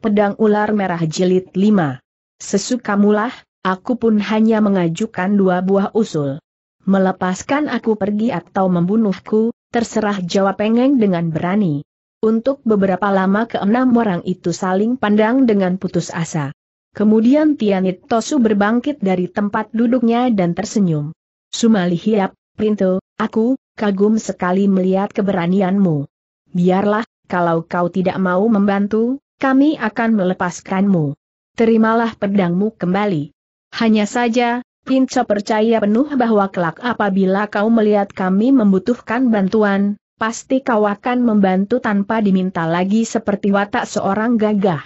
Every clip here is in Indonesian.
Pedang Ular Merah Jilid 5. Sesukamulah, aku pun hanya mengajukan dua buah usul. Melepaskan aku pergi atau membunuhku, terserah jawab Pengeng dengan berani. Untuk beberapa lama keenam orang itu saling pandang dengan putus asa. Kemudian Tianit Tosu berbangkit dari tempat duduknya dan tersenyum. Sumali Hiap, Printo, aku, kagum sekali melihat keberanianmu. Biarlah, kalau kau tidak mau membantu, kami akan melepaskanmu. Terimalah pedangmu kembali. Hanya saja, Pinca percaya penuh bahwa kelak apabila kau melihat kami membutuhkan bantuan, pasti kau akan membantu tanpa diminta lagi seperti watak seorang gagah.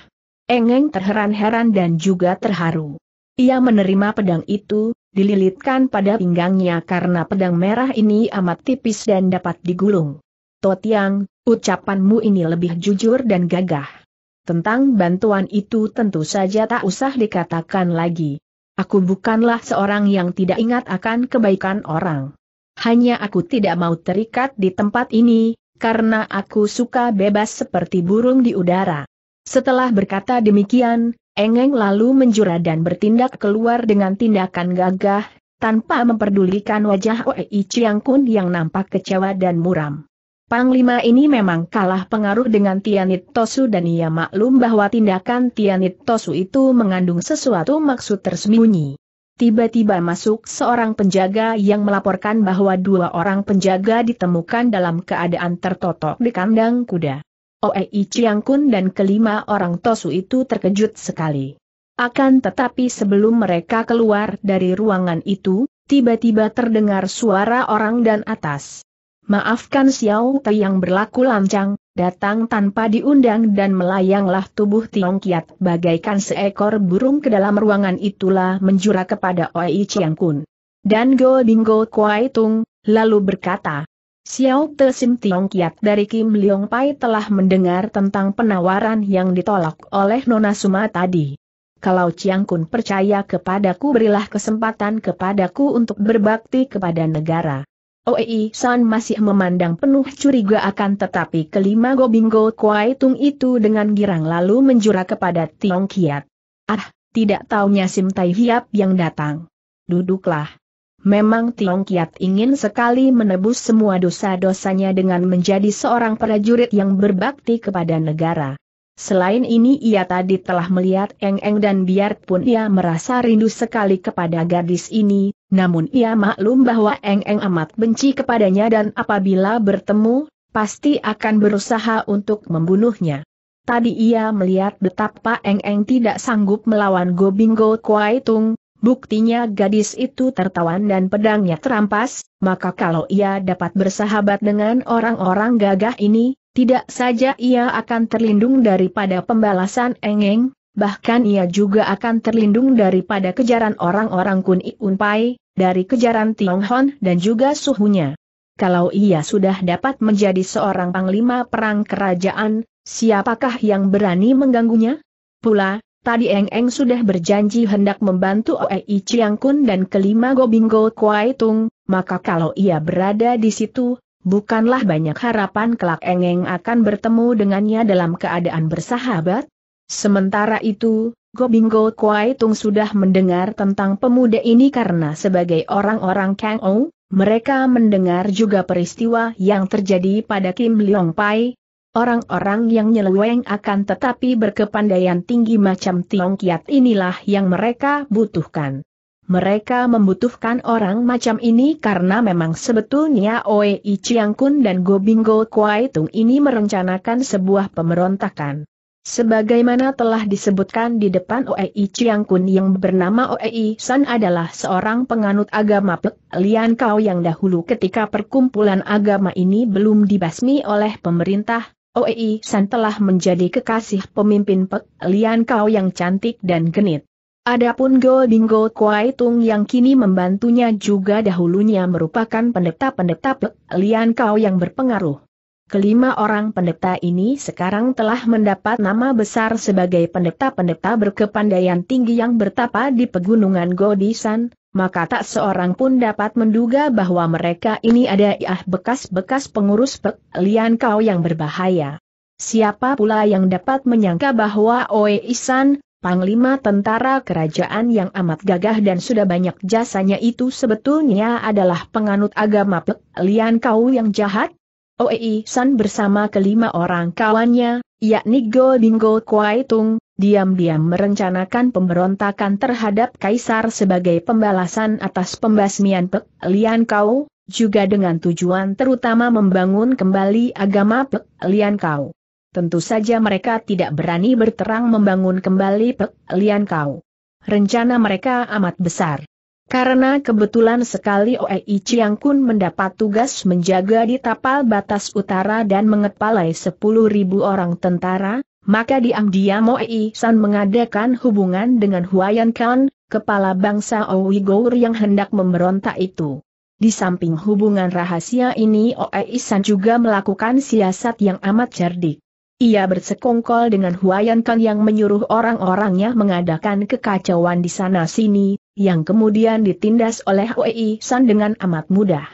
Engeng terheran-heran dan juga terharu. Ia menerima pedang itu, dililitkan pada pinggangnya karena pedang merah ini amat tipis dan dapat digulung. Totiang, ucapanmu ini lebih jujur dan gagah. Tentang bantuan itu tentu saja tak usah dikatakan lagi. Aku bukanlah seorang yang tidak ingat akan kebaikan orang. Hanya aku tidak mau terikat di tempat ini, karena aku suka bebas seperti burung di udara. Setelah berkata demikian, Engeng lalu menjura dan bertindak keluar dengan tindakan gagah, tanpa memperdulikan wajah Oei Chiang Kun yang nampak kecewa dan muram. Panglima ini memang kalah pengaruh dengan Tianit Tosu dan ia maklum bahwa tindakan Tianit Tosu itu mengandung sesuatu maksud tersembunyi. Tiba-tiba masuk seorang penjaga yang melaporkan bahwa dua orang penjaga ditemukan dalam keadaan tertotok di kandang kuda. Oei Kun dan kelima orang Tosu itu terkejut sekali. Akan tetapi sebelum mereka keluar dari ruangan itu, tiba-tiba terdengar suara orang dan atas. Maafkan Xiao Te yang berlaku lancang, datang tanpa diundang dan melayanglah tubuh Tiong Kiat bagaikan seekor burung ke dalam ruangan itulah menjura kepada Oi Chiang Kun. Dan Go Bingo Kuai Tung, lalu berkata, Xiao Te Sim Tiong Kiat dari Kim Leong Pai telah mendengar tentang penawaran yang ditolak oleh Nona Suma tadi. Kalau Chiang Kun percaya kepadaku berilah kesempatan kepadaku untuk berbakti kepada negara. Oei San masih memandang penuh curiga akan tetapi kelima Gobingo Kuai Tung itu dengan girang lalu menjura kepada Tiong Kiat. Ah, tidak taunya Sim Tai Hiap yang datang. Duduklah. Memang Tiong Kiat ingin sekali menebus semua dosa-dosanya dengan menjadi seorang prajurit yang berbakti kepada negara. Selain ini ia tadi telah melihat Eng Eng dan biarpun ia merasa rindu sekali kepada gadis ini, namun ia maklum bahwa Eng Eng amat benci kepadanya dan apabila bertemu, pasti akan berusaha untuk membunuhnya. Tadi ia melihat betapa Eng Eng tidak sanggup melawan Gobingo Kuaitung, buktinya gadis itu tertawan dan pedangnya terampas, maka kalau ia dapat bersahabat dengan orang-orang gagah ini, tidak saja ia akan terlindung daripada pembalasan Eng Eng, bahkan ia juga akan terlindung daripada kejaran orang-orang Kun Iun Pai, dari kejaran Tiong Hon dan juga suhunya. Kalau ia sudah dapat menjadi seorang panglima perang kerajaan, siapakah yang berani mengganggunya? Pula, tadi Eng Eng sudah berjanji hendak membantu Oei Chiang Kun dan kelima Gobingo Kuai Tung, maka kalau ia berada di situ, bukanlah banyak harapan kelak Eng Eng akan bertemu dengannya dalam keadaan bersahabat? Sementara itu, Gobingo Kuai Tung sudah mendengar tentang pemuda ini karena sebagai orang-orang Kang Ou, mereka mendengar juga peristiwa yang terjadi pada Kim Leong Pai. Orang-orang yang nyeleweng akan tetapi berkepandaian tinggi macam Tiong Kiat inilah yang mereka butuhkan. Mereka membutuhkan orang macam ini karena memang sebetulnya Oei Chiang Kun dan Gobingo Kuai Tung ini merencanakan sebuah pemberontakan. Sebagaimana telah disebutkan di depan Oei Chiang Kun yang bernama Oei San adalah seorang penganut agama Pek Lian Kau yang dahulu ketika perkumpulan agama ini belum dibasmi oleh pemerintah, Oei San telah menjadi kekasih pemimpin Pek Lian Kau yang cantik dan genit. Adapun Go Gold Kuai Tung yang kini membantunya juga dahulunya merupakan pendeta-pendeta Pek Lian Kau yang berpengaruh. Kelima orang pendeta ini sekarang telah mendapat nama besar sebagai pendeta-pendeta berkepandaian tinggi yang bertapa di pegunungan Godisan, maka tak seorang pun dapat menduga bahwa mereka ini ada iah bekas-bekas pengurus pek lian kau yang berbahaya. Siapa pula yang dapat menyangka bahwa Oe Isan, Panglima Tentara Kerajaan yang amat gagah dan sudah banyak jasanya itu sebetulnya adalah penganut agama pek lian kau yang jahat? Oei San bersama kelima orang kawannya, yakni Go Bingo Kuai Tung, diam-diam merencanakan pemberontakan terhadap Kaisar sebagai pembalasan atas pembasmian Pek Lian Kau, juga dengan tujuan terutama membangun kembali agama Pek Lian Kau. Tentu saja mereka tidak berani berterang membangun kembali Pek Lian Kau. Rencana mereka amat besar. Karena kebetulan sekali Oei Chiang Kun mendapat tugas menjaga di tapal batas utara dan mengepalai 10.000 orang tentara, maka diam-diam Oei San mengadakan hubungan dengan Huayan Khan, kepala bangsa Gour yang hendak memberontak itu. Di samping hubungan rahasia ini Oei San juga melakukan siasat yang amat cerdik. Ia bersekongkol dengan Huayan Kang yang menyuruh orang-orangnya mengadakan kekacauan di sana-sini, yang kemudian ditindas oleh Wei San dengan amat mudah.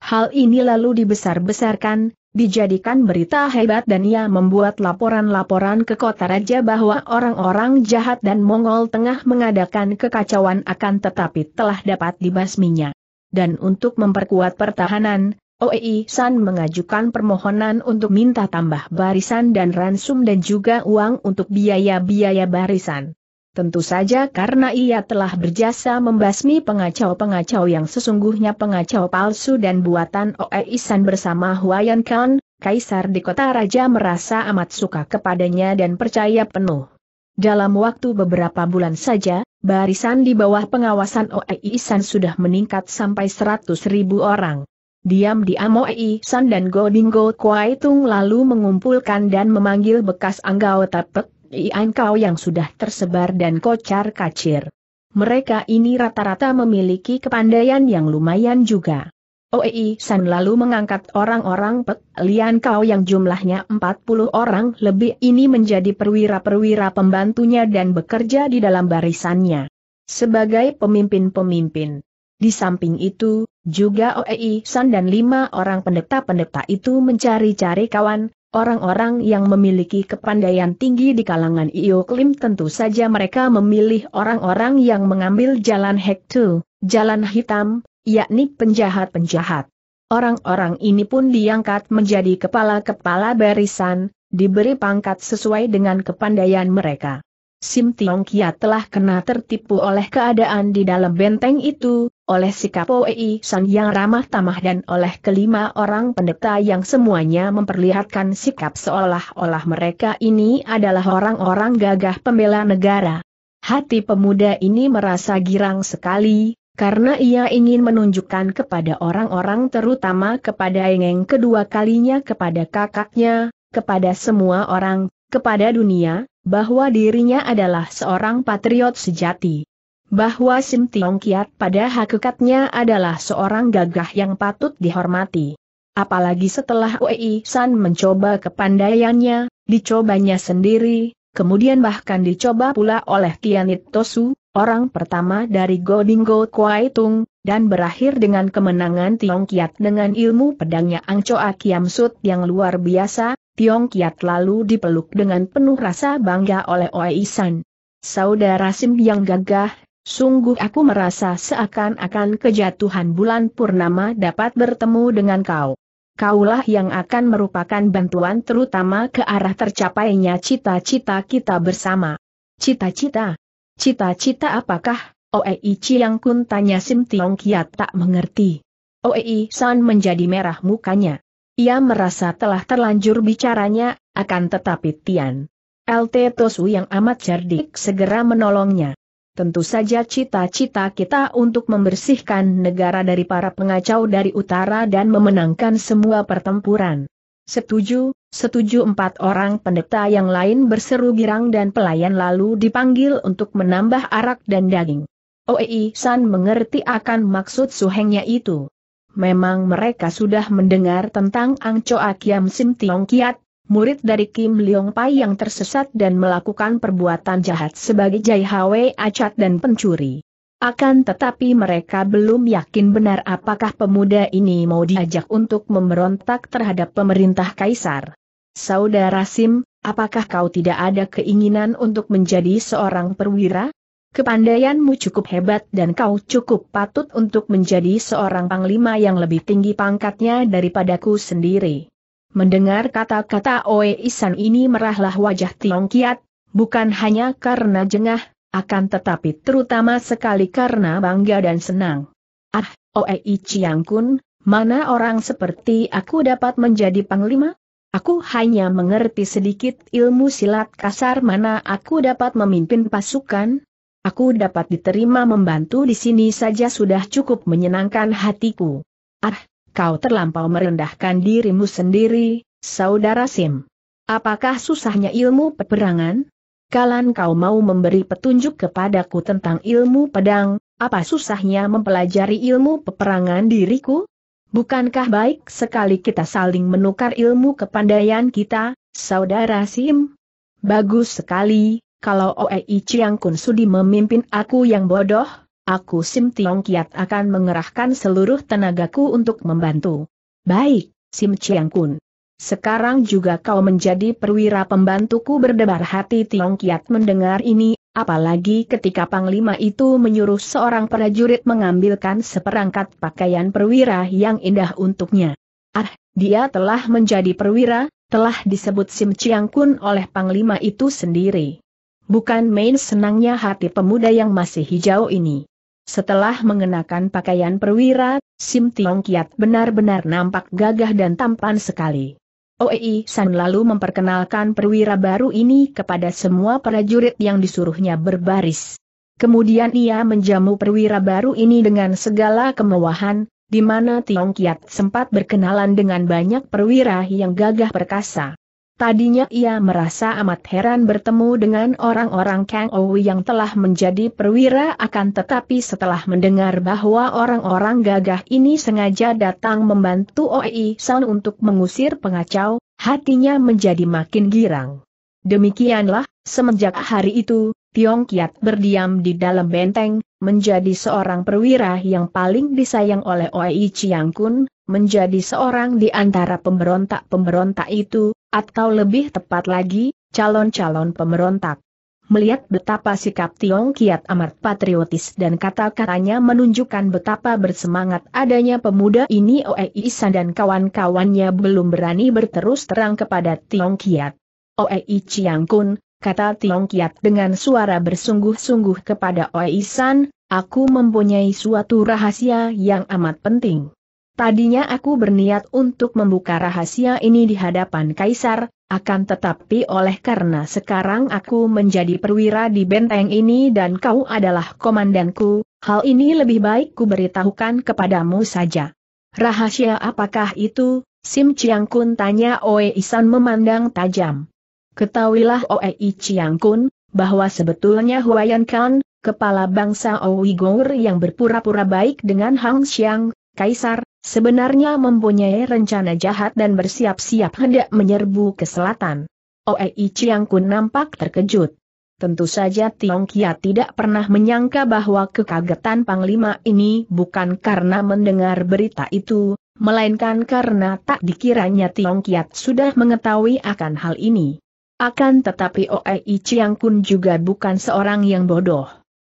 Hal ini lalu dibesar-besarkan, dijadikan berita hebat dan ia membuat laporan-laporan ke kota raja bahwa orang-orang jahat dan Mongol tengah mengadakan kekacauan akan tetapi telah dapat dibasminya. Dan untuk memperkuat pertahanan, Oei San mengajukan permohonan untuk minta tambah barisan dan ransum dan juga uang untuk biaya-biaya barisan. Tentu saja karena ia telah berjasa membasmi pengacau-pengacau yang sesungguhnya pengacau palsu dan buatan Oe Isan bersama Huayan Khan, Kaisar di kota raja merasa amat suka kepadanya dan percaya penuh. Dalam waktu beberapa bulan saja, barisan di bawah pengawasan Oe Isan sudah meningkat sampai 100 ribu orang. Diam-diam Oe Isan dan Godingo Kuaitung lalu mengumpulkan dan memanggil bekas anggota Pek Ian kau yang sudah tersebar dan kocar kacir. Mereka ini rata-rata memiliki kepandaian yang lumayan juga. Oei San lalu mengangkat orang-orang Pek Lian Kau yang jumlahnya 40 orang lebih ini menjadi perwira-perwira pembantunya dan bekerja di dalam barisannya. Sebagai pemimpin-pemimpin. Di samping itu, juga Oei San dan lima orang pendeta-pendeta itu mencari-cari kawan, Orang-orang yang memiliki kepandaian tinggi di kalangan Io Klim tentu saja mereka memilih orang-orang yang mengambil jalan Hektu, jalan hitam, yakni penjahat-penjahat. Orang-orang ini pun diangkat menjadi kepala-kepala barisan, diberi pangkat sesuai dengan kepandaian mereka. Sim Tiong Kia telah kena tertipu oleh keadaan di dalam benteng itu, oleh sikap Oei Sang yang ramah tamah dan oleh kelima orang pendeta yang semuanya memperlihatkan sikap seolah-olah mereka ini adalah orang-orang gagah pembela negara. Hati pemuda ini merasa girang sekali, karena ia ingin menunjukkan kepada orang-orang terutama kepada Engeng kedua kalinya kepada kakaknya, kepada semua orang, kepada dunia, bahwa dirinya adalah seorang patriot sejati bahwa Sim Tiong Kiat pada hakikatnya adalah seorang gagah yang patut dihormati. Apalagi setelah Wei San mencoba kepandaiannya, dicobanya sendiri, kemudian bahkan dicoba pula oleh Tianit Tosu, orang pertama dari Godinggo Kuaitung, dan berakhir dengan kemenangan Tiong Kiat dengan ilmu pedangnya Ang Choa Kiam Sut yang luar biasa, Tiong Kiat lalu dipeluk dengan penuh rasa bangga oleh Wei San. Saudara Sim yang gagah, Sungguh aku merasa seakan-akan kejatuhan bulan purnama dapat bertemu dengan kau. Kaulah yang akan merupakan bantuan terutama ke arah tercapainya cita-cita kita bersama. Cita-cita? Cita-cita apakah? Oei Chiang Kun tanya Sim Tiong Kiat tak mengerti. Oei San menjadi merah mukanya. Ia merasa telah terlanjur bicaranya, akan tetapi Tian. LT Tosu yang amat cerdik segera menolongnya. Tentu saja cita-cita kita untuk membersihkan negara dari para pengacau dari utara dan memenangkan semua pertempuran. Setuju, setuju empat orang pendeta yang lain berseru girang dan pelayan lalu dipanggil untuk menambah arak dan daging. Oei San mengerti akan maksud suhengnya itu. Memang mereka sudah mendengar tentang Choa Kiam Sim Tiong Kiat, murid dari Kim Leong Pai yang tersesat dan melakukan perbuatan jahat sebagai Jai Hwe Acat dan pencuri. Akan tetapi mereka belum yakin benar apakah pemuda ini mau diajak untuk memberontak terhadap pemerintah Kaisar. Saudara Sim, apakah kau tidak ada keinginan untuk menjadi seorang perwira? Kepandaianmu cukup hebat dan kau cukup patut untuk menjadi seorang panglima yang lebih tinggi pangkatnya daripadaku sendiri. Mendengar kata-kata Oe Isan ini merahlah wajah Tiong Kiat, bukan hanya karena jengah, akan tetapi terutama sekali karena bangga dan senang. Ah, Oe Iciang Kun, mana orang seperti aku dapat menjadi panglima? Aku hanya mengerti sedikit ilmu silat kasar mana aku dapat memimpin pasukan, Aku dapat diterima membantu di sini saja sudah cukup menyenangkan hatiku. Ah, kau terlampau merendahkan dirimu sendiri, saudara Sim. Apakah susahnya ilmu peperangan? Kalan kau mau memberi petunjuk kepadaku tentang ilmu pedang, apa susahnya mempelajari ilmu peperangan diriku? Bukankah baik sekali kita saling menukar ilmu kepandaian kita, saudara Sim? Bagus sekali, kalau Oei Chiang Kun Sudi memimpin aku yang bodoh, aku Sim Tiong Kiat akan mengerahkan seluruh tenagaku untuk membantu. Baik, Sim Chiang Kun. Sekarang juga kau menjadi perwira pembantuku berdebar hati Tiong Kiat mendengar ini, apalagi ketika Panglima itu menyuruh seorang prajurit mengambilkan seperangkat pakaian perwira yang indah untuknya. Ah, dia telah menjadi perwira, telah disebut Sim Chiang Kun oleh Panglima itu sendiri. Bukan main senangnya hati pemuda yang masih hijau ini. Setelah mengenakan pakaian perwira, Sim Tiong Kiat benar-benar nampak gagah dan tampan sekali. Oei San lalu memperkenalkan perwira baru ini kepada semua prajurit yang disuruhnya berbaris. Kemudian ia menjamu perwira baru ini dengan segala kemewahan, di mana Tiong Kiat sempat berkenalan dengan banyak perwira yang gagah perkasa. Tadinya ia merasa amat heran bertemu dengan orang-orang Kang Owi yang telah menjadi perwira akan tetapi setelah mendengar bahwa orang-orang gagah ini sengaja datang membantu Oei San untuk mengusir pengacau, hatinya menjadi makin girang. Demikianlah, semenjak hari itu, Tiong Kiat berdiam di dalam benteng, menjadi seorang perwira yang paling disayang oleh Oei Chiang Kun, menjadi seorang di antara pemberontak-pemberontak itu, atau lebih tepat lagi, calon-calon pemberontak. Melihat betapa sikap Tiong Kiat amat patriotis dan kata-katanya menunjukkan betapa bersemangat adanya pemuda ini Oei San dan kawan-kawannya belum berani berterus terang kepada Tiong Kiat. Oei Chiang Kun, kata Tiong Kiat dengan suara bersungguh-sungguh kepada Oisan, aku mempunyai suatu rahasia yang amat penting. Tadinya aku berniat untuk membuka rahasia ini di hadapan Kaisar, akan tetapi oleh karena sekarang aku menjadi perwira di benteng ini dan kau adalah komandanku, hal ini lebih baik kuberitahukan kepadamu saja. Rahasia apakah itu? Sim Chiang Kun tanya Oe Isan memandang tajam. Ketahuilah Oei Chiang Kun, bahwa sebetulnya Huayan Kan, kepala bangsa Ouighur yang berpura-pura baik dengan Hang Xiang, Kaisar, sebenarnya mempunyai rencana jahat dan bersiap-siap hendak menyerbu ke selatan. Oei Chiang Kun nampak terkejut. Tentu saja Tiong Kia tidak pernah menyangka bahwa kekagetan Panglima ini bukan karena mendengar berita itu, melainkan karena tak dikiranya Tiong Kiat sudah mengetahui akan hal ini. Akan tetapi Oei Chiang Kun juga bukan seorang yang bodoh.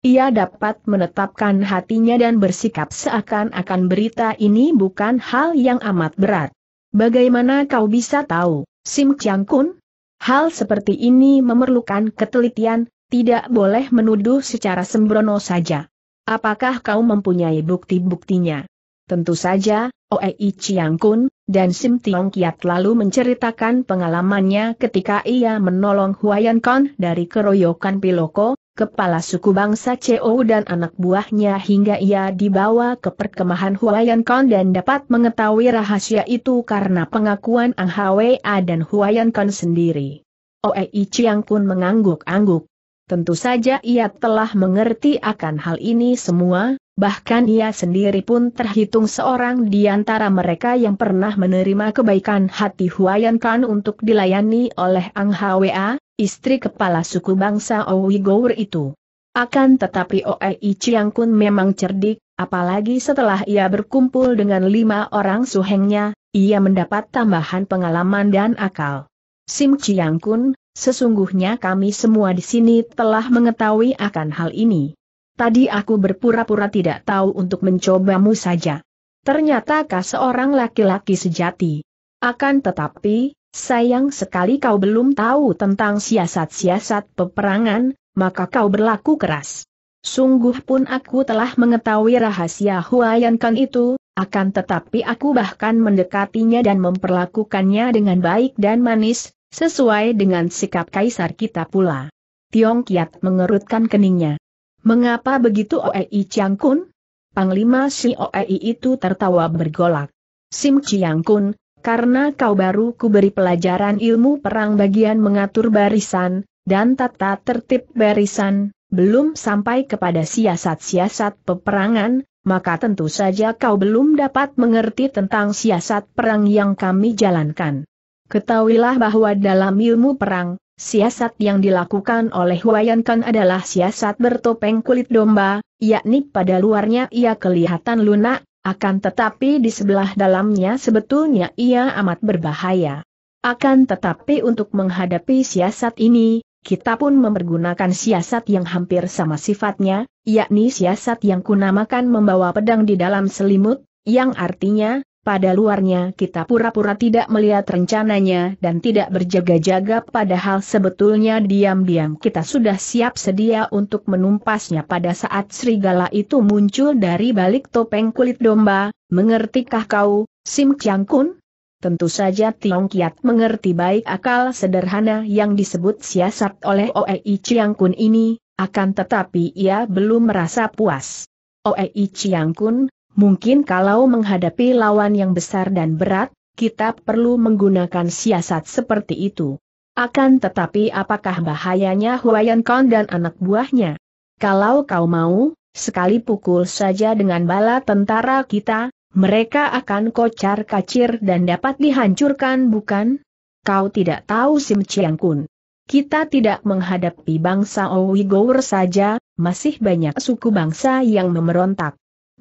Ia dapat menetapkan hatinya dan bersikap seakan-akan berita ini bukan hal yang amat berat. Bagaimana kau bisa tahu, Sim Chiang Kun? Hal seperti ini memerlukan ketelitian, tidak boleh menuduh secara sembrono saja. Apakah kau mempunyai bukti-buktinya? Tentu saja, Oei Chiang Kun, dan Sim Tiong Kiat lalu menceritakan pengalamannya ketika ia menolong Huayan Kon dari keroyokan Piloko, kepala suku bangsa CEO dan anak buahnya hingga ia dibawa ke perkemahan Huayan Kon dan dapat mengetahui rahasia itu karena pengakuan Ang Hwa dan Huayan Kon sendiri. Oei Chiang Kun mengangguk-angguk. Tentu saja ia telah mengerti akan hal ini semua, Bahkan ia sendiri pun terhitung seorang di antara mereka yang pernah menerima kebaikan hati Huayan Kan untuk dilayani oleh Ang Hwa, istri kepala suku bangsa Owigour itu. Akan tetapi Oei Chiang Kun memang cerdik, apalagi setelah ia berkumpul dengan lima orang suhengnya, ia mendapat tambahan pengalaman dan akal. Sim Chiang Kun, sesungguhnya kami semua di sini telah mengetahui akan hal ini tadi aku berpura-pura tidak tahu untuk mencobamu saja. Ternyata kau seorang laki-laki sejati. Akan tetapi, sayang sekali kau belum tahu tentang siasat-siasat peperangan, maka kau berlaku keras. Sungguh pun aku telah mengetahui rahasia Huayan Kan itu, akan tetapi aku bahkan mendekatinya dan memperlakukannya dengan baik dan manis, sesuai dengan sikap kaisar kita pula. Tiong Kiat mengerutkan keningnya. Mengapa begitu Oei Chiang Kun? Panglima si Oei itu tertawa bergolak. Sim Chiang Kun, karena kau baru kuberi pelajaran ilmu perang bagian mengatur barisan, dan tata tertib barisan, belum sampai kepada siasat-siasat peperangan, maka tentu saja kau belum dapat mengerti tentang siasat perang yang kami jalankan. Ketahuilah bahwa dalam ilmu perang, Siasat yang dilakukan oleh Huayan Kang adalah siasat bertopeng kulit domba, yakni pada luarnya ia kelihatan lunak, akan tetapi di sebelah dalamnya sebetulnya ia amat berbahaya. Akan tetapi untuk menghadapi siasat ini, kita pun mempergunakan siasat yang hampir sama sifatnya, yakni siasat yang kunamakan membawa pedang di dalam selimut, yang artinya, pada luarnya kita pura-pura tidak melihat rencananya dan tidak berjaga-jaga padahal sebetulnya diam-diam kita sudah siap sedia untuk menumpasnya pada saat serigala itu muncul dari balik topeng kulit domba, mengertikah kau, Sim Chiang Kun? Tentu saja Tiong Kiat mengerti baik akal sederhana yang disebut siasat oleh Oei Chiang Kun ini, akan tetapi ia belum merasa puas. Oei Chiang Kun, Mungkin kalau menghadapi lawan yang besar dan berat, kita perlu menggunakan siasat seperti itu. Akan tetapi apakah bahayanya Huayan Kong dan anak buahnya? Kalau kau mau, sekali pukul saja dengan bala tentara kita, mereka akan kocar kacir dan dapat dihancurkan bukan? Kau tidak tahu Sim Chiang Kun. Kita tidak menghadapi bangsa Owigour saja, masih banyak suku bangsa yang memberontak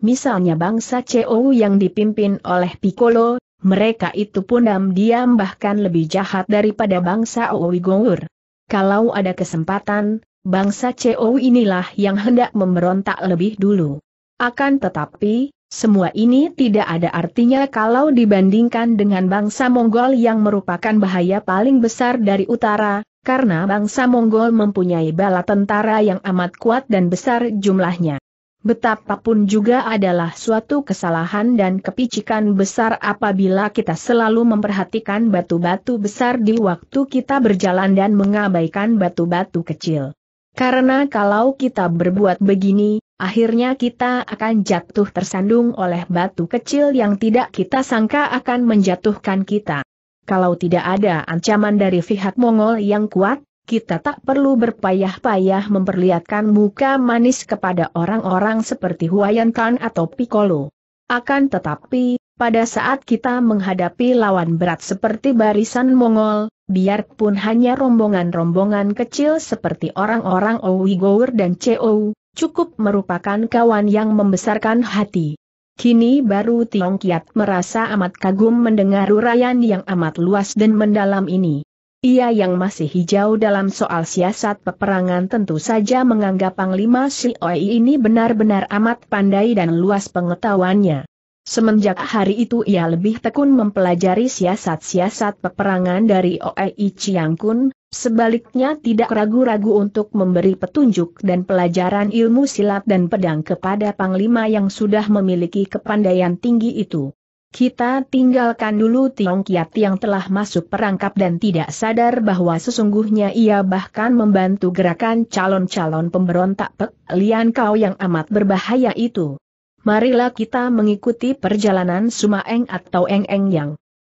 misalnya bangsa CO yang dipimpin oleh Piccolo, mereka itu pun diam-diam bahkan lebih jahat daripada bangsa Owigur. Kalau ada kesempatan, bangsa CO inilah yang hendak memberontak lebih dulu. Akan tetapi, semua ini tidak ada artinya kalau dibandingkan dengan bangsa Mongol yang merupakan bahaya paling besar dari utara, karena bangsa Mongol mempunyai bala tentara yang amat kuat dan besar jumlahnya. Betapapun juga adalah suatu kesalahan dan kepicikan besar apabila kita selalu memperhatikan batu-batu besar di waktu kita berjalan dan mengabaikan batu-batu kecil. Karena kalau kita berbuat begini, akhirnya kita akan jatuh tersandung oleh batu kecil yang tidak kita sangka akan menjatuhkan kita. Kalau tidak ada ancaman dari pihak Mongol yang kuat, kita tak perlu berpayah-payah memperlihatkan muka manis kepada orang-orang seperti Huayan Khan atau Piccolo. Akan tetapi, pada saat kita menghadapi lawan berat seperti barisan Mongol, biarpun hanya rombongan-rombongan kecil seperti orang-orang Owigour dan Chou, cukup merupakan kawan yang membesarkan hati. Kini baru Tiong Kiat merasa amat kagum mendengar uraian yang amat luas dan mendalam ini. Ia yang masih hijau dalam soal siasat peperangan tentu saja menganggap Panglima Sioi ini benar-benar amat pandai dan luas pengetahuannya. Semenjak hari itu ia lebih tekun mempelajari siasat-siasat peperangan dari OEI Chiangkun, sebaliknya tidak ragu-ragu untuk memberi petunjuk dan pelajaran ilmu silat dan pedang kepada Panglima yang sudah memiliki kepandaian tinggi itu. Kita tinggalkan dulu Tiong Kiat yang telah masuk perangkap dan tidak sadar bahwa sesungguhnya ia bahkan membantu gerakan calon-calon pemberontak Pek Lian Kau yang amat berbahaya itu. Marilah kita mengikuti perjalanan Sumaeng atau Eng Eng Yang.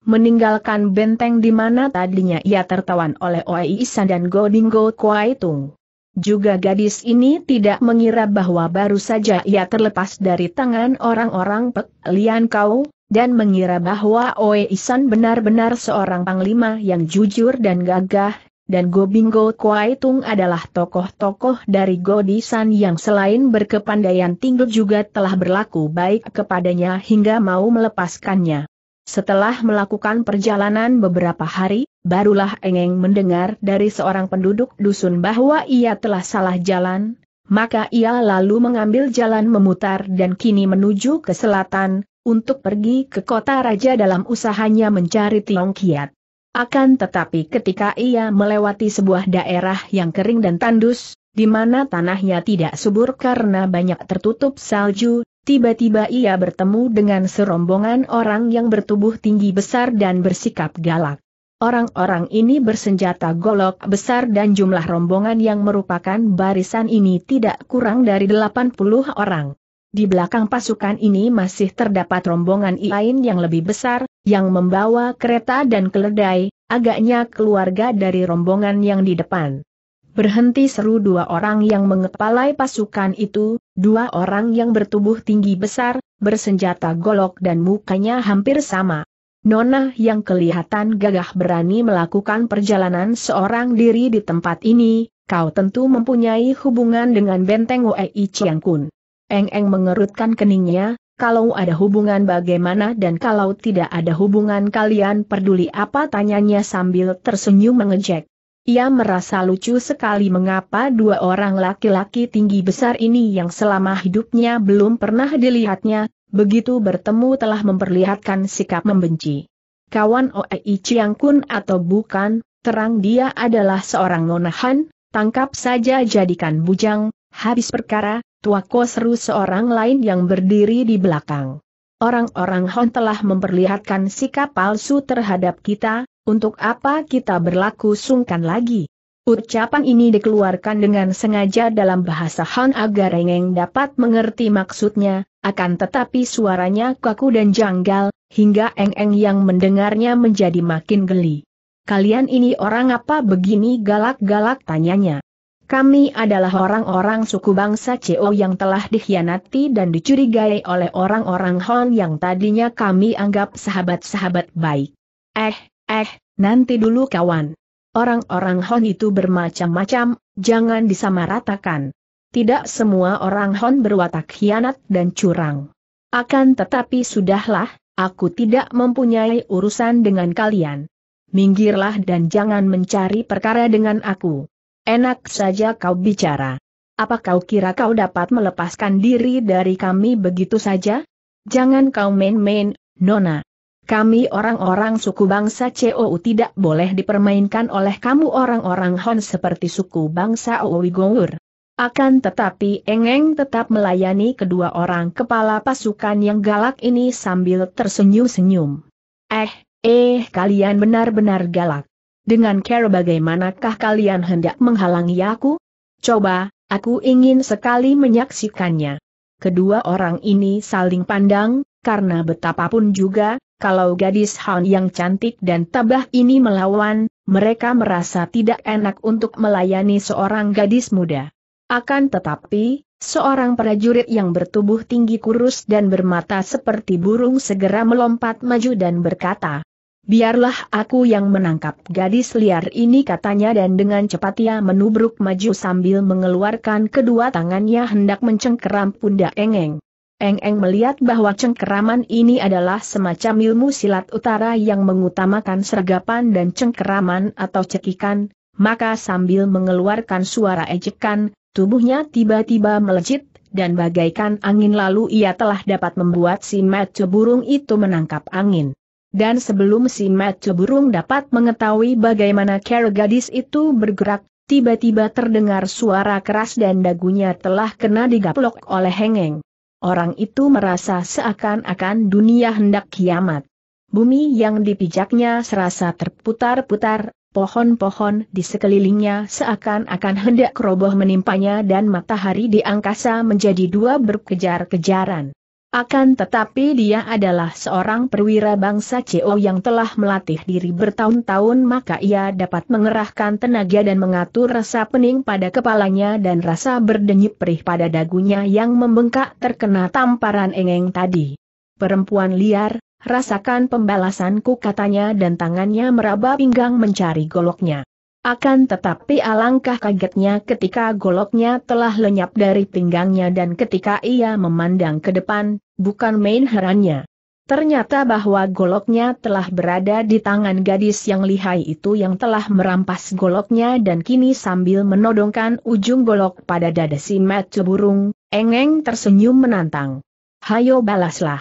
Meninggalkan benteng di mana tadinya ia tertawan oleh Oi Isan dan Godinggo Kuaitung. Juga gadis ini tidak mengira bahwa baru saja ia terlepas dari tangan orang-orang Pek Lian Kau, dan mengira bahwa Oe Isan benar-benar seorang panglima yang jujur dan gagah, dan Gobingo Tung adalah tokoh-tokoh dari Godisan yang selain berkepandaian tinggi juga telah berlaku baik kepadanya hingga mau melepaskannya. Setelah melakukan perjalanan beberapa hari, barulah Engeng mendengar dari seorang penduduk dusun bahwa ia telah salah jalan, maka ia lalu mengambil jalan memutar dan kini menuju ke selatan, untuk pergi ke kota raja dalam usahanya mencari Tiong Kiat. Akan tetapi ketika ia melewati sebuah daerah yang kering dan tandus, di mana tanahnya tidak subur karena banyak tertutup salju, tiba-tiba ia bertemu dengan serombongan orang yang bertubuh tinggi besar dan bersikap galak. Orang-orang ini bersenjata golok besar dan jumlah rombongan yang merupakan barisan ini tidak kurang dari 80 orang. Di belakang pasukan ini masih terdapat rombongan lain yang lebih besar, yang membawa kereta dan keledai, agaknya keluarga dari rombongan yang di depan. Berhenti seru dua orang yang mengepalai pasukan itu, dua orang yang bertubuh tinggi besar, bersenjata golok dan mukanya hampir sama. Nona yang kelihatan gagah berani melakukan perjalanan seorang diri di tempat ini, kau tentu mempunyai hubungan dengan benteng Wei Chiang Kun. Eng-eng mengerutkan keningnya, kalau ada hubungan bagaimana dan kalau tidak ada hubungan kalian peduli apa tanyanya sambil tersenyum mengejek. Ia merasa lucu sekali mengapa dua orang laki-laki tinggi besar ini yang selama hidupnya belum pernah dilihatnya, begitu bertemu telah memperlihatkan sikap membenci. Kawan Oei Chiang Kun atau bukan, terang dia adalah seorang nonahan, tangkap saja jadikan bujang, habis perkara, Tuako seru seorang lain yang berdiri di belakang. Orang-orang Hon telah memperlihatkan sikap palsu terhadap kita, untuk apa kita berlaku sungkan lagi? Ucapan ini dikeluarkan dengan sengaja dalam bahasa Han agar Rengeng dapat mengerti maksudnya, akan tetapi suaranya kaku dan janggal, hingga Eng-Eng yang mendengarnya menjadi makin geli. Kalian ini orang apa begini galak-galak tanyanya. Kami adalah orang-orang suku bangsa CEO yang telah dikhianati dan dicurigai oleh orang-orang Hon yang tadinya kami anggap sahabat-sahabat baik. Eh, eh, nanti dulu kawan. Orang-orang Hon itu bermacam-macam, jangan disamaratakan. Tidak semua orang Hon berwatak khianat dan curang. Akan tetapi sudahlah, aku tidak mempunyai urusan dengan kalian. Minggirlah dan jangan mencari perkara dengan aku. Enak saja kau bicara. Apa kau kira kau dapat melepaskan diri dari kami begitu saja? Jangan kau main-main, Nona. Kami orang-orang suku bangsa COU tidak boleh dipermainkan oleh kamu orang-orang Hon seperti suku bangsa Owigour. Akan tetapi Engeng tetap melayani kedua orang kepala pasukan yang galak ini sambil tersenyum-senyum. Eh, eh kalian benar-benar galak. Dengan cara bagaimanakah kalian hendak menghalangi aku? Coba, aku ingin sekali menyaksikannya. Kedua orang ini saling pandang, karena betapapun juga, kalau gadis Han yang cantik dan tabah ini melawan, mereka merasa tidak enak untuk melayani seorang gadis muda. Akan tetapi, seorang prajurit yang bertubuh tinggi kurus dan bermata seperti burung segera melompat maju dan berkata, Biarlah aku yang menangkap gadis liar ini katanya dan dengan cepat ia menubruk maju sambil mengeluarkan kedua tangannya hendak mencengkeram pundak Engeng. Engeng melihat bahwa cengkeraman ini adalah semacam ilmu silat utara yang mengutamakan sergapan dan cengkeraman atau cekikan, maka sambil mengeluarkan suara ejekan, tubuhnya tiba-tiba melejit, dan bagaikan angin lalu ia telah dapat membuat si Matthew burung itu menangkap angin dan sebelum si Matthew Burung dapat mengetahui bagaimana cara gadis itu bergerak, tiba-tiba terdengar suara keras dan dagunya telah kena digaplok oleh Hengeng. Orang itu merasa seakan-akan dunia hendak kiamat. Bumi yang dipijaknya serasa terputar-putar, pohon-pohon di sekelilingnya seakan-akan hendak roboh menimpanya dan matahari di angkasa menjadi dua berkejar-kejaran. Akan tetapi dia adalah seorang perwira bangsa CO yang telah melatih diri bertahun-tahun maka ia dapat mengerahkan tenaga dan mengatur rasa pening pada kepalanya dan rasa berdenyut perih pada dagunya yang membengkak terkena tamparan engeng tadi. Perempuan liar, rasakan pembalasanku katanya dan tangannya meraba pinggang mencari goloknya. Akan tetapi alangkah kagetnya ketika goloknya telah lenyap dari pinggangnya dan ketika ia memandang ke depan, bukan main herannya. Ternyata bahwa goloknya telah berada di tangan gadis yang lihai itu yang telah merampas goloknya dan kini sambil menodongkan ujung golok pada dada si Matthew Burung, Engeng tersenyum menantang. Hayo balaslah.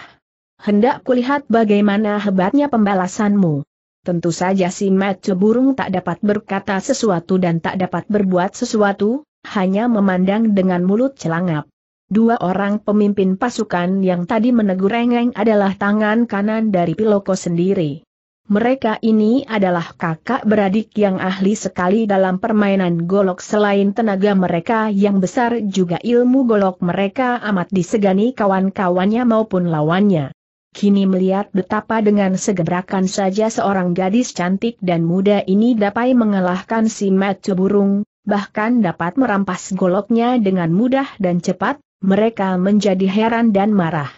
Hendak kulihat bagaimana hebatnya pembalasanmu. Tentu saja si Matthew Burung tak dapat berkata sesuatu dan tak dapat berbuat sesuatu, hanya memandang dengan mulut celangap. Dua orang pemimpin pasukan yang tadi menegur rengeng adalah tangan kanan dari Piloko sendiri. Mereka ini adalah kakak beradik yang ahli sekali dalam permainan golok selain tenaga mereka yang besar juga ilmu golok mereka amat disegani kawan-kawannya maupun lawannya kini melihat betapa dengan segebrakan saja seorang gadis cantik dan muda ini dapat mengalahkan si Matthew Burung, bahkan dapat merampas goloknya dengan mudah dan cepat, mereka menjadi heran dan marah.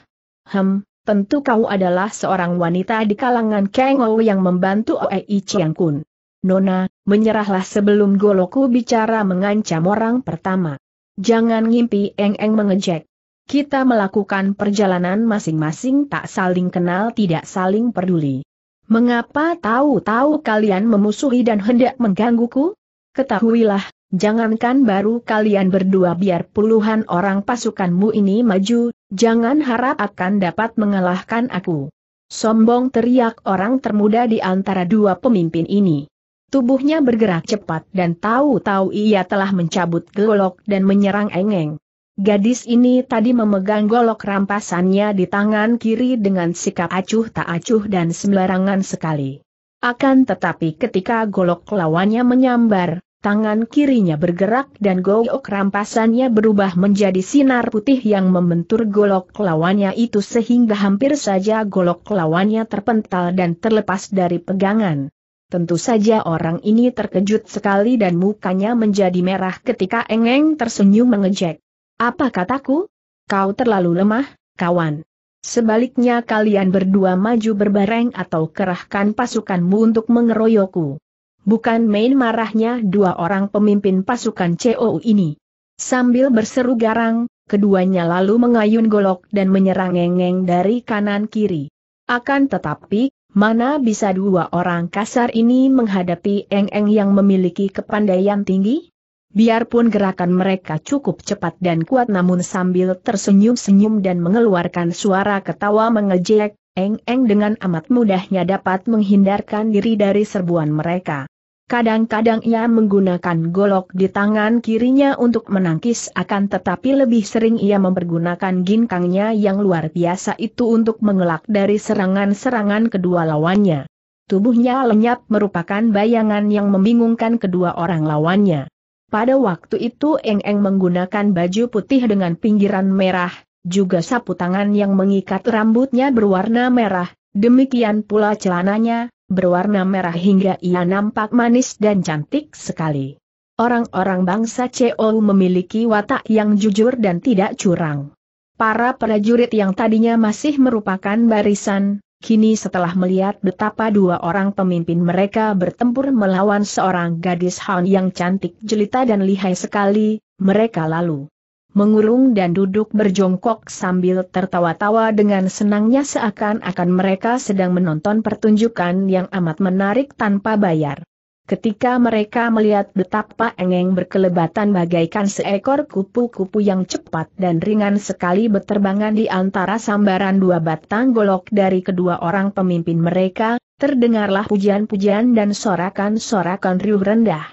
Hem, tentu kau adalah seorang wanita di kalangan Kang Ou yang membantu Oei Chiang Kun. Nona, menyerahlah sebelum goloku bicara mengancam orang pertama. Jangan ngimpi Eng Eng mengejek. Kita melakukan perjalanan masing-masing tak saling kenal tidak saling peduli. Mengapa tahu-tahu kalian memusuhi dan hendak menggangguku? Ketahuilah, jangankan baru kalian berdua biar puluhan orang pasukanmu ini maju, jangan harap akan dapat mengalahkan aku. Sombong teriak orang termuda di antara dua pemimpin ini. Tubuhnya bergerak cepat dan tahu-tahu ia telah mencabut golok dan menyerang Engeng. Gadis ini tadi memegang golok rampasannya di tangan kiri dengan sikap acuh tak acuh dan sembarangan sekali. Akan tetapi ketika golok lawannya menyambar, tangan kirinya bergerak dan golok rampasannya berubah menjadi sinar putih yang membentur golok lawannya itu sehingga hampir saja golok lawannya terpental dan terlepas dari pegangan. Tentu saja orang ini terkejut sekali dan mukanya menjadi merah ketika Engeng tersenyum mengejek. Apa kataku? Kau terlalu lemah, kawan. Sebaliknya kalian berdua maju berbareng atau kerahkan pasukanmu untuk mengeroyokku. Bukan main marahnya dua orang pemimpin pasukan COU ini. Sambil berseru garang, keduanya lalu mengayun golok dan menyerang ngengeng dari kanan kiri. Akan tetapi, mana bisa dua orang kasar ini menghadapi engeng -eng yang memiliki kepandaian tinggi? Biarpun gerakan mereka cukup cepat dan kuat namun sambil tersenyum-senyum dan mengeluarkan suara ketawa mengejek, Eng Eng dengan amat mudahnya dapat menghindarkan diri dari serbuan mereka. Kadang-kadang ia menggunakan golok di tangan kirinya untuk menangkis akan tetapi lebih sering ia mempergunakan ginkangnya yang luar biasa itu untuk mengelak dari serangan-serangan kedua lawannya. Tubuhnya lenyap merupakan bayangan yang membingungkan kedua orang lawannya. Pada waktu itu Eng Eng menggunakan baju putih dengan pinggiran merah, juga sapu tangan yang mengikat rambutnya berwarna merah, demikian pula celananya, berwarna merah hingga ia nampak manis dan cantik sekali. Orang-orang bangsa Cheol memiliki watak yang jujur dan tidak curang. Para prajurit yang tadinya masih merupakan barisan, Kini setelah melihat betapa dua orang pemimpin mereka bertempur melawan seorang gadis Han yang cantik jelita dan lihai sekali, mereka lalu mengurung dan duduk berjongkok sambil tertawa-tawa dengan senangnya seakan-akan mereka sedang menonton pertunjukan yang amat menarik tanpa bayar. Ketika mereka melihat betapa Engeng berkelebatan bagaikan seekor kupu-kupu yang cepat dan ringan sekali beterbangan di antara sambaran dua batang golok dari kedua orang pemimpin mereka, terdengarlah pujian-pujian dan sorakan-sorakan riuh rendah.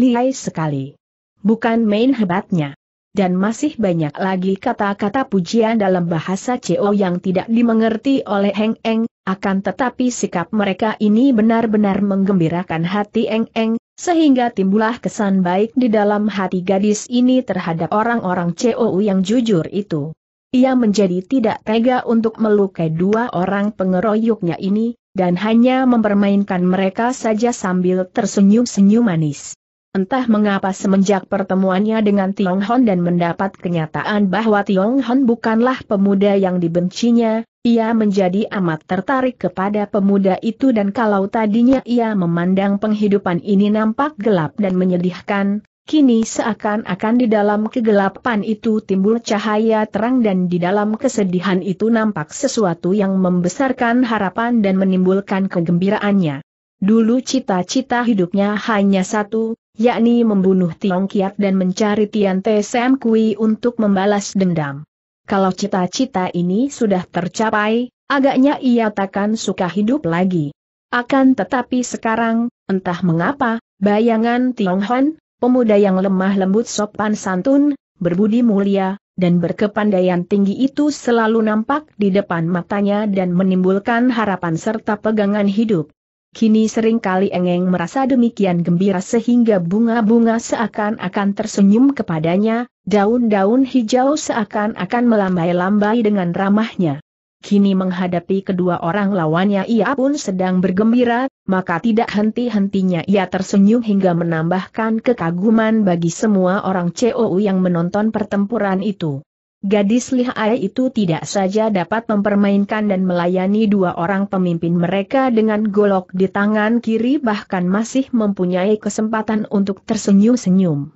Liai sekali. Bukan main hebatnya dan masih banyak lagi kata-kata pujian dalam bahasa CO yang tidak dimengerti oleh Heng Eng, akan tetapi sikap mereka ini benar-benar menggembirakan hati Heng Eng, sehingga timbullah kesan baik di dalam hati gadis ini terhadap orang-orang CO yang jujur itu. Ia menjadi tidak tega untuk melukai dua orang pengeroyoknya ini, dan hanya mempermainkan mereka saja sambil tersenyum-senyum manis. Entah mengapa semenjak pertemuannya dengan Tiong Hon dan mendapat kenyataan bahwa Tiong Hon bukanlah pemuda yang dibencinya, ia menjadi amat tertarik kepada pemuda itu dan kalau tadinya ia memandang penghidupan ini nampak gelap dan menyedihkan, kini seakan-akan di dalam kegelapan itu timbul cahaya terang dan di dalam kesedihan itu nampak sesuatu yang membesarkan harapan dan menimbulkan kegembiraannya. Dulu cita-cita hidupnya hanya satu, yakni membunuh Tiong Kiat dan mencari Tian Te Sam Kui untuk membalas dendam. Kalau cita-cita ini sudah tercapai, agaknya ia takkan suka hidup lagi. Akan tetapi sekarang, entah mengapa, bayangan Tiong Hon, pemuda yang lemah lembut sopan santun, berbudi mulia, dan berkepandaian tinggi itu selalu nampak di depan matanya dan menimbulkan harapan serta pegangan hidup. Kini seringkali Engeng merasa demikian gembira sehingga bunga-bunga seakan-akan tersenyum kepadanya, daun-daun hijau seakan-akan melambai-lambai dengan ramahnya. Kini menghadapi kedua orang lawannya ia pun sedang bergembira, maka tidak henti-hentinya ia tersenyum hingga menambahkan kekaguman bagi semua orang COU yang menonton pertempuran itu. Gadis lihai itu tidak saja dapat mempermainkan dan melayani dua orang pemimpin mereka dengan golok di tangan kiri bahkan masih mempunyai kesempatan untuk tersenyum-senyum.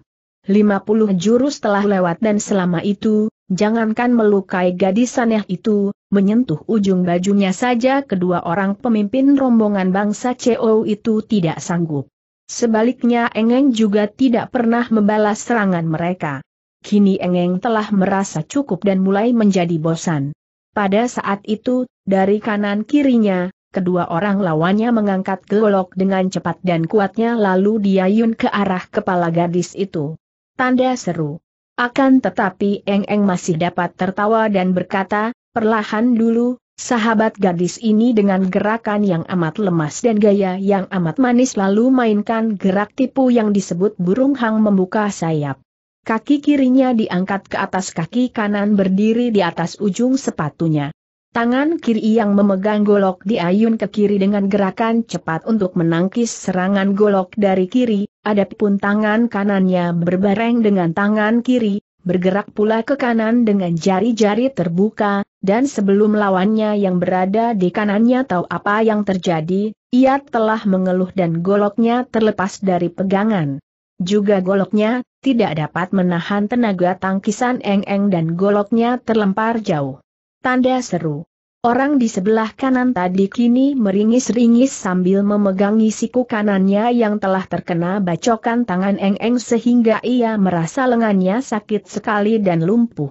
50 jurus telah lewat dan selama itu, jangankan melukai gadis aneh itu, menyentuh ujung bajunya saja kedua orang pemimpin rombongan bangsa CO itu tidak sanggup. Sebaliknya Engeng juga tidak pernah membalas serangan mereka kini Engeng telah merasa cukup dan mulai menjadi bosan. Pada saat itu, dari kanan kirinya, kedua orang lawannya mengangkat golok dengan cepat dan kuatnya lalu diayun ke arah kepala gadis itu. Tanda seru. Akan tetapi Engeng masih dapat tertawa dan berkata, perlahan dulu, sahabat gadis ini dengan gerakan yang amat lemas dan gaya yang amat manis lalu mainkan gerak tipu yang disebut burung hang membuka sayap. Kaki kirinya diangkat ke atas kaki kanan berdiri di atas ujung sepatunya. Tangan kiri yang memegang golok diayun ke kiri dengan gerakan cepat untuk menangkis serangan golok dari kiri, adapun tangan kanannya berbareng dengan tangan kiri, bergerak pula ke kanan dengan jari-jari terbuka, dan sebelum lawannya yang berada di kanannya tahu apa yang terjadi, ia telah mengeluh dan goloknya terlepas dari pegangan. Juga goloknya tidak dapat menahan tenaga tangkisan Eng-Eng dan goloknya terlempar jauh. Tanda seru. Orang di sebelah kanan tadi kini meringis-ringis sambil memegangi siku kanannya yang telah terkena bacokan tangan Eng-Eng sehingga ia merasa lengannya sakit sekali dan lumpuh.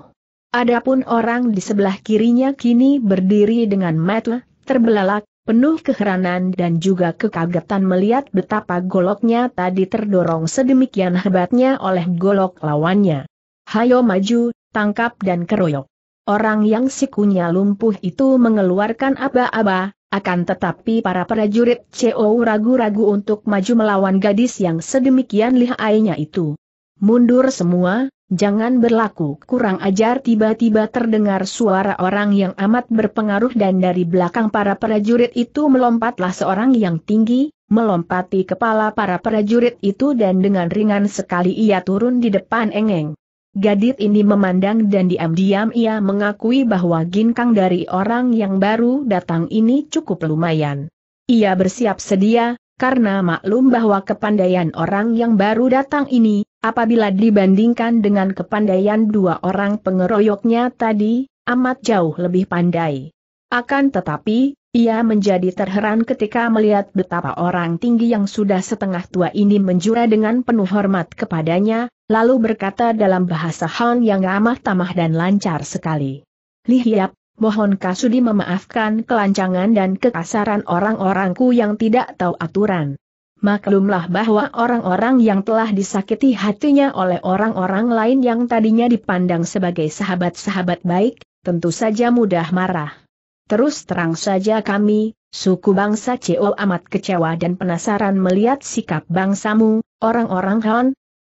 Adapun orang di sebelah kirinya kini berdiri dengan metel, terbelalak, penuh keheranan dan juga kekagetan melihat betapa goloknya tadi terdorong sedemikian hebatnya oleh golok lawannya. Hayo maju, tangkap dan keroyok. Orang yang sikunya lumpuh itu mengeluarkan aba-aba, akan tetapi para prajurit CO ragu-ragu untuk maju melawan gadis yang sedemikian lihainya itu. Mundur semua, Jangan berlaku kurang ajar tiba-tiba terdengar suara orang yang amat berpengaruh dan dari belakang para prajurit itu melompatlah seorang yang tinggi, melompati kepala para prajurit itu dan dengan ringan sekali ia turun di depan Engeng. Gadit ini memandang dan diam-diam ia mengakui bahwa ginkang dari orang yang baru datang ini cukup lumayan. Ia bersiap sedia, karena maklum bahwa kepandaian orang yang baru datang ini, apabila dibandingkan dengan kepandaian dua orang pengeroyoknya tadi, amat jauh lebih pandai. Akan tetapi, ia menjadi terheran ketika melihat betapa orang tinggi yang sudah setengah tua ini menjura dengan penuh hormat kepadanya, lalu berkata dalam bahasa Han yang ramah tamah dan lancar sekali. Lihiap, mohon Kasudi memaafkan kelancangan dan kekasaran orang-orangku yang tidak tahu aturan. Maklumlah bahwa orang-orang yang telah disakiti hatinya oleh orang-orang lain yang tadinya dipandang sebagai sahabat-sahabat baik, tentu saja mudah marah. Terus terang saja kami, suku bangsa Ceol amat kecewa dan penasaran melihat sikap bangsamu, orang-orang Han.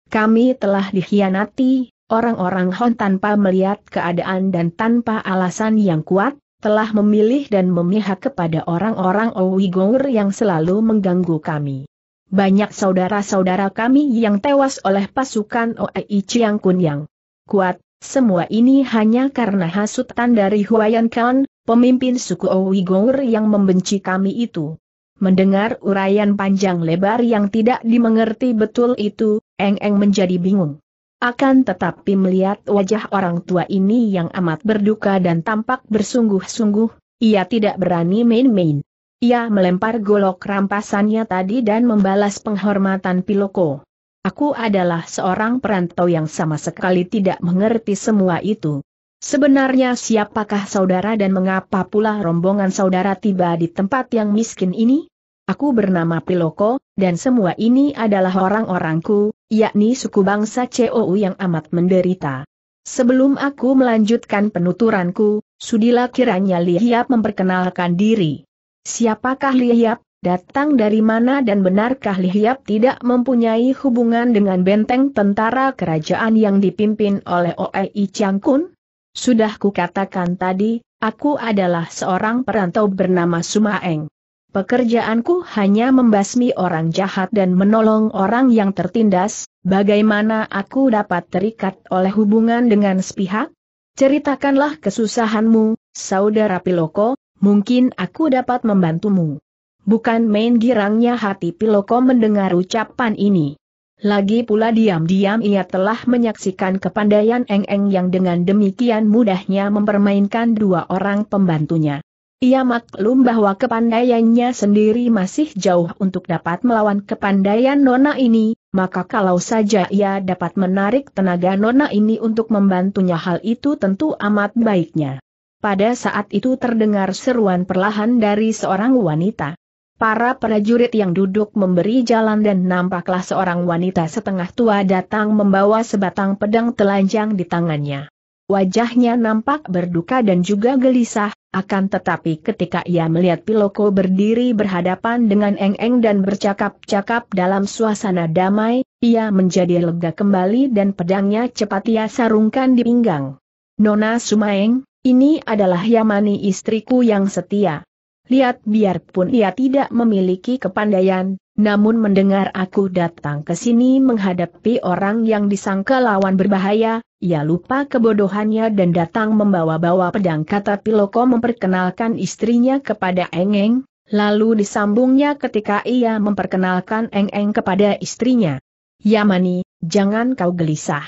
Kami telah dikhianati, Orang-orang Hon tanpa melihat keadaan dan tanpa alasan yang kuat, telah memilih dan memihak kepada orang-orang Ouigour yang selalu mengganggu kami. Banyak saudara-saudara kami yang tewas oleh pasukan OEI Chiang yang Kuat, semua ini hanya karena hasutan dari Huayan Khan, pemimpin suku Ouigour yang membenci kami itu. Mendengar uraian panjang lebar yang tidak dimengerti betul itu, Eng Eng menjadi bingung. Akan tetapi melihat wajah orang tua ini yang amat berduka dan tampak bersungguh-sungguh, ia tidak berani main-main. Ia melempar golok rampasannya tadi dan membalas penghormatan Piloko. Aku adalah seorang perantau yang sama sekali tidak mengerti semua itu. Sebenarnya siapakah saudara dan mengapa pula rombongan saudara tiba di tempat yang miskin ini? Aku bernama Piloko, dan semua ini adalah orang-orangku, yakni suku bangsa COU yang amat menderita. Sebelum aku melanjutkan penuturanku, sudilah kiranya Lihiap memperkenalkan diri. Siapakah Lihiap, datang dari mana dan benarkah Lihiap tidak mempunyai hubungan dengan benteng tentara kerajaan yang dipimpin oleh Oei Changkun? Sudah kukatakan tadi, aku adalah seorang perantau bernama Sumaeng. Pekerjaanku hanya membasmi orang jahat dan menolong orang yang tertindas, bagaimana aku dapat terikat oleh hubungan dengan sepihak? Ceritakanlah kesusahanmu, saudara Piloko, mungkin aku dapat membantumu. Bukan main girangnya hati Piloko mendengar ucapan ini. Lagi pula diam-diam ia telah menyaksikan kepandaian Eng-Eng yang dengan demikian mudahnya mempermainkan dua orang pembantunya. Ia maklum bahwa kepandaiannya sendiri masih jauh untuk dapat melawan kepandaian Nona ini, maka kalau saja ia dapat menarik tenaga Nona ini untuk membantunya hal itu tentu amat baiknya. Pada saat itu terdengar seruan perlahan dari seorang wanita. Para prajurit yang duduk memberi jalan dan nampaklah seorang wanita setengah tua datang membawa sebatang pedang telanjang di tangannya. Wajahnya nampak berduka dan juga gelisah, akan tetapi ketika ia melihat Piloko berdiri berhadapan dengan Eng-Eng dan bercakap-cakap dalam suasana damai, ia menjadi lega kembali dan pedangnya cepat ia sarungkan di pinggang. Nona Sumaeng, ini adalah Yamani istriku yang setia. Lihat biarpun ia tidak memiliki kepandaian, namun mendengar aku datang ke sini menghadapi orang yang disangka lawan berbahaya, ia lupa kebodohannya dan datang membawa-bawa pedang kata Piloko memperkenalkan istrinya kepada Engeng, lalu disambungnya ketika ia memperkenalkan Engeng kepada istrinya. Yamani, jangan kau gelisah.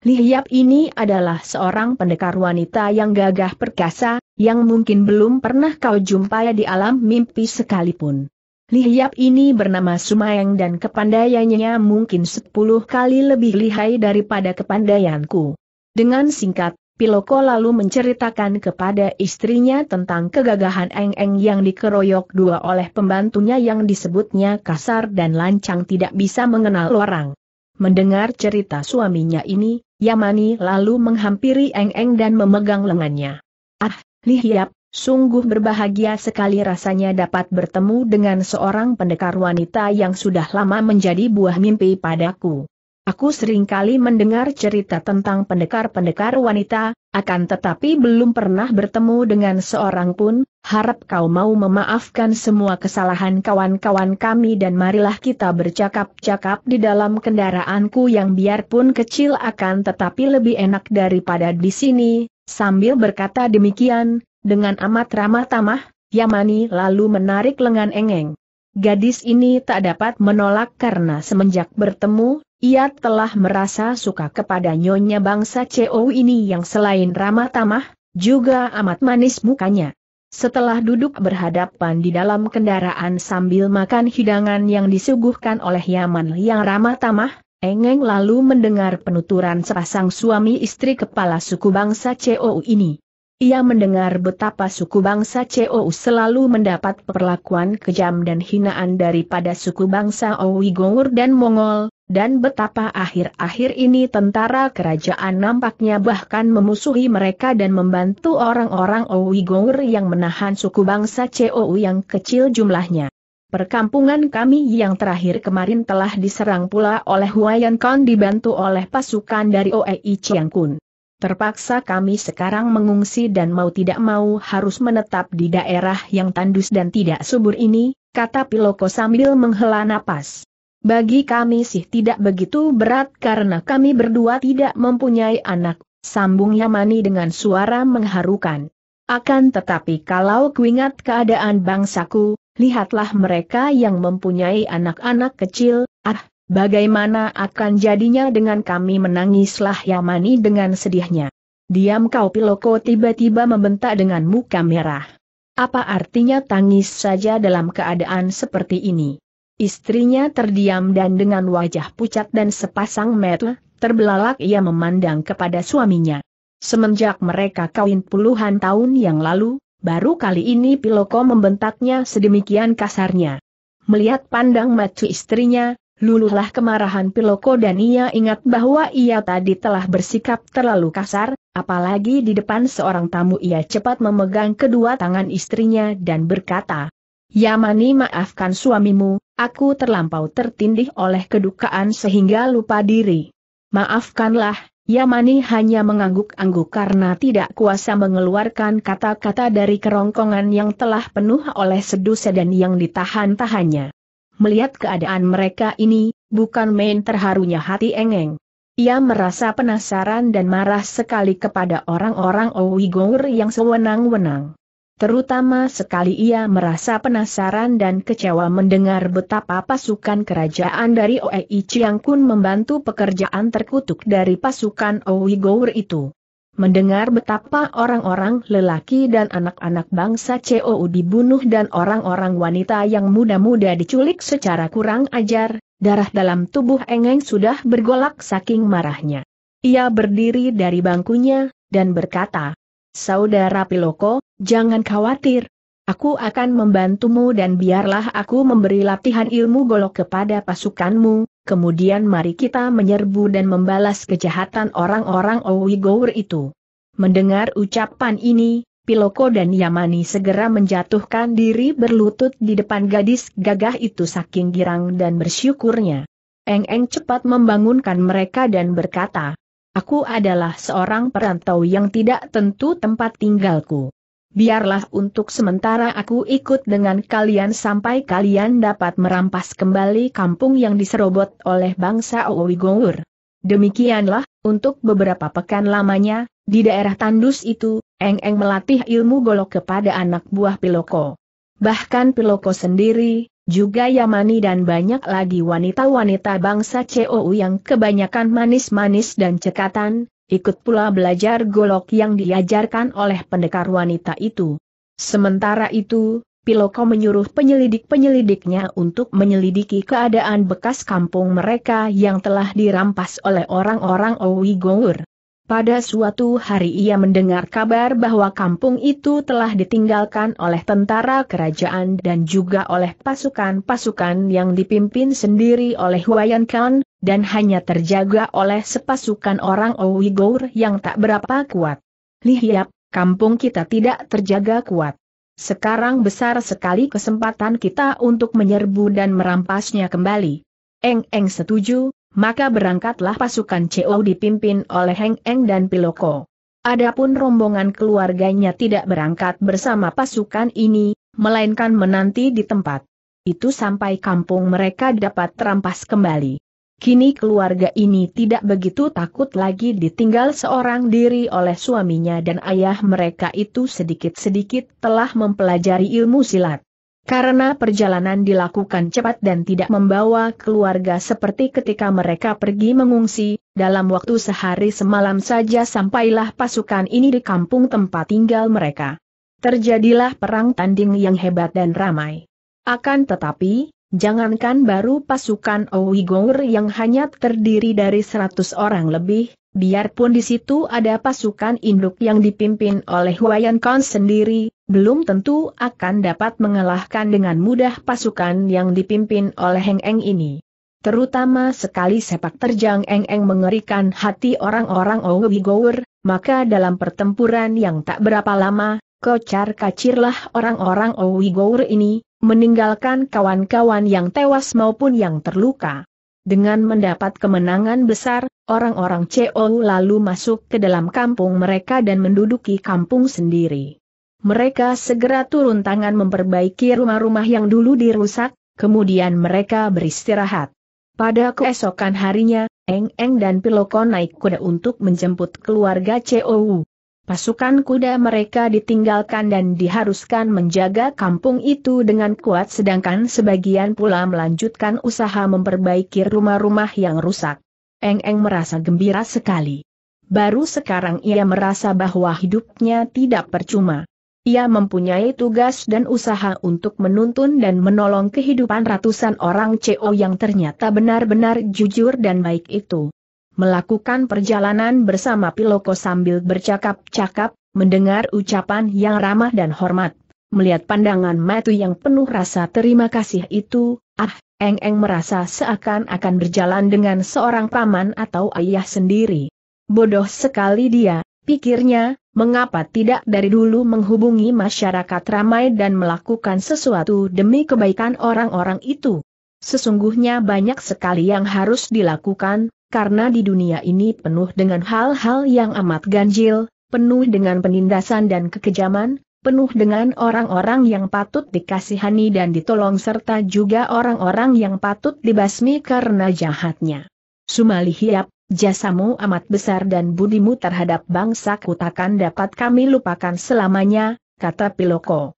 Lihiap ini adalah seorang pendekar wanita yang gagah perkasa, yang mungkin belum pernah kau jumpai di alam mimpi sekalipun. Lihiap ini bernama Sumayang dan kepandaiannya mungkin sepuluh kali lebih lihai daripada kepandaianku. Dengan singkat, Piloko lalu menceritakan kepada istrinya tentang kegagahan Eng-Eng yang dikeroyok dua oleh pembantunya yang disebutnya kasar dan lancang tidak bisa mengenal orang. Mendengar cerita suaminya ini, Yamani lalu menghampiri Eng-Eng dan memegang lengannya. Ah, Lihiap, Sungguh berbahagia sekali rasanya dapat bertemu dengan seorang pendekar wanita yang sudah lama menjadi buah mimpi padaku. Aku sering kali mendengar cerita tentang pendekar-pendekar wanita, akan tetapi belum pernah bertemu dengan seorang pun, harap kau mau memaafkan semua kesalahan kawan-kawan kami dan marilah kita bercakap-cakap di dalam kendaraanku yang biarpun kecil akan tetapi lebih enak daripada di sini, sambil berkata demikian, dengan amat ramah tamah, Yamani lalu menarik lengan Engeng. Gadis ini tak dapat menolak karena semenjak bertemu, ia telah merasa suka kepada nyonya bangsa CO ini yang selain ramah tamah, juga amat manis mukanya. Setelah duduk berhadapan di dalam kendaraan sambil makan hidangan yang disuguhkan oleh Yaman yang ramah tamah, Engeng lalu mendengar penuturan sepasang suami istri kepala suku bangsa CO ini. Ia mendengar betapa suku bangsa COU selalu mendapat perlakuan kejam dan hinaan daripada suku bangsa Ouigour dan Mongol, dan betapa akhir-akhir ini tentara kerajaan nampaknya bahkan memusuhi mereka dan membantu orang-orang Ouigour yang menahan suku bangsa COU yang kecil jumlahnya. Perkampungan kami yang terakhir kemarin telah diserang pula oleh Huayan Khan dibantu oleh pasukan dari OEI Chiang Kun. Terpaksa kami sekarang mengungsi dan mau tidak mau harus menetap di daerah yang tandus dan tidak subur ini, kata Piloko sambil menghela napas. Bagi kami sih tidak begitu berat karena kami berdua tidak mempunyai anak, sambung Yamani dengan suara mengharukan. Akan tetapi kalau kuingat keadaan bangsaku, lihatlah mereka yang mempunyai anak-anak kecil, ah, Bagaimana akan jadinya dengan kami menangislah Yamani dengan sedihnya. Diam kau Piloko tiba-tiba membentak dengan muka merah. Apa artinya tangis saja dalam keadaan seperti ini? Istrinya terdiam dan dengan wajah pucat dan sepasang mata, terbelalak ia memandang kepada suaminya. Semenjak mereka kawin puluhan tahun yang lalu, baru kali ini Piloko membentaknya sedemikian kasarnya. Melihat pandang mata istrinya, luluhlah kemarahan Piloko dan ia ingat bahwa ia tadi telah bersikap terlalu kasar, apalagi di depan seorang tamu ia cepat memegang kedua tangan istrinya dan berkata, Yamani maafkan suamimu, aku terlampau tertindih oleh kedukaan sehingga lupa diri. Maafkanlah, Yamani hanya mengangguk-angguk karena tidak kuasa mengeluarkan kata-kata dari kerongkongan yang telah penuh oleh sedusa dan yang ditahan-tahannya. Melihat keadaan mereka ini, bukan main terharunya hati Engeng. Ia merasa penasaran dan marah sekali kepada orang-orang Ouigour yang sewenang-wenang. Terutama sekali ia merasa penasaran dan kecewa mendengar betapa pasukan kerajaan dari Oei Chiang Kun membantu pekerjaan terkutuk dari pasukan Ouigour itu. Mendengar betapa orang-orang lelaki dan anak-anak bangsa COU dibunuh dan orang-orang wanita yang muda-muda diculik secara kurang ajar, darah dalam tubuh Engeng sudah bergolak saking marahnya. Ia berdiri dari bangkunya, dan berkata, Saudara Piloko, jangan khawatir. Aku akan membantumu dan biarlah aku memberi latihan ilmu golok kepada pasukanmu, kemudian mari kita menyerbu dan membalas kejahatan orang-orang Owigour itu. Mendengar ucapan ini, Piloko dan Yamani segera menjatuhkan diri berlutut di depan gadis gagah itu saking girang dan bersyukurnya. Eng-eng cepat membangunkan mereka dan berkata, Aku adalah seorang perantau yang tidak tentu tempat tinggalku biarlah untuk sementara aku ikut dengan kalian sampai kalian dapat merampas kembali kampung yang diserobot oleh bangsa Owigour. Demikianlah, untuk beberapa pekan lamanya, di daerah tandus itu, Eng Eng melatih ilmu golok kepada anak buah Piloko. Bahkan Piloko sendiri, juga Yamani dan banyak lagi wanita-wanita bangsa COU yang kebanyakan manis-manis dan cekatan, ikut pula belajar golok yang diajarkan oleh pendekar wanita itu. Sementara itu, Piloko menyuruh penyelidik-penyelidiknya untuk menyelidiki keadaan bekas kampung mereka yang telah dirampas oleh orang-orang Gour. Pada suatu hari ia mendengar kabar bahwa kampung itu telah ditinggalkan oleh tentara kerajaan dan juga oleh pasukan-pasukan yang dipimpin sendiri oleh Wayan Khan, dan hanya terjaga oleh sepasukan orang Owigour yang tak berapa kuat. Lihiap, kampung kita tidak terjaga kuat. Sekarang besar sekali kesempatan kita untuk menyerbu dan merampasnya kembali. Eng Eng setuju, maka berangkatlah pasukan CO dipimpin oleh Heng Eng dan Piloko. Adapun rombongan keluarganya tidak berangkat bersama pasukan ini, melainkan menanti di tempat itu sampai kampung mereka dapat terampas kembali. Kini keluarga ini tidak begitu takut lagi ditinggal seorang diri oleh suaminya dan ayah mereka itu sedikit-sedikit telah mempelajari ilmu silat. Karena perjalanan dilakukan cepat dan tidak membawa keluarga seperti ketika mereka pergi mengungsi, dalam waktu sehari semalam saja sampailah pasukan ini di kampung tempat tinggal mereka. Terjadilah perang tanding yang hebat dan ramai. Akan tetapi, Jangankan baru pasukan Ouigour yang hanya terdiri dari 100 orang lebih, biarpun di situ ada pasukan induk yang dipimpin oleh Huayan Khan sendiri, belum tentu akan dapat mengalahkan dengan mudah pasukan yang dipimpin oleh Heng Eng ini. Terutama sekali sepak terjang Eng Eng mengerikan hati orang-orang Ouigour, maka dalam pertempuran yang tak berapa lama, kocar kacirlah orang-orang Ouigour ini, meninggalkan kawan-kawan yang tewas maupun yang terluka. Dengan mendapat kemenangan besar, orang-orang CO lalu masuk ke dalam kampung mereka dan menduduki kampung sendiri. Mereka segera turun tangan memperbaiki rumah-rumah yang dulu dirusak, kemudian mereka beristirahat. Pada keesokan harinya, Eng Eng dan Pilokon naik kuda untuk menjemput keluarga COU. Pasukan kuda mereka ditinggalkan dan diharuskan menjaga kampung itu dengan kuat sedangkan sebagian pula melanjutkan usaha memperbaiki rumah-rumah yang rusak. Eng-eng merasa gembira sekali. Baru sekarang ia merasa bahwa hidupnya tidak percuma. Ia mempunyai tugas dan usaha untuk menuntun dan menolong kehidupan ratusan orang CO yang ternyata benar-benar jujur dan baik itu melakukan perjalanan bersama Piloko sambil bercakap-cakap, mendengar ucapan yang ramah dan hormat. Melihat pandangan Matu yang penuh rasa terima kasih itu, ah, Eng-Eng merasa seakan-akan berjalan dengan seorang paman atau ayah sendiri. Bodoh sekali dia, pikirnya, mengapa tidak dari dulu menghubungi masyarakat ramai dan melakukan sesuatu demi kebaikan orang-orang itu. Sesungguhnya banyak sekali yang harus dilakukan, karena di dunia ini penuh dengan hal-hal yang amat ganjil, penuh dengan penindasan dan kekejaman, penuh dengan orang-orang yang patut dikasihani dan ditolong serta juga orang-orang yang patut dibasmi karena jahatnya. Sumali Hiap, jasamu amat besar dan budimu terhadap bangsa kutakan dapat kami lupakan selamanya, kata Piloko.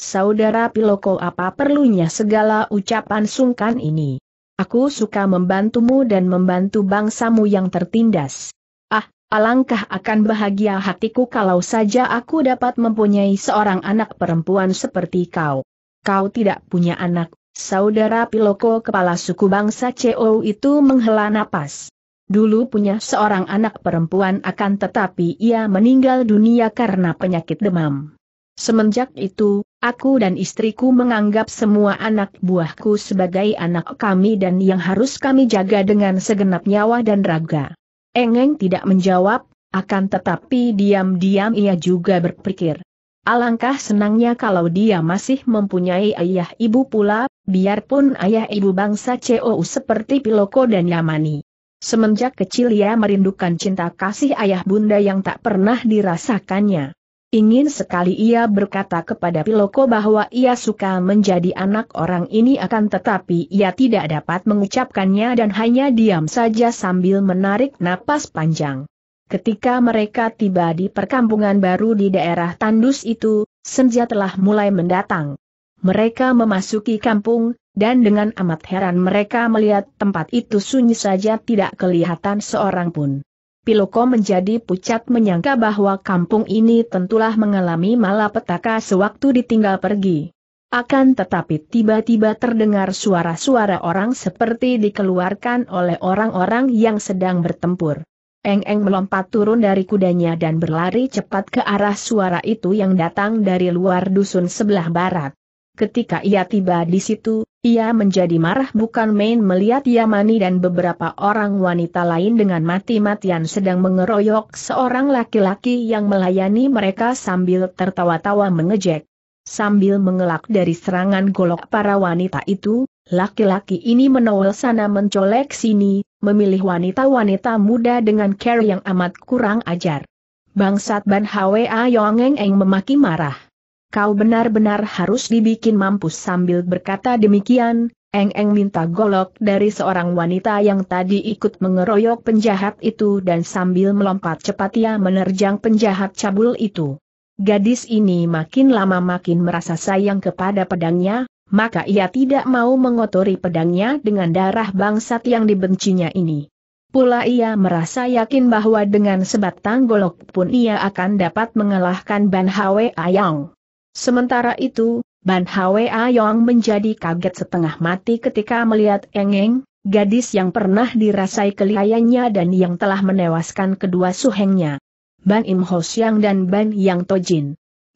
Saudara Piloko apa perlunya segala ucapan sungkan ini? Aku suka membantumu dan membantu bangsamu yang tertindas. Ah, alangkah akan bahagia hatiku kalau saja aku dapat mempunyai seorang anak perempuan seperti kau. Kau tidak punya anak, saudara Piloko kepala suku bangsa CO itu menghela napas. Dulu punya seorang anak perempuan akan tetapi ia meninggal dunia karena penyakit demam. Semenjak itu, Aku dan istriku menganggap semua anak buahku sebagai anak kami dan yang harus kami jaga dengan segenap nyawa dan raga. Engeng tidak menjawab, akan tetapi diam-diam ia juga berpikir. Alangkah senangnya kalau dia masih mempunyai ayah ibu pula, biarpun ayah ibu bangsa COU seperti Piloko dan Yamani. Semenjak kecil ia merindukan cinta kasih ayah bunda yang tak pernah dirasakannya. Ingin sekali ia berkata kepada Piloko bahwa ia suka menjadi anak orang ini akan tetapi ia tidak dapat mengucapkannya dan hanya diam saja sambil menarik napas panjang. Ketika mereka tiba di perkampungan baru di daerah tandus itu, senja telah mulai mendatang. Mereka memasuki kampung, dan dengan amat heran mereka melihat tempat itu sunyi saja tidak kelihatan seorang pun. Piloko menjadi pucat menyangka bahwa kampung ini tentulah mengalami malapetaka sewaktu ditinggal pergi. Akan tetapi tiba-tiba terdengar suara-suara orang seperti dikeluarkan oleh orang-orang yang sedang bertempur. Eng-eng melompat turun dari kudanya dan berlari cepat ke arah suara itu yang datang dari luar dusun sebelah barat. Ketika ia tiba di situ, ia menjadi marah bukan main melihat Yamani dan beberapa orang wanita lain dengan mati-matian sedang mengeroyok seorang laki-laki yang melayani mereka sambil tertawa-tawa mengejek. Sambil mengelak dari serangan golok para wanita itu, laki-laki ini menowel sana mencolek sini, memilih wanita-wanita muda dengan care yang amat kurang ajar. Bangsat Ban Hwa Yongeng Eng memaki marah kau benar-benar harus dibikin mampus sambil berkata demikian, Eng-eng minta golok dari seorang wanita yang tadi ikut mengeroyok penjahat itu dan sambil melompat cepat ia menerjang penjahat cabul itu. Gadis ini makin lama makin merasa sayang kepada pedangnya, maka ia tidak mau mengotori pedangnya dengan darah bangsat yang dibencinya ini. Pula ia merasa yakin bahwa dengan sebatang golok pun ia akan dapat mengalahkan Ban Hwe Ayang. Sementara itu, Ban Hwe Ayong menjadi kaget setengah mati ketika melihat Engeng, gadis yang pernah dirasai kelihayannya dan yang telah menewaskan kedua suhengnya. Ban Im Ho Siang dan Ban Yang Tojin.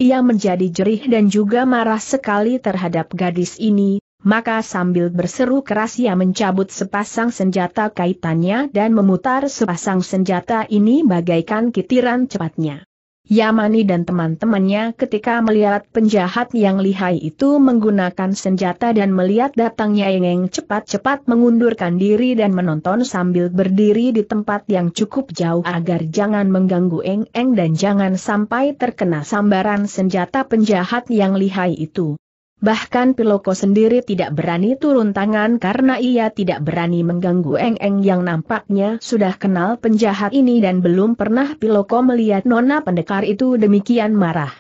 Ia menjadi jerih dan juga marah sekali terhadap gadis ini, maka sambil berseru keras ia mencabut sepasang senjata kaitannya dan memutar sepasang senjata ini bagaikan kitiran cepatnya. Yamani dan teman-temannya ketika melihat penjahat yang lihai itu menggunakan senjata dan melihat datangnya Engeng cepat-cepat mengundurkan diri dan menonton sambil berdiri di tempat yang cukup jauh agar jangan mengganggu Engeng dan jangan sampai terkena sambaran senjata penjahat yang lihai itu. Bahkan Piloko sendiri tidak berani turun tangan karena ia tidak berani mengganggu Eng-Eng yang nampaknya sudah kenal penjahat ini dan belum pernah Piloko melihat nona pendekar itu demikian marah.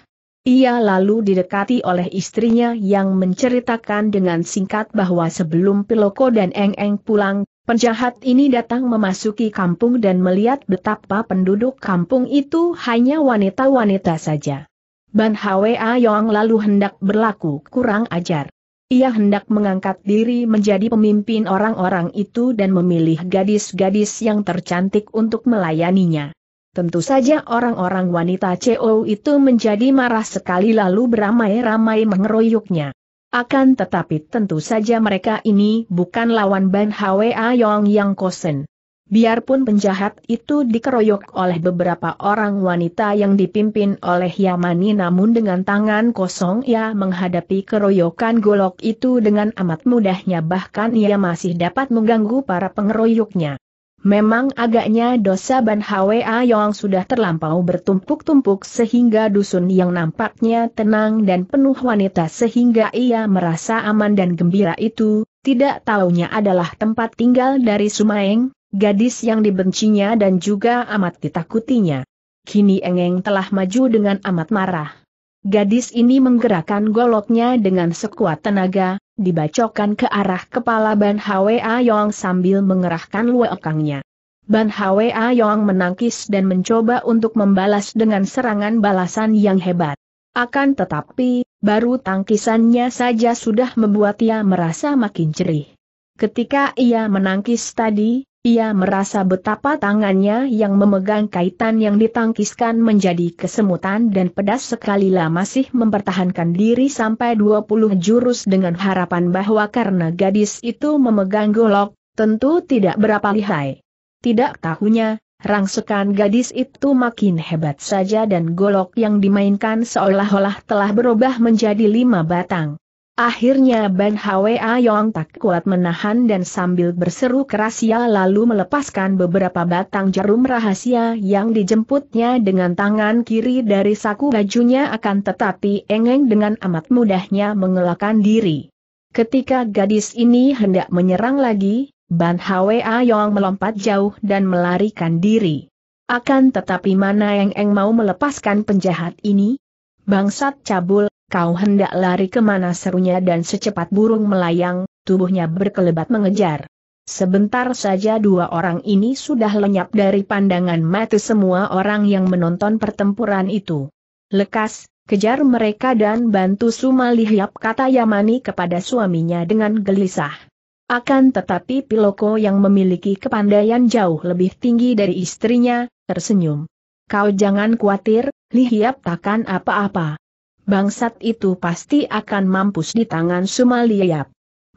Ia lalu didekati oleh istrinya yang menceritakan dengan singkat bahwa sebelum Piloko dan Eng-Eng pulang, penjahat ini datang memasuki kampung dan melihat betapa penduduk kampung itu hanya wanita-wanita saja. Ban Hwa Yong lalu hendak berlaku kurang ajar. Ia hendak mengangkat diri menjadi pemimpin orang-orang itu dan memilih gadis-gadis yang tercantik untuk melayaninya. Tentu saja orang-orang wanita CO itu menjadi marah sekali lalu beramai-ramai mengeroyoknya. Akan tetapi tentu saja mereka ini bukan lawan Ban Hwa Yong yang kosen biarpun penjahat itu dikeroyok oleh beberapa orang wanita yang dipimpin oleh Yamani namun dengan tangan kosong ia menghadapi keroyokan golok itu dengan amat mudahnya bahkan ia masih dapat mengganggu para pengeroyoknya. Memang agaknya dosa Ban Hwa Yong sudah terlampau bertumpuk-tumpuk sehingga dusun yang nampaknya tenang dan penuh wanita sehingga ia merasa aman dan gembira itu, tidak taunya adalah tempat tinggal dari Sumaeng, gadis yang dibencinya dan juga amat ditakutinya. Kini Engeng telah maju dengan amat marah. Gadis ini menggerakkan goloknya dengan sekuat tenaga, dibacokkan ke arah kepala Ban Hwa Yong sambil mengerahkan luekangnya. Ban Hwa Yong menangkis dan mencoba untuk membalas dengan serangan balasan yang hebat. Akan tetapi, baru tangkisannya saja sudah membuat ia merasa makin cerih. Ketika ia menangkis tadi, ia merasa betapa tangannya yang memegang kaitan yang ditangkiskan menjadi kesemutan dan pedas sekali lah masih mempertahankan diri sampai 20 jurus dengan harapan bahwa karena gadis itu memegang golok, tentu tidak berapa lihai. Tidak tahunya, rangsekan gadis itu makin hebat saja dan golok yang dimainkan seolah-olah telah berubah menjadi lima batang. Akhirnya Ban Hwa Yong tak kuat menahan dan sambil berseru keras ia lalu melepaskan beberapa batang jarum rahasia yang dijemputnya dengan tangan kiri dari saku bajunya akan tetapi Engeng dengan amat mudahnya mengelakkan diri. Ketika gadis ini hendak menyerang lagi, Ban Hwa Yong melompat jauh dan melarikan diri. Akan tetapi mana yang Eng mau melepaskan penjahat ini? Bangsat cabul, Kau hendak lari kemana serunya dan secepat burung melayang, tubuhnya berkelebat mengejar. Sebentar saja dua orang ini sudah lenyap dari pandangan mata semua orang yang menonton pertempuran itu. Lekas, kejar mereka dan bantu Sumalihiap kata Yamani kepada suaminya dengan gelisah. Akan tetapi Piloko yang memiliki kepandaian jauh lebih tinggi dari istrinya, tersenyum. Kau jangan khawatir, Lihyap takkan apa-apa bangsat itu pasti akan mampus di tangan Sumaliap.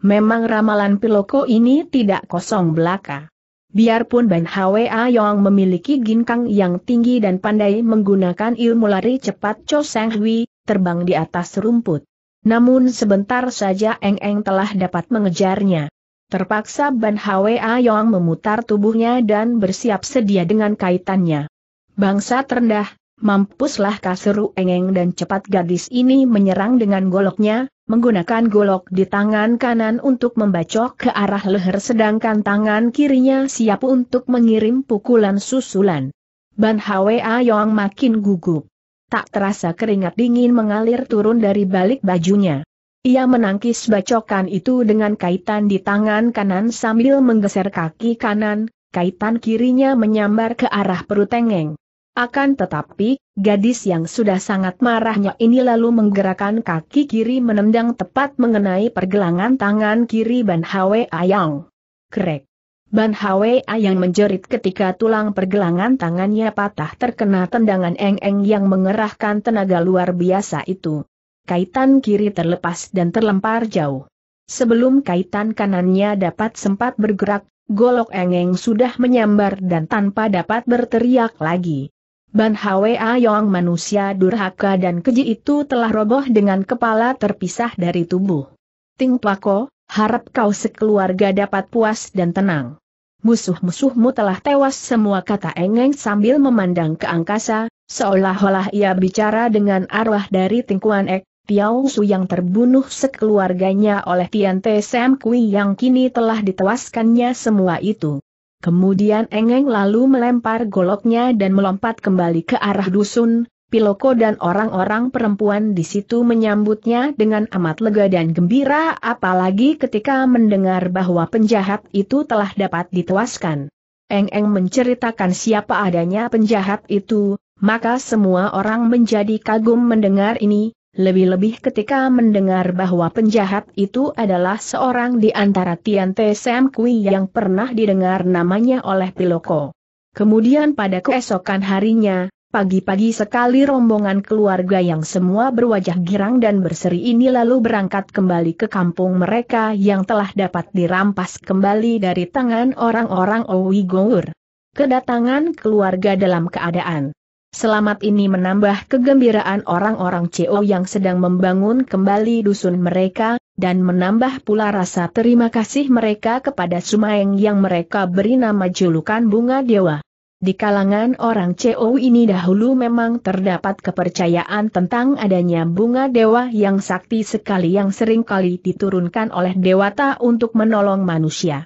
Memang ramalan Piloko ini tidak kosong belaka. Biarpun Ban Hwa Yong memiliki ginkang yang tinggi dan pandai menggunakan ilmu lari cepat Cho Seng Hui, terbang di atas rumput. Namun sebentar saja Eng Eng telah dapat mengejarnya. Terpaksa Ban Hwa Yong memutar tubuhnya dan bersiap sedia dengan kaitannya. Bangsa terendah, Mampuslah kasuru engeng dan cepat gadis ini menyerang dengan goloknya, menggunakan golok di tangan kanan untuk membacok ke arah leher sedangkan tangan kirinya siap untuk mengirim pukulan susulan. Ban Hwa Yong makin gugup. Tak terasa keringat dingin mengalir turun dari balik bajunya. Ia menangkis bacokan itu dengan kaitan di tangan kanan sambil menggeser kaki kanan, kaitan kirinya menyambar ke arah perut Engeng. Akan tetapi, gadis yang sudah sangat marahnya ini lalu menggerakkan kaki kiri menendang tepat mengenai pergelangan tangan kiri Ban Hwe Ayang. Krek. Ban Hwe Ayang menjerit ketika tulang pergelangan tangannya patah terkena tendangan Eng-Eng yang mengerahkan tenaga luar biasa itu. Kaitan kiri terlepas dan terlempar jauh. Sebelum kaitan kanannya dapat sempat bergerak, golok Eng-Eng sudah menyambar dan tanpa dapat berteriak lagi. Ban Hwa Yong manusia durhaka dan keji itu telah roboh dengan kepala terpisah dari tubuh. Ting Plako, harap kau sekeluarga dapat puas dan tenang. Musuh-musuhmu telah tewas semua kata Engeng sambil memandang ke angkasa, seolah-olah ia bicara dengan arwah dari Ting Kuan Ek, Piao Su yang terbunuh sekeluarganya oleh Tian Te Sam Kui yang kini telah ditewaskannya semua itu. Kemudian Engeng lalu melempar goloknya dan melompat kembali ke arah dusun, Piloko dan orang-orang perempuan di situ menyambutnya dengan amat lega dan gembira apalagi ketika mendengar bahwa penjahat itu telah dapat dituaskan. Engeng menceritakan siapa adanya penjahat itu, maka semua orang menjadi kagum mendengar ini, lebih-lebih ketika mendengar bahwa penjahat itu adalah seorang di antara Tian Te Sam Kui yang pernah didengar namanya oleh Piloko. Kemudian pada keesokan harinya, pagi-pagi sekali rombongan keluarga yang semua berwajah girang dan berseri ini lalu berangkat kembali ke kampung mereka yang telah dapat dirampas kembali dari tangan orang-orang Owi Gour. Kedatangan keluarga dalam keadaan Selamat ini menambah kegembiraan orang-orang CO yang sedang membangun kembali dusun mereka, dan menambah pula rasa terima kasih mereka kepada Sumaeng yang mereka beri nama julukan Bunga Dewa. Di kalangan orang CO ini dahulu memang terdapat kepercayaan tentang adanya bunga dewa yang sakti sekali yang seringkali diturunkan oleh dewata untuk menolong manusia.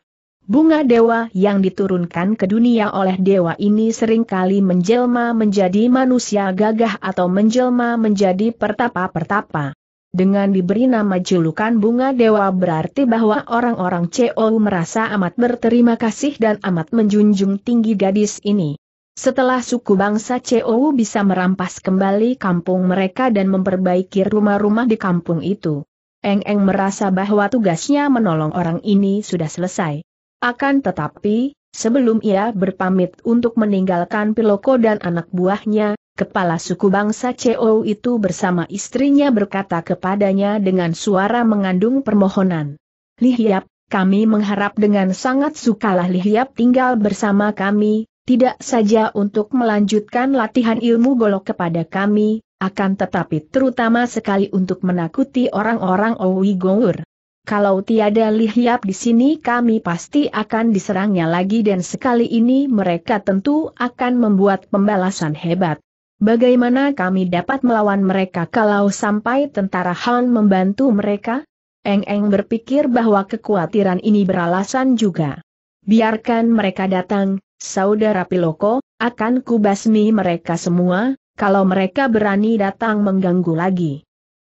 Bunga dewa yang diturunkan ke dunia oleh dewa ini seringkali menjelma menjadi manusia gagah atau menjelma menjadi pertapa-pertapa. Dengan diberi nama julukan bunga dewa berarti bahwa orang-orang CEO merasa amat berterima kasih dan amat menjunjung tinggi gadis ini. Setelah suku bangsa CEO bisa merampas kembali kampung mereka dan memperbaiki rumah-rumah di kampung itu, Eng Eng merasa bahwa tugasnya menolong orang ini sudah selesai. Akan tetapi, sebelum ia berpamit untuk meninggalkan Piloko dan anak buahnya, kepala suku bangsa CEO itu bersama istrinya berkata kepadanya dengan suara mengandung permohonan. Lihiap, kami mengharap dengan sangat sukalah Lihiap tinggal bersama kami, tidak saja untuk melanjutkan latihan ilmu golok kepada kami, akan tetapi terutama sekali untuk menakuti orang-orang Owi Gour kalau tiada lihiap di sini kami pasti akan diserangnya lagi dan sekali ini mereka tentu akan membuat pembalasan hebat. Bagaimana kami dapat melawan mereka kalau sampai tentara Han membantu mereka? Eng-eng berpikir bahwa kekhawatiran ini beralasan juga. Biarkan mereka datang, saudara Piloko, akan kubasmi mereka semua, kalau mereka berani datang mengganggu lagi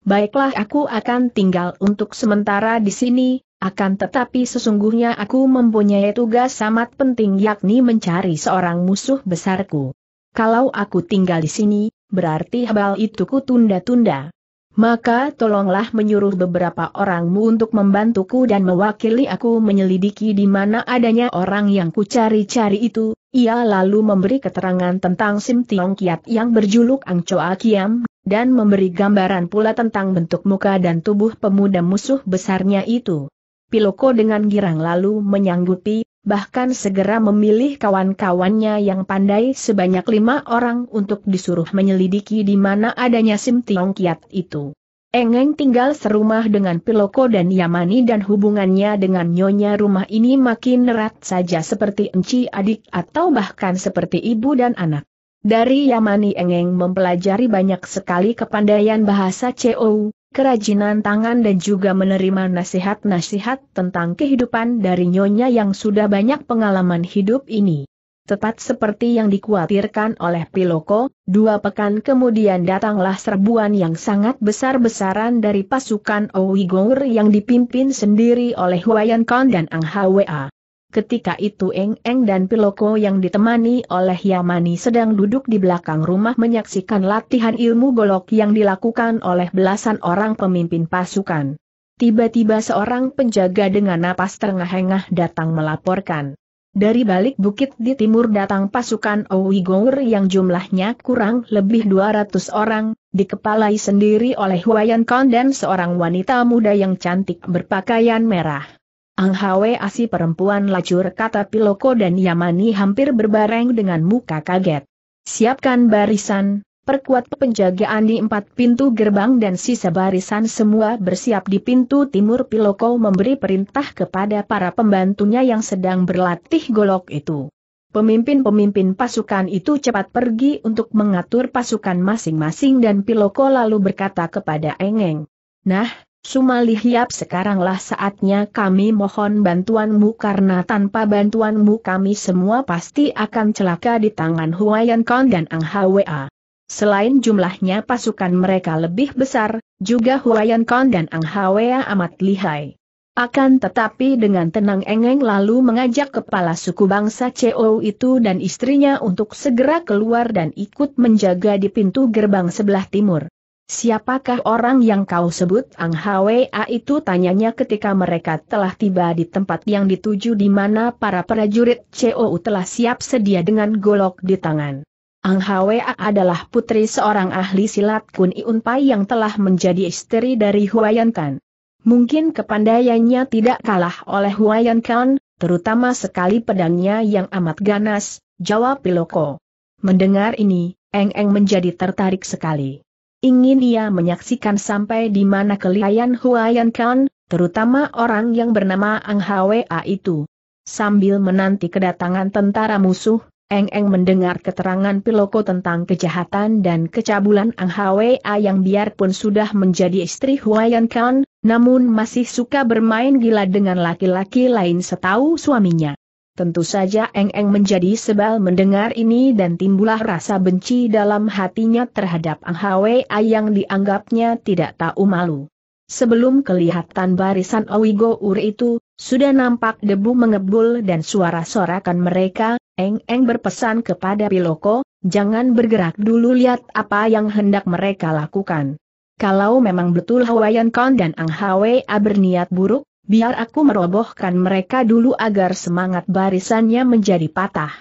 baiklah aku akan tinggal untuk sementara di sini, akan tetapi sesungguhnya aku mempunyai tugas amat penting yakni mencari seorang musuh besarku. Kalau aku tinggal di sini, berarti hal itu ku tunda-tunda. Maka tolonglah menyuruh beberapa orangmu untuk membantuku dan mewakili aku menyelidiki di mana adanya orang yang ku cari-cari itu. Ia lalu memberi keterangan tentang Sim Tiong Kiat yang berjuluk Ang Choa Kiam dan memberi gambaran pula tentang bentuk muka dan tubuh pemuda musuh besarnya itu. Piloko dengan girang lalu menyanggupi, bahkan segera memilih kawan-kawannya yang pandai sebanyak lima orang untuk disuruh menyelidiki di mana adanya Sim Tiong Kiat itu. Engeng tinggal serumah dengan Piloko dan Yamani dan hubungannya dengan nyonya rumah ini makin erat saja seperti enci adik atau bahkan seperti ibu dan anak. Dari Yamani Engeng mempelajari banyak sekali kepandaian bahasa Ceo, kerajinan tangan dan juga menerima nasihat-nasihat tentang kehidupan dari Nyonya yang sudah banyak pengalaman hidup ini. Tepat seperti yang dikhawatirkan oleh Piloko, dua pekan kemudian datanglah serbuan yang sangat besar-besaran dari pasukan Owigour yang dipimpin sendiri oleh Huayan Khan dan Ang Hwa. Ketika itu Eng Eng dan Piloko yang ditemani oleh Yamani sedang duduk di belakang rumah menyaksikan latihan ilmu golok yang dilakukan oleh belasan orang pemimpin pasukan. Tiba-tiba seorang penjaga dengan napas terengah-engah datang melaporkan. Dari balik bukit di timur datang pasukan Ouigour yang jumlahnya kurang lebih 200 orang, dikepalai sendiri oleh Huayan Kon dan seorang wanita muda yang cantik berpakaian merah. Ang Hwe Asi perempuan lacur kata Piloko dan Yamani hampir berbareng dengan muka kaget. Siapkan barisan, perkuat penjagaan di empat pintu gerbang dan sisa barisan semua bersiap di pintu timur Piloko memberi perintah kepada para pembantunya yang sedang berlatih golok itu. Pemimpin-pemimpin pasukan itu cepat pergi untuk mengatur pasukan masing-masing dan Piloko lalu berkata kepada Engeng. Nah, Sumalihiap sekaranglah saatnya kami mohon bantuanmu karena tanpa bantuanmu kami semua pasti akan celaka di tangan Huayan Kong dan Ang Hwa. Selain jumlahnya pasukan mereka lebih besar, juga Huayan Kong dan Ang Hwa amat lihai. Akan tetapi dengan tenang Engeng lalu mengajak kepala suku bangsa CO itu dan istrinya untuk segera keluar dan ikut menjaga di pintu gerbang sebelah timur. Siapakah orang yang kau sebut Ang Hwa itu tanyanya ketika mereka telah tiba di tempat yang dituju di mana para prajurit COU telah siap sedia dengan golok di tangan. Ang Hwa adalah putri seorang ahli silat Kun Iun Pai yang telah menjadi istri dari Huayan Kan. Mungkin kepandaiannya tidak kalah oleh Huayan Kan, terutama sekali pedangnya yang amat ganas, jawab Piloko. Mendengar ini, Eng Eng menjadi tertarik sekali. Ingin ia menyaksikan sampai di mana kelihayan Huayan Khan, terutama orang yang bernama Ang Hwa itu. Sambil menanti kedatangan tentara musuh, Eng-Eng mendengar keterangan Piloko tentang kejahatan dan kecabulan Ang Hwa yang biarpun sudah menjadi istri Huayan Khan, namun masih suka bermain gila dengan laki-laki lain setahu suaminya. Tentu saja Eng Eng menjadi sebal mendengar ini dan timbullah rasa benci dalam hatinya terhadap Ang Hwa yang dianggapnya tidak tahu malu. Sebelum kelihatan barisan Owigo Ur itu, sudah nampak debu mengebul dan suara sorakan mereka, Eng Eng berpesan kepada Piloko, jangan bergerak dulu lihat apa yang hendak mereka lakukan. Kalau memang betul Hwayan Kon dan Ang Hwa berniat buruk, Biar aku merobohkan mereka dulu agar semangat barisannya menjadi patah.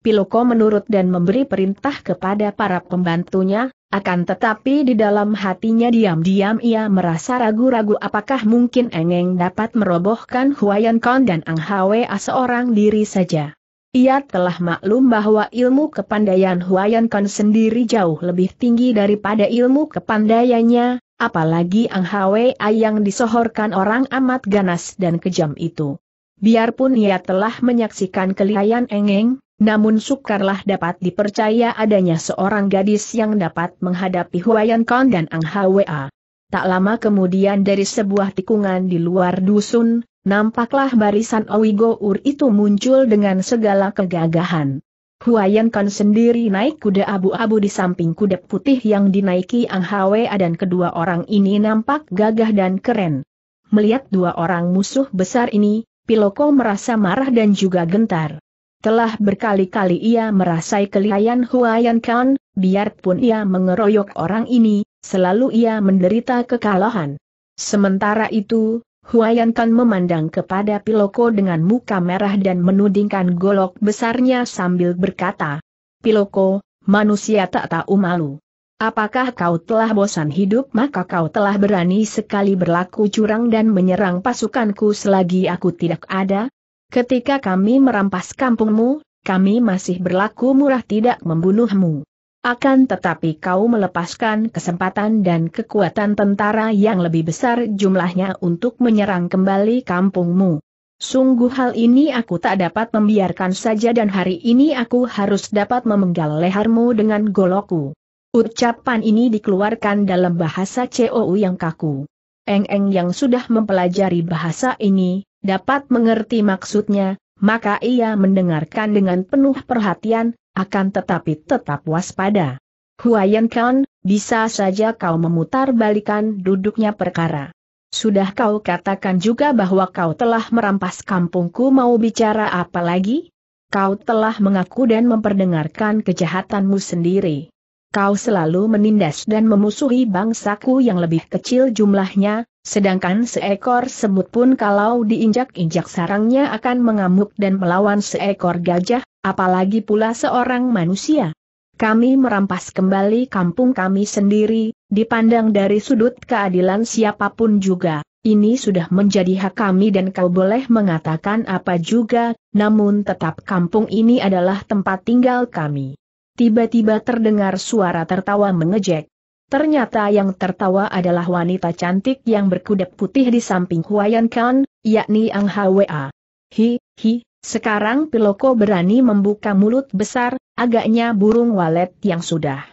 Piloko menurut dan memberi perintah kepada para pembantunya, akan tetapi di dalam hatinya diam-diam ia merasa ragu-ragu apakah mungkin Engeng dapat merobohkan Huayan Kon dan Ang Hwa seorang diri saja. Ia telah maklum bahwa ilmu kepandaian Huayan Kon sendiri jauh lebih tinggi daripada ilmu kepandaiannya, apalagi Ang Hwa yang disohorkan orang amat ganas dan kejam itu. Biarpun ia telah menyaksikan kelihayan Engeng, namun sukarlah dapat dipercaya adanya seorang gadis yang dapat menghadapi Huayan Kong dan Ang Hwa. Tak lama kemudian dari sebuah tikungan di luar dusun, nampaklah barisan Owigo Ur itu muncul dengan segala kegagahan. Huayan Kan sendiri naik kuda abu-abu di samping kuda putih yang dinaiki Ang Hwa dan kedua orang ini nampak gagah dan keren. Melihat dua orang musuh besar ini, Piloko merasa marah dan juga gentar. Telah berkali-kali ia merasai kelihayan Huayan Kan, biarpun ia mengeroyok orang ini, selalu ia menderita kekalahan. Sementara itu, Huayan Tan memandang kepada Piloko dengan muka merah dan menudingkan golok besarnya sambil berkata, Piloko, manusia tak tahu malu. Apakah kau telah bosan hidup maka kau telah berani sekali berlaku curang dan menyerang pasukanku selagi aku tidak ada? Ketika kami merampas kampungmu, kami masih berlaku murah tidak membunuhmu. Akan tetapi kau melepaskan kesempatan dan kekuatan tentara yang lebih besar jumlahnya untuk menyerang kembali kampungmu. Sungguh hal ini aku tak dapat membiarkan saja dan hari ini aku harus dapat memenggal lehermu dengan goloku. Ucapan ini dikeluarkan dalam bahasa COU yang kaku. Eng-eng yang sudah mempelajari bahasa ini, dapat mengerti maksudnya, maka ia mendengarkan dengan penuh perhatian, akan tetapi tetap waspada. Huayan Kan, bisa saja kau memutar balikan duduknya perkara. Sudah kau katakan juga bahwa kau telah merampas kampungku mau bicara apa lagi? Kau telah mengaku dan memperdengarkan kejahatanmu sendiri. Kau selalu menindas dan memusuhi bangsaku yang lebih kecil jumlahnya, Sedangkan seekor semut pun kalau diinjak-injak sarangnya akan mengamuk dan melawan seekor gajah, Apalagi pula seorang manusia. Kami merampas kembali kampung kami sendiri, dipandang dari sudut keadilan siapapun juga. Ini sudah menjadi hak kami dan kau boleh mengatakan apa juga, namun tetap kampung ini adalah tempat tinggal kami. Tiba-tiba terdengar suara tertawa mengejek. Ternyata yang tertawa adalah wanita cantik yang berkuda putih di samping Huayan Khan, yakni Ang Hwa. Hi, hi, sekarang Piloko berani membuka mulut besar, agaknya burung walet yang sudah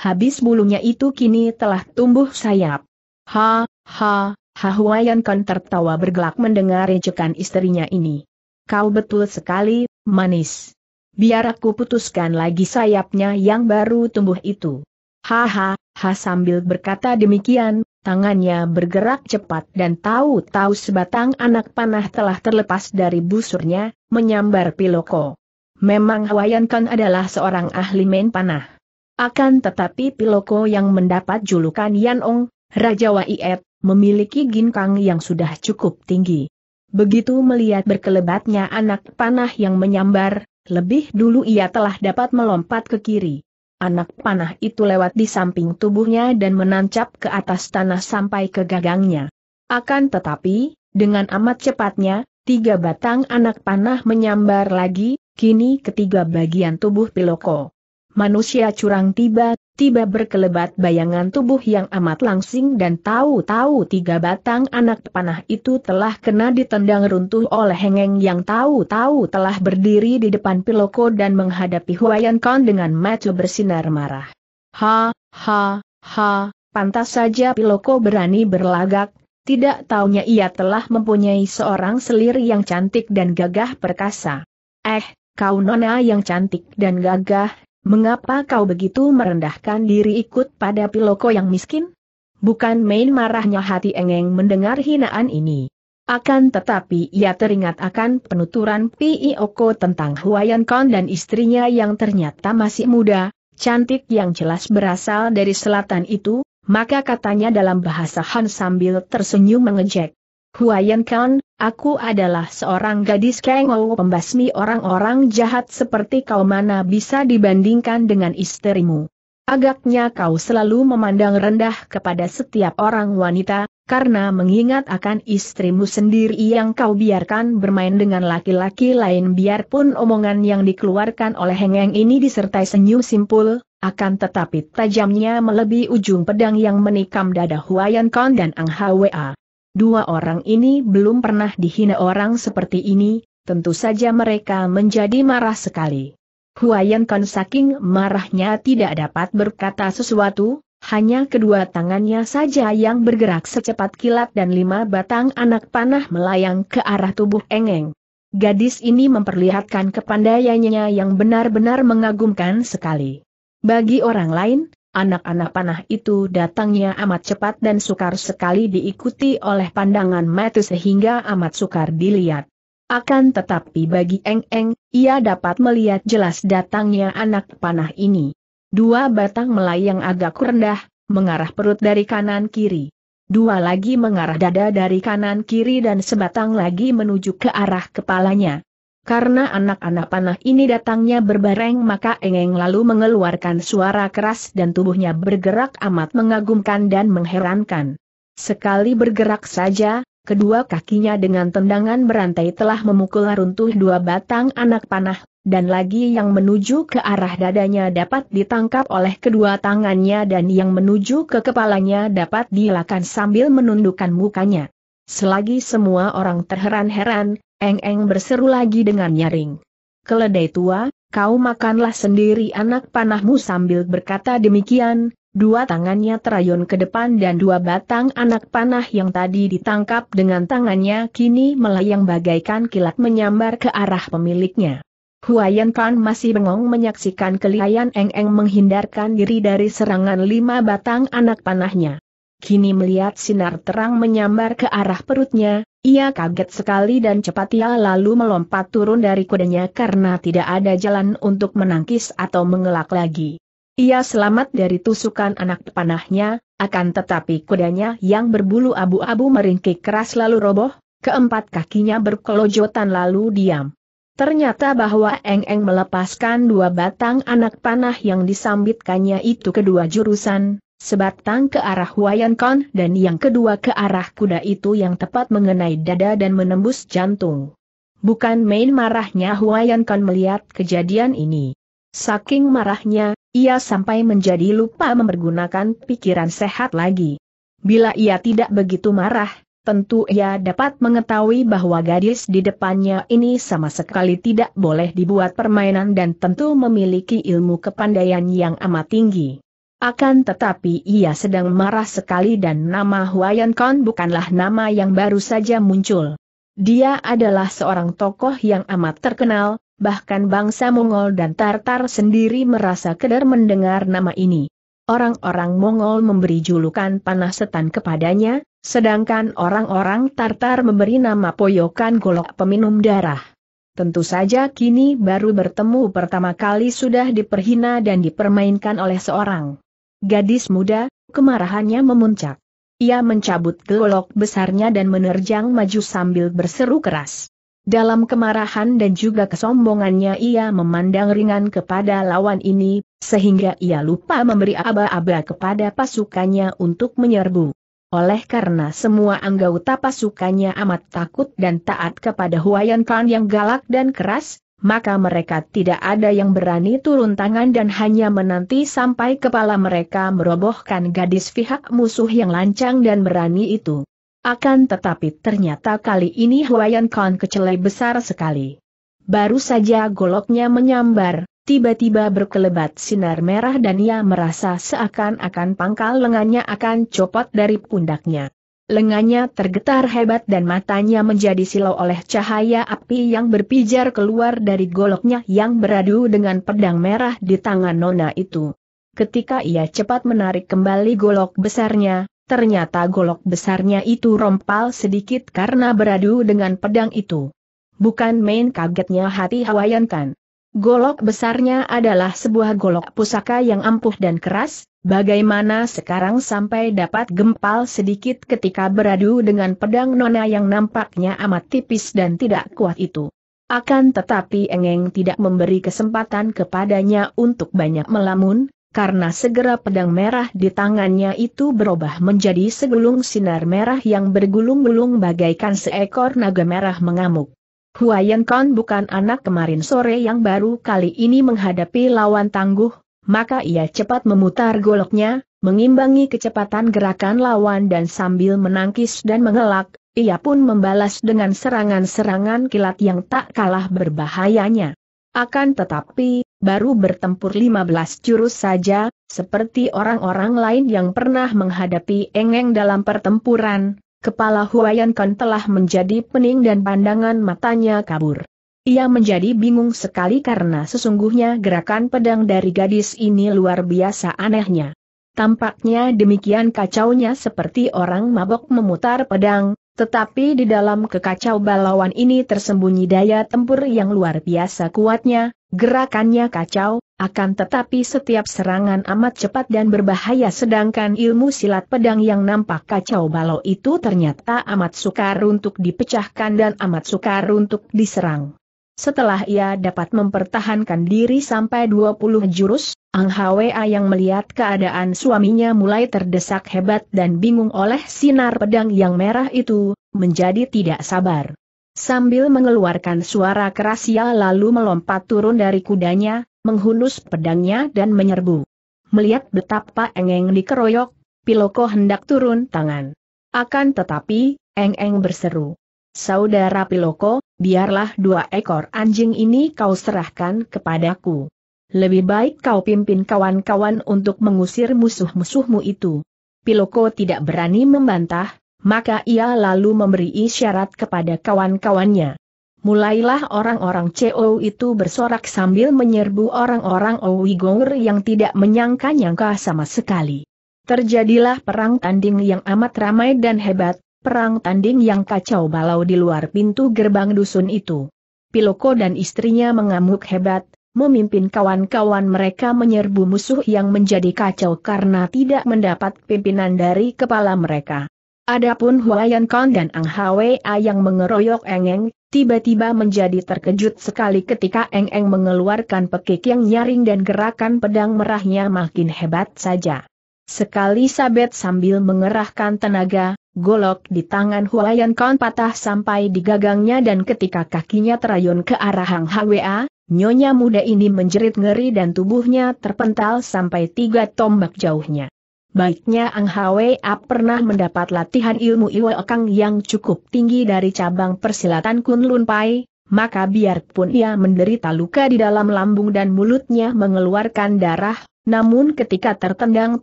habis bulunya itu kini telah tumbuh sayap. Ha, ha, ha Huayan kan tertawa bergelak mendengar rejekan istrinya ini. Kau betul sekali, manis. Biar aku putuskan lagi sayapnya yang baru tumbuh itu. Ha ha, ha sambil berkata demikian, Tangannya bergerak cepat dan tahu-tahu sebatang anak panah telah terlepas dari busurnya, menyambar Piloko. Memang Kan adalah seorang ahli main panah. Akan tetapi Piloko yang mendapat julukan Yan Ong, Raja Waiet, memiliki ginkang yang sudah cukup tinggi. Begitu melihat berkelebatnya anak panah yang menyambar, lebih dulu ia telah dapat melompat ke kiri. Anak panah itu lewat di samping tubuhnya dan menancap ke atas tanah sampai ke gagangnya. Akan tetapi, dengan amat cepatnya, tiga batang anak panah menyambar lagi, kini ketiga bagian tubuh Piloko manusia curang tiba-tiba berkelebat bayangan tubuh yang amat langsing dan tahu-tahu tiga batang anak panah itu telah kena ditendang runtuh oleh hengeng yang tahu-tahu telah berdiri di depan Piloko dan menghadapi Huayan Khan dengan mata bersinar marah. Ha, ha, ha, pantas saja Piloko berani berlagak, tidak taunya ia telah mempunyai seorang selir yang cantik dan gagah perkasa. Eh, kau nona yang cantik dan gagah, Mengapa kau begitu merendahkan diri ikut pada Piloko yang miskin? Bukan main marahnya hati Engeng mendengar hinaan ini. Akan tetapi ia teringat akan penuturan Pioko tentang Huayan Kon dan istrinya yang ternyata masih muda, cantik yang jelas berasal dari selatan itu, maka katanya dalam bahasa Han sambil tersenyum mengejek. Huayan Khan, aku adalah seorang gadis kengo pembasmi orang-orang jahat seperti kau mana bisa dibandingkan dengan istrimu. Agaknya kau selalu memandang rendah kepada setiap orang wanita, karena mengingat akan istrimu sendiri yang kau biarkan bermain dengan laki-laki lain biarpun omongan yang dikeluarkan oleh Hengeng ini disertai senyum simpul, akan tetapi tajamnya melebihi ujung pedang yang menikam dada Huayan Khan dan Ang Hwa. Dua orang ini belum pernah dihina orang seperti ini, tentu saja mereka menjadi marah sekali. Huayan Kan saking marahnya tidak dapat berkata sesuatu, hanya kedua tangannya saja yang bergerak secepat kilat dan lima batang anak panah melayang ke arah tubuh Engeng. Gadis ini memperlihatkan kepandaiannya yang benar-benar mengagumkan sekali. Bagi orang lain, Anak-anak panah itu datangnya amat cepat dan sukar sekali diikuti oleh pandangan mata sehingga amat sukar dilihat. Akan tetapi bagi Eng Eng, ia dapat melihat jelas datangnya anak panah ini. Dua batang melayang agak rendah, mengarah perut dari kanan kiri. Dua lagi mengarah dada dari kanan kiri dan sebatang lagi menuju ke arah kepalanya. Karena anak-anak panah ini datangnya berbareng maka Engeng lalu mengeluarkan suara keras dan tubuhnya bergerak amat mengagumkan dan mengherankan. Sekali bergerak saja, kedua kakinya dengan tendangan berantai telah memukul runtuh dua batang anak panah, dan lagi yang menuju ke arah dadanya dapat ditangkap oleh kedua tangannya dan yang menuju ke kepalanya dapat dilakan sambil menundukkan mukanya. Selagi semua orang terheran-heran, Eng-eng berseru lagi dengan nyaring. Keledai tua, kau makanlah sendiri anak panahmu sambil berkata demikian, dua tangannya terayun ke depan dan dua batang anak panah yang tadi ditangkap dengan tangannya kini melayang bagaikan kilat menyambar ke arah pemiliknya. Huayan Pan masih bengong menyaksikan kelihayan Eng-eng menghindarkan diri dari serangan lima batang anak panahnya. Kini melihat sinar terang menyambar ke arah perutnya, ia kaget sekali dan cepat ia lalu melompat turun dari kudanya karena tidak ada jalan untuk menangkis atau mengelak lagi. Ia selamat dari tusukan anak panahnya, akan tetapi kudanya yang berbulu abu-abu meringkik keras lalu roboh, keempat kakinya berkelojotan lalu diam. Ternyata bahwa Eng Eng melepaskan dua batang anak panah yang disambitkannya itu kedua jurusan, Sebatang ke arah Huayan Kon dan yang kedua ke arah kuda itu yang tepat mengenai dada dan menembus jantung. Bukan main marahnya Huayan Kon melihat kejadian ini. Saking marahnya, ia sampai menjadi lupa mempergunakan pikiran sehat lagi. Bila ia tidak begitu marah, tentu ia dapat mengetahui bahwa gadis di depannya ini sama sekali tidak boleh dibuat permainan dan tentu memiliki ilmu kepandaian yang amat tinggi. Akan tetapi ia sedang marah sekali dan nama Huayan Kon bukanlah nama yang baru saja muncul. Dia adalah seorang tokoh yang amat terkenal, bahkan bangsa Mongol dan Tartar sendiri merasa kedar mendengar nama ini. Orang-orang Mongol memberi julukan panah setan kepadanya, sedangkan orang-orang Tartar memberi nama poyokan golok peminum darah. Tentu saja kini baru bertemu pertama kali sudah diperhina dan dipermainkan oleh seorang Gadis muda, kemarahannya memuncak. Ia mencabut golok besarnya dan menerjang maju sambil berseru keras. Dalam kemarahan dan juga kesombongannya ia memandang ringan kepada lawan ini, sehingga ia lupa memberi aba-aba kepada pasukannya untuk menyerbu. Oleh karena semua anggota pasukannya amat takut dan taat kepada Huayan Khan yang galak dan keras, maka mereka tidak ada yang berani turun tangan dan hanya menanti sampai kepala mereka merobohkan gadis pihak musuh yang lancang dan berani itu. Akan tetapi ternyata kali ini Huayan Khan kecelai besar sekali. Baru saja goloknya menyambar, tiba-tiba berkelebat sinar merah dan ia merasa seakan-akan pangkal lengannya akan copot dari pundaknya lengannya tergetar hebat dan matanya menjadi silau oleh cahaya api yang berpijar keluar dari goloknya yang beradu dengan pedang merah di tangan Nona itu. Ketika ia cepat menarik kembali golok besarnya, ternyata golok besarnya itu rompal sedikit karena beradu dengan pedang itu. Bukan main kagetnya hati Hawayan kan. Golok besarnya adalah sebuah golok pusaka yang ampuh dan keras, bagaimana sekarang sampai dapat gempal sedikit ketika beradu dengan pedang nona yang nampaknya amat tipis dan tidak kuat itu. Akan tetapi Engeng tidak memberi kesempatan kepadanya untuk banyak melamun, karena segera pedang merah di tangannya itu berubah menjadi segulung sinar merah yang bergulung-gulung bagaikan seekor naga merah mengamuk. Huayan Kon bukan anak kemarin sore yang baru kali ini menghadapi lawan tangguh, maka ia cepat memutar goloknya, mengimbangi kecepatan gerakan lawan dan sambil menangkis dan mengelak, ia pun membalas dengan serangan-serangan kilat yang tak kalah berbahayanya. Akan tetapi, baru bertempur 15 jurus saja, seperti orang-orang lain yang pernah menghadapi engeng dalam pertempuran, Kepala Huayan Kan telah menjadi pening dan pandangan matanya kabur. Ia menjadi bingung sekali karena sesungguhnya gerakan pedang dari gadis ini luar biasa anehnya. Tampaknya demikian kacaunya seperti orang mabok memutar pedang, tetapi di dalam kekacau balauan ini tersembunyi daya tempur yang luar biasa kuatnya, Gerakannya kacau, akan tetapi setiap serangan amat cepat dan berbahaya sedangkan ilmu silat pedang yang nampak kacau balau itu ternyata amat sukar untuk dipecahkan dan amat sukar untuk diserang. Setelah ia dapat mempertahankan diri sampai 20 jurus, Ang Hwa yang melihat keadaan suaminya mulai terdesak hebat dan bingung oleh sinar pedang yang merah itu, menjadi tidak sabar. Sambil mengeluarkan suara keras ia lalu melompat turun dari kudanya, menghunus pedangnya dan menyerbu. Melihat betapa Engeng dikeroyok, Piloko hendak turun tangan. Akan tetapi, Engeng berseru. Saudara Piloko, biarlah dua ekor anjing ini kau serahkan kepadaku. Lebih baik kau pimpin kawan-kawan untuk mengusir musuh-musuhmu itu. Piloko tidak berani membantah, maka ia lalu memberi isyarat kepada kawan-kawannya. Mulailah orang-orang CO itu bersorak sambil menyerbu orang-orang Owigongur yang tidak menyangka-nyangka sama sekali. Terjadilah perang tanding yang amat ramai dan hebat, perang tanding yang kacau balau di luar pintu gerbang dusun itu. Piloko dan istrinya mengamuk hebat, memimpin kawan-kawan mereka menyerbu musuh yang menjadi kacau karena tidak mendapat pimpinan dari kepala mereka. Adapun Huayan Kong dan Ang Hwa yang mengeroyok Eng Eng, tiba-tiba menjadi terkejut sekali ketika Eng Eng mengeluarkan pekik yang nyaring dan gerakan pedang merahnya makin hebat saja. Sekali sabet sambil mengerahkan tenaga, golok di tangan Huayan Kong patah sampai di gagangnya dan ketika kakinya terayun ke arah Hang Hwa, nyonya muda ini menjerit ngeri dan tubuhnya terpental sampai tiga tombak jauhnya. Baiknya Ang Hwa pernah mendapat latihan ilmu ilmu Okang yang cukup tinggi dari cabang persilatan Kunlun Pai, maka biarpun ia menderita luka di dalam lambung dan mulutnya mengeluarkan darah, namun ketika tertendang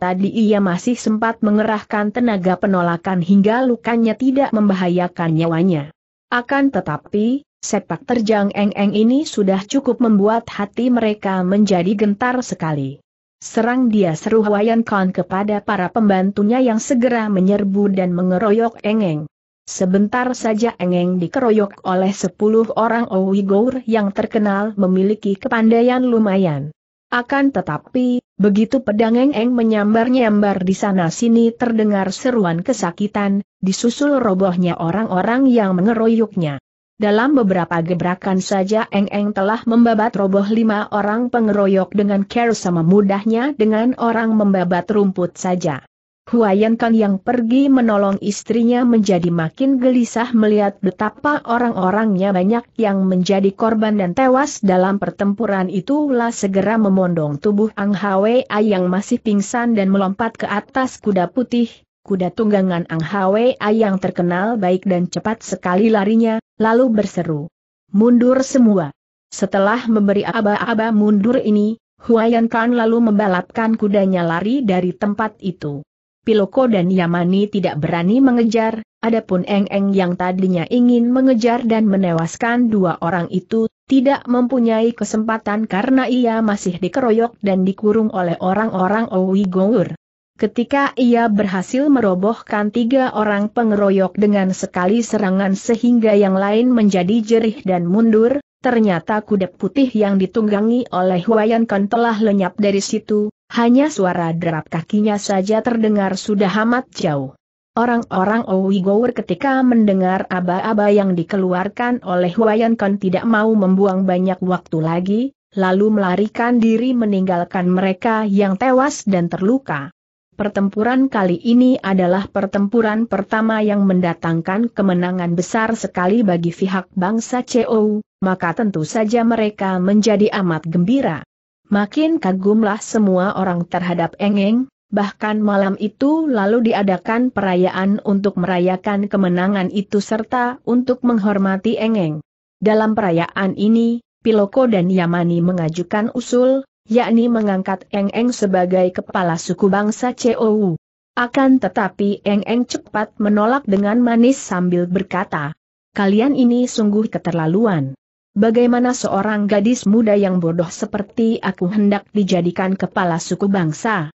tadi ia masih sempat mengerahkan tenaga penolakan hingga lukanya tidak membahayakan nyawanya. Akan tetapi, sepak terjang Eng Eng ini sudah cukup membuat hati mereka menjadi gentar sekali. Serang dia seru Wayan Khan kepada para pembantunya yang segera menyerbu dan mengeroyok Engeng. Sebentar saja Engeng dikeroyok oleh sepuluh orang Ouigour yang terkenal memiliki kepandaian lumayan. Akan tetapi, begitu pedang Engeng menyambar-nyambar di sana-sini terdengar seruan kesakitan, disusul robohnya orang-orang yang mengeroyoknya. Dalam beberapa gebrakan saja Eng Eng telah membabat roboh lima orang pengeroyok dengan care sama mudahnya dengan orang membabat rumput saja. Huayan Kang yang pergi menolong istrinya menjadi makin gelisah melihat betapa orang-orangnya banyak yang menjadi korban dan tewas dalam pertempuran itulah segera memondong tubuh Ang Hwa yang masih pingsan dan melompat ke atas kuda putih, kuda tunggangan Ang Hwa yang terkenal baik dan cepat sekali larinya, lalu berseru. Mundur semua. Setelah memberi aba-aba mundur ini, Huayan Khan lalu membalapkan kudanya lari dari tempat itu. Piloko dan Yamani tidak berani mengejar, adapun Eng-Eng yang tadinya ingin mengejar dan menewaskan dua orang itu, tidak mempunyai kesempatan karena ia masih dikeroyok dan dikurung oleh orang-orang Owi Gour. Ketika ia berhasil merobohkan tiga orang pengeroyok dengan sekali serangan sehingga yang lain menjadi jerih dan mundur, ternyata kuda putih yang ditunggangi oleh Huayan kan telah lenyap dari situ, hanya suara derap kakinya saja terdengar sudah amat jauh. Orang-orang Owigower ketika mendengar aba-aba yang dikeluarkan oleh Huayan kan tidak mau membuang banyak waktu lagi, lalu melarikan diri meninggalkan mereka yang tewas dan terluka. Pertempuran kali ini adalah pertempuran pertama yang mendatangkan kemenangan besar sekali bagi pihak bangsa CO. maka tentu saja mereka menjadi amat gembira. Makin kagumlah semua orang terhadap Engeng, bahkan malam itu lalu diadakan perayaan untuk merayakan kemenangan itu serta untuk menghormati Engeng. Dalam perayaan ini, Piloko dan Yamani mengajukan usul, yakni mengangkat Eng Eng sebagai kepala suku bangsa COU. Akan tetapi Eng Eng cepat menolak dengan manis sambil berkata, kalian ini sungguh keterlaluan. Bagaimana seorang gadis muda yang bodoh seperti aku hendak dijadikan kepala suku bangsa?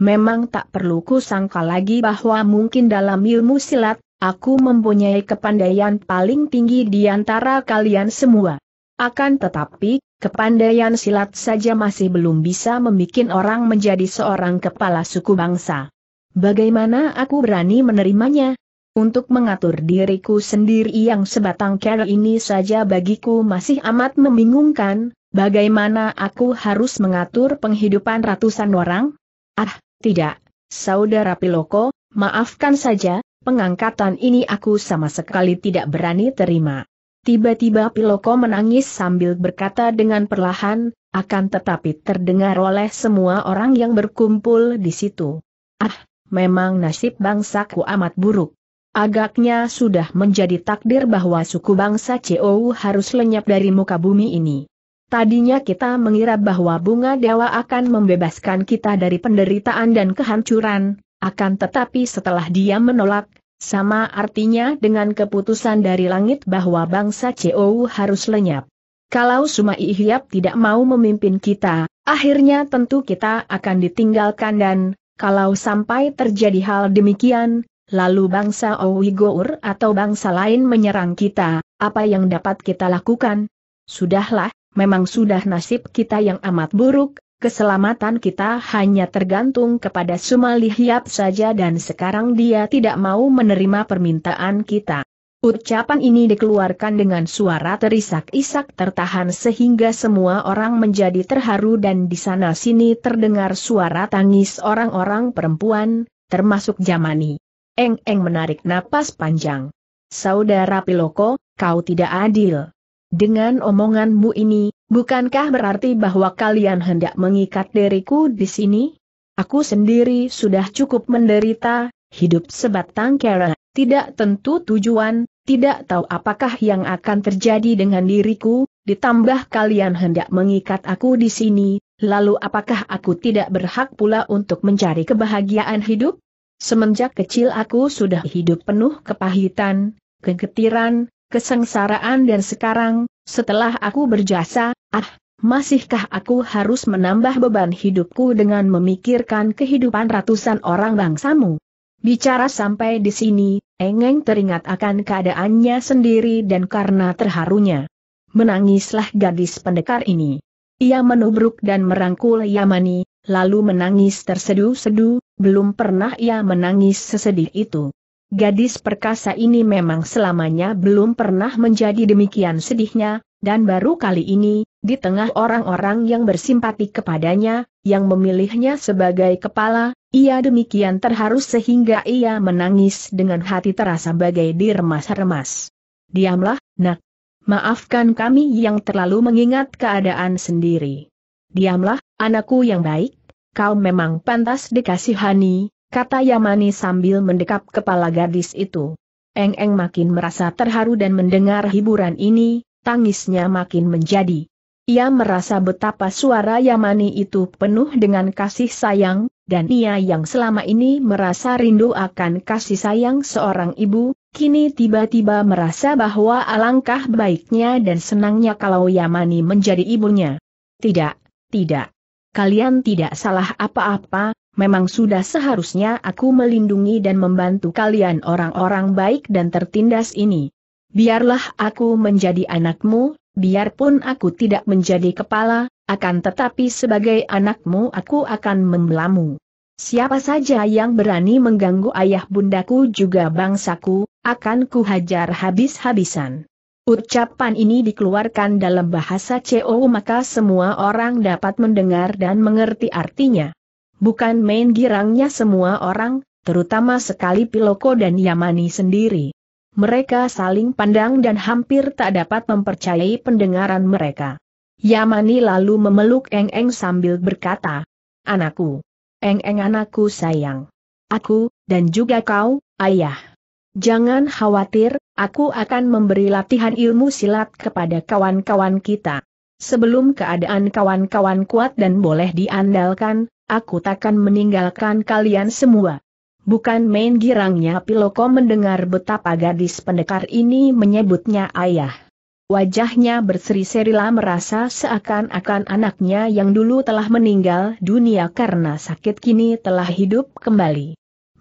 Memang tak perlu kusangka lagi bahwa mungkin dalam ilmu silat, Aku mempunyai kepandaian paling tinggi di antara kalian semua. Akan tetapi, Kepandaian silat saja masih belum bisa membuat orang menjadi seorang kepala suku bangsa. Bagaimana aku berani menerimanya? Untuk mengatur diriku sendiri yang sebatang kera ini saja bagiku masih amat membingungkan, bagaimana aku harus mengatur penghidupan ratusan orang? Ah, tidak, Saudara Piloko, maafkan saja, pengangkatan ini aku sama sekali tidak berani terima. Tiba-tiba Piloko menangis sambil berkata dengan perlahan, akan tetapi terdengar oleh semua orang yang berkumpul di situ. Ah, memang nasib bangsaku amat buruk. Agaknya sudah menjadi takdir bahwa suku bangsa COU harus lenyap dari muka bumi ini. Tadinya kita mengira bahwa bunga dewa akan membebaskan kita dari penderitaan dan kehancuran, akan tetapi setelah dia menolak, sama artinya dengan keputusan dari langit bahwa bangsa COU harus lenyap. Kalau Suma Hiap tidak mau memimpin kita, akhirnya tentu kita akan ditinggalkan dan, kalau sampai terjadi hal demikian, lalu bangsa Owigour atau bangsa lain menyerang kita, apa yang dapat kita lakukan? Sudahlah, memang sudah nasib kita yang amat buruk, keselamatan kita hanya tergantung kepada Sumali Hiap saja dan sekarang dia tidak mau menerima permintaan kita. Ucapan ini dikeluarkan dengan suara terisak-isak tertahan sehingga semua orang menjadi terharu dan di sana sini terdengar suara tangis orang-orang perempuan, termasuk Jamani. Eng-eng menarik napas panjang. Saudara Piloko, kau tidak adil. Dengan omonganmu ini, bukankah berarti bahwa kalian hendak mengikat diriku di sini? Aku sendiri sudah cukup menderita, hidup sebatang kera, tidak tentu tujuan, tidak tahu apakah yang akan terjadi dengan diriku, ditambah kalian hendak mengikat aku di sini, lalu apakah aku tidak berhak pula untuk mencari kebahagiaan hidup? Semenjak kecil aku sudah hidup penuh kepahitan, kegetiran, kesengsaraan dan sekarang, setelah aku berjasa, ah, masihkah aku harus menambah beban hidupku dengan memikirkan kehidupan ratusan orang bangsamu? Bicara sampai di sini, Engeng teringat akan keadaannya sendiri dan karena terharunya. Menangislah gadis pendekar ini. Ia menubruk dan merangkul Yamani, lalu menangis terseduh-seduh, belum pernah ia menangis sesedih itu. Gadis perkasa ini memang selamanya belum pernah menjadi demikian sedihnya, dan baru kali ini, di tengah orang-orang yang bersimpati kepadanya, yang memilihnya sebagai kepala, ia demikian terharu sehingga ia menangis dengan hati terasa bagai diremas-remas. Diamlah, nak. Maafkan kami yang terlalu mengingat keadaan sendiri. Diamlah, anakku yang baik, kau memang pantas dikasihani, kata Yamani sambil mendekap kepala gadis itu. Eng-eng makin merasa terharu dan mendengar hiburan ini, tangisnya makin menjadi. Ia merasa betapa suara Yamani itu penuh dengan kasih sayang, dan ia yang selama ini merasa rindu akan kasih sayang seorang ibu, kini tiba-tiba merasa bahwa alangkah baiknya dan senangnya kalau Yamani menjadi ibunya. Tidak, tidak. Kalian tidak salah apa-apa, memang sudah seharusnya aku melindungi dan membantu kalian orang-orang baik dan tertindas ini. Biarlah aku menjadi anakmu, biarpun aku tidak menjadi kepala, akan tetapi sebagai anakmu aku akan membelamu. Siapa saja yang berani mengganggu ayah bundaku juga bangsaku, akan kuhajar habis-habisan. Ucapan ini dikeluarkan dalam bahasa CO maka semua orang dapat mendengar dan mengerti artinya. Bukan main girangnya semua orang, terutama sekali Piloko dan Yamani sendiri. Mereka saling pandang dan hampir tak dapat mempercayai pendengaran mereka. Yamani lalu memeluk Eng-Eng sambil berkata, Anakku, Eng-Eng anakku sayang. Aku, dan juga kau, ayah. Jangan khawatir, aku akan memberi latihan ilmu silat kepada kawan-kawan kita. Sebelum keadaan kawan-kawan kuat dan boleh diandalkan, aku takkan meninggalkan kalian semua. Bukan main girangnya Piloko mendengar betapa gadis pendekar ini menyebutnya ayah. Wajahnya berseri-serilah seri merasa seakan-akan anaknya yang dulu telah meninggal dunia karena sakit kini telah hidup kembali.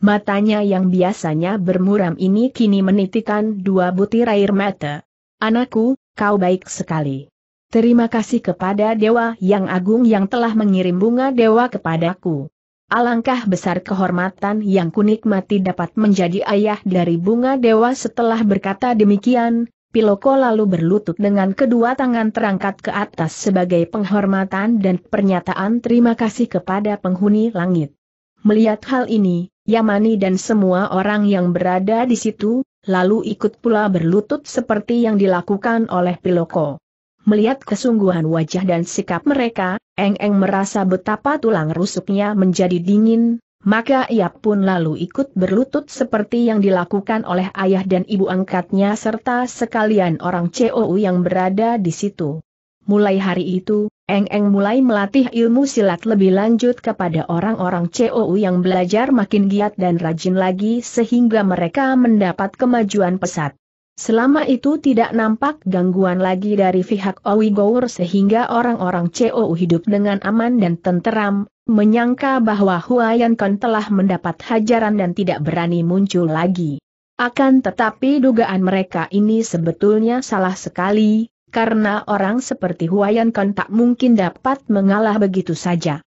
Matanya yang biasanya bermuram ini kini menitikan dua butir air mata. Anakku, kau baik sekali. Terima kasih kepada Dewa yang agung yang telah mengirim bunga dewa kepadaku. Alangkah besar kehormatan yang kunikmati dapat menjadi ayah dari bunga dewa setelah berkata demikian, Piloko lalu berlutut dengan kedua tangan terangkat ke atas sebagai penghormatan dan pernyataan terima kasih kepada penghuni langit. Melihat hal ini, Yamani dan semua orang yang berada di situ, lalu ikut pula berlutut seperti yang dilakukan oleh Piloko. Melihat kesungguhan wajah dan sikap mereka, Eng Eng merasa betapa tulang rusuknya menjadi dingin, maka ia pun lalu ikut berlutut seperti yang dilakukan oleh ayah dan ibu angkatnya serta sekalian orang COU yang berada di situ. Mulai hari itu, Eng Eng mulai melatih ilmu silat lebih lanjut kepada orang-orang COU yang belajar makin giat dan rajin lagi sehingga mereka mendapat kemajuan pesat. Selama itu tidak nampak gangguan lagi dari pihak Gower sehingga orang-orang COU hidup dengan aman dan tenteram, menyangka bahwa Huayan Kon telah mendapat hajaran dan tidak berani muncul lagi. Akan tetapi dugaan mereka ini sebetulnya salah sekali, karena orang seperti Huayan Kon tak mungkin dapat mengalah begitu saja.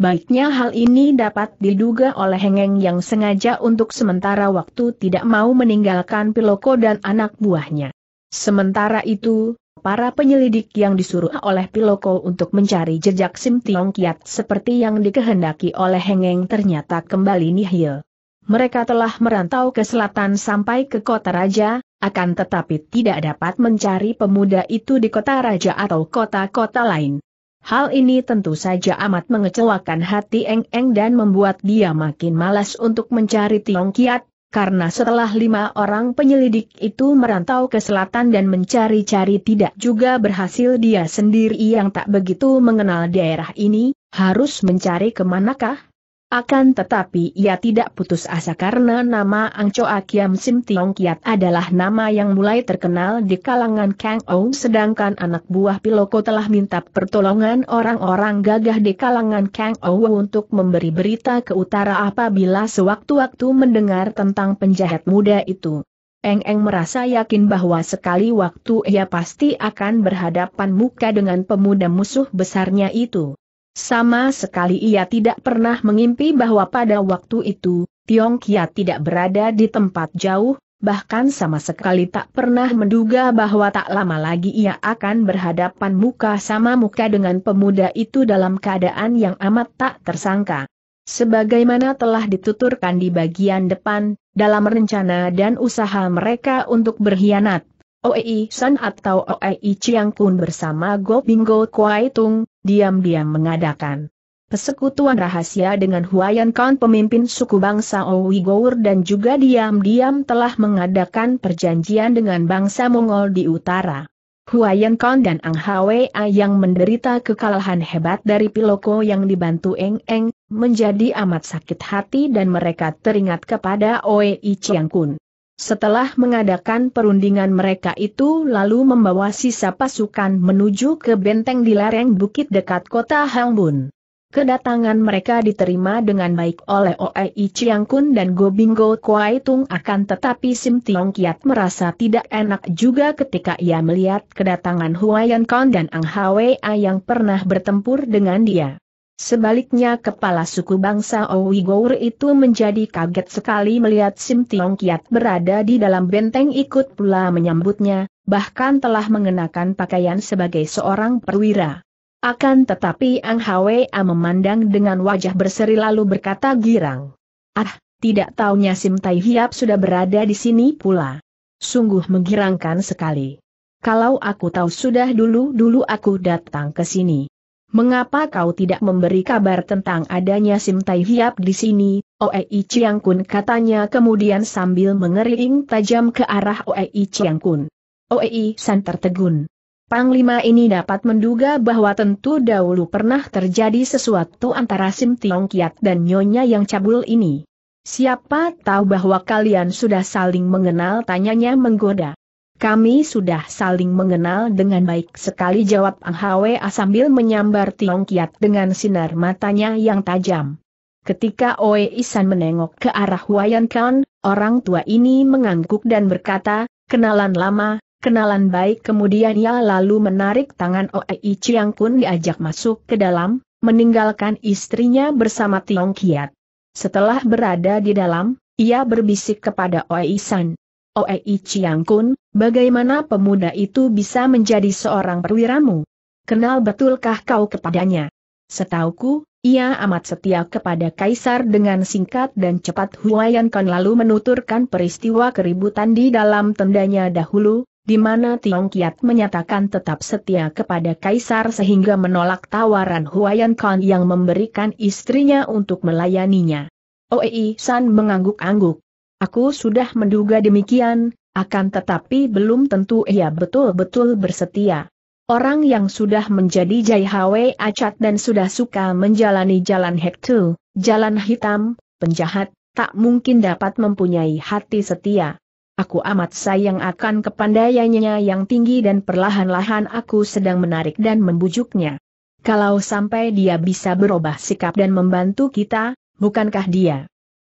Baiknya hal ini dapat diduga oleh Hengeng yang sengaja untuk sementara waktu tidak mau meninggalkan Piloko dan anak buahnya. Sementara itu, para penyelidik yang disuruh oleh Piloko untuk mencari jejak Sim Tiong Kiat seperti yang dikehendaki oleh Hengeng ternyata kembali nihil. Mereka telah merantau ke selatan sampai ke kota raja, akan tetapi tidak dapat mencari pemuda itu di kota raja atau kota-kota lain. Hal ini tentu saja amat mengecewakan hati Eng Eng dan membuat dia makin malas untuk mencari Tiong Kiat, karena setelah lima orang penyelidik itu merantau ke selatan dan mencari-cari tidak juga berhasil dia sendiri yang tak begitu mengenal daerah ini, harus mencari kemanakah? Akan tetapi ia tidak putus asa karena nama Angco kiam Sim Tiong Kiat adalah nama yang mulai terkenal di kalangan Kang Ou sedangkan anak buah Piloko telah minta pertolongan orang-orang gagah di kalangan Kang Ou untuk memberi berita ke utara apabila sewaktu-waktu mendengar tentang penjahat muda itu. Eng Eng merasa yakin bahwa sekali waktu ia pasti akan berhadapan muka dengan pemuda musuh besarnya itu. Sama sekali ia tidak pernah mengimpi bahwa pada waktu itu, Tiong Kia tidak berada di tempat jauh, bahkan sama sekali tak pernah menduga bahwa tak lama lagi ia akan berhadapan muka sama muka dengan pemuda itu dalam keadaan yang amat tak tersangka. Sebagaimana telah dituturkan di bagian depan, dalam rencana dan usaha mereka untuk berkhianat, Oei San atau Oei Chiang Kun bersama Go Bingo Kuai Tung, diam-diam mengadakan persekutuan rahasia dengan Huayan Kan pemimpin suku bangsa Gour dan juga diam-diam telah mengadakan perjanjian dengan bangsa Mongol di utara. Huayan Kan dan Ang Hwa yang menderita kekalahan hebat dari Piloko yang dibantu Eng Eng, menjadi amat sakit hati dan mereka teringat kepada Oei Chiang Kun. Setelah mengadakan perundingan mereka itu lalu membawa sisa pasukan menuju ke benteng di lereng bukit dekat kota Hangbun. Kedatangan mereka diterima dengan baik oleh Oei Chiang Kun dan Gobingo Kuai Tung akan tetapi Sim Tiong Kiat merasa tidak enak juga ketika ia melihat kedatangan Huayan Kong dan Ang Hwa yang pernah bertempur dengan dia. Sebaliknya kepala suku bangsa Owigour itu menjadi kaget sekali melihat Sim Tiong Kiat berada di dalam benteng ikut pula menyambutnya, bahkan telah mengenakan pakaian sebagai seorang perwira. Akan tetapi Ang Hwa memandang dengan wajah berseri lalu berkata girang. Ah, tidak taunya Sim Tai Hiap sudah berada di sini pula. Sungguh menggirangkan sekali. Kalau aku tahu sudah dulu-dulu aku datang ke sini. Mengapa kau tidak memberi kabar tentang adanya Sim Tai Hiap di sini? Oei Chiang Kun katanya kemudian sambil mengering tajam ke arah Oei Chiang Kun. Oei San tertegun. Panglima ini dapat menduga bahwa tentu dahulu pernah terjadi sesuatu antara Sim Tiong Kiat dan Nyonya yang cabul ini. Siapa tahu bahwa kalian sudah saling mengenal tanyanya menggoda. Kami sudah saling mengenal dengan baik sekali jawab Ang Hwa sambil menyambar Tiong Kiat dengan sinar matanya yang tajam. Ketika Oe Isan menengok ke arah Huayan Kan, orang tua ini mengangguk dan berkata, kenalan lama, kenalan baik kemudian ia lalu menarik tangan Oe I Chiang Kun diajak masuk ke dalam, meninggalkan istrinya bersama Tiong Kiat. Setelah berada di dalam, ia berbisik kepada Oe Isan, Oei oh, eh, Chiang Kun, bagaimana pemuda itu bisa menjadi seorang perwiramu? Kenal betulkah kau kepadanya? Setauku, ia amat setia kepada Kaisar dengan singkat dan cepat Huayan Kan lalu menuturkan peristiwa keributan di dalam tendanya dahulu, di mana Tiong Kiat menyatakan tetap setia kepada Kaisar sehingga menolak tawaran Huayan Kan yang memberikan istrinya untuk melayaninya. Oei oh, eh, San mengangguk-angguk. Aku sudah menduga demikian, akan tetapi belum tentu ia betul-betul bersetia. Orang yang sudah menjadi Jai Hwe Acat dan sudah suka menjalani jalan hektu, jalan hitam, penjahat, tak mungkin dapat mempunyai hati setia. Aku amat sayang akan kepandaiannya yang tinggi dan perlahan-lahan aku sedang menarik dan membujuknya. Kalau sampai dia bisa berubah sikap dan membantu kita, bukankah dia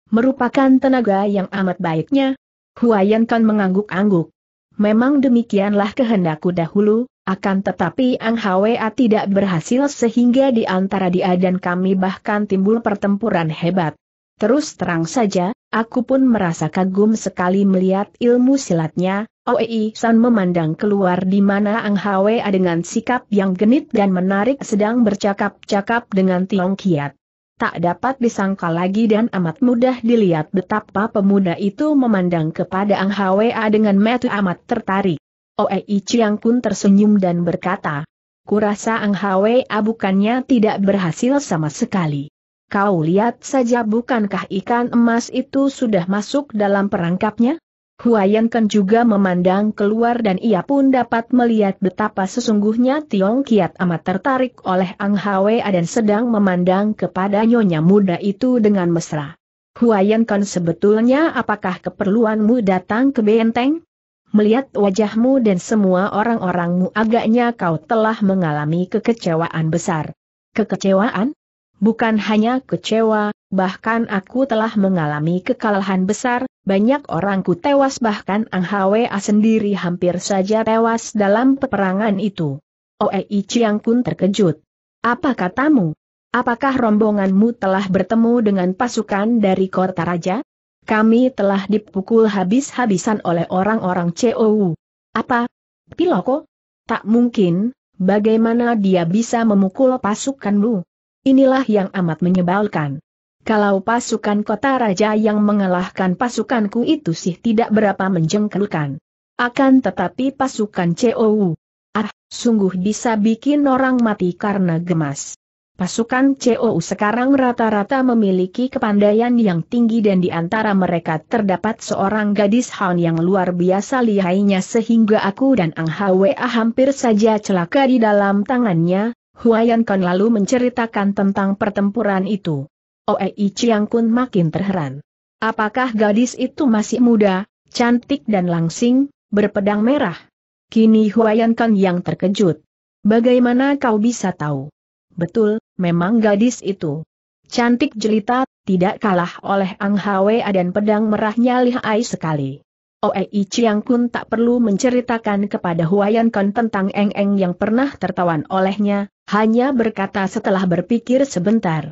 Merupakan tenaga yang amat baiknya. Huayan Kan mengangguk-angguk. Memang demikianlah kehendakku dahulu, akan tetapi Ang Hwa tidak berhasil sehingga di antara dia dan kami bahkan timbul pertempuran hebat. Terus terang saja, aku pun merasa kagum sekali melihat ilmu silatnya, Oei San memandang keluar di mana Ang Hwa dengan sikap yang genit dan menarik sedang bercakap-cakap dengan Tiong Kiat tak dapat disangka lagi dan amat mudah dilihat betapa pemuda itu memandang kepada Ang Hwa dengan mata amat tertarik. Oei Chiang pun tersenyum dan berkata, Kurasa Ang Hwa bukannya tidak berhasil sama sekali. Kau lihat saja bukankah ikan emas itu sudah masuk dalam perangkapnya? Huayan Ken juga memandang keluar dan ia pun dapat melihat betapa sesungguhnya Tiong Kiat amat tertarik oleh Ang Hwa dan sedang memandang kepada nyonya muda itu dengan mesra. Huayan Ken sebetulnya apakah keperluanmu datang ke benteng? Melihat wajahmu dan semua orang-orangmu agaknya kau telah mengalami kekecewaan besar. Kekecewaan? Bukan hanya kecewa, bahkan aku telah mengalami kekalahan besar, banyak orangku tewas bahkan Ang Hwa sendiri hampir saja tewas dalam peperangan itu. Oei Chiang Kun terkejut. Apa katamu? Apakah rombonganmu telah bertemu dengan pasukan dari kota raja? Kami telah dipukul habis-habisan oleh orang-orang COU. Apa? Piloko? Tak mungkin, bagaimana dia bisa memukul pasukanmu? Inilah yang amat menyebalkan kalau pasukan kota raja yang mengalahkan pasukanku itu sih tidak berapa menjengkelkan. Akan tetapi pasukan COU. Ah, sungguh bisa bikin orang mati karena gemas. Pasukan COU sekarang rata-rata memiliki kepandaian yang tinggi dan di antara mereka terdapat seorang gadis Han yang luar biasa lihainya sehingga aku dan Ang Hwa hampir saja celaka di dalam tangannya, Huayan Kan lalu menceritakan tentang pertempuran itu. Oei Chiang Kun makin terheran. Apakah gadis itu masih muda, cantik dan langsing, berpedang merah? Kini Huayan Kang yang terkejut. Bagaimana kau bisa tahu? Betul, memang gadis itu. Cantik jelita, tidak kalah oleh Ang Hwa dan pedang merahnya lihai sekali. Oei Chiang Kun tak perlu menceritakan kepada Huayan Kan tentang Eng Eng yang pernah tertawan olehnya, hanya berkata setelah berpikir sebentar.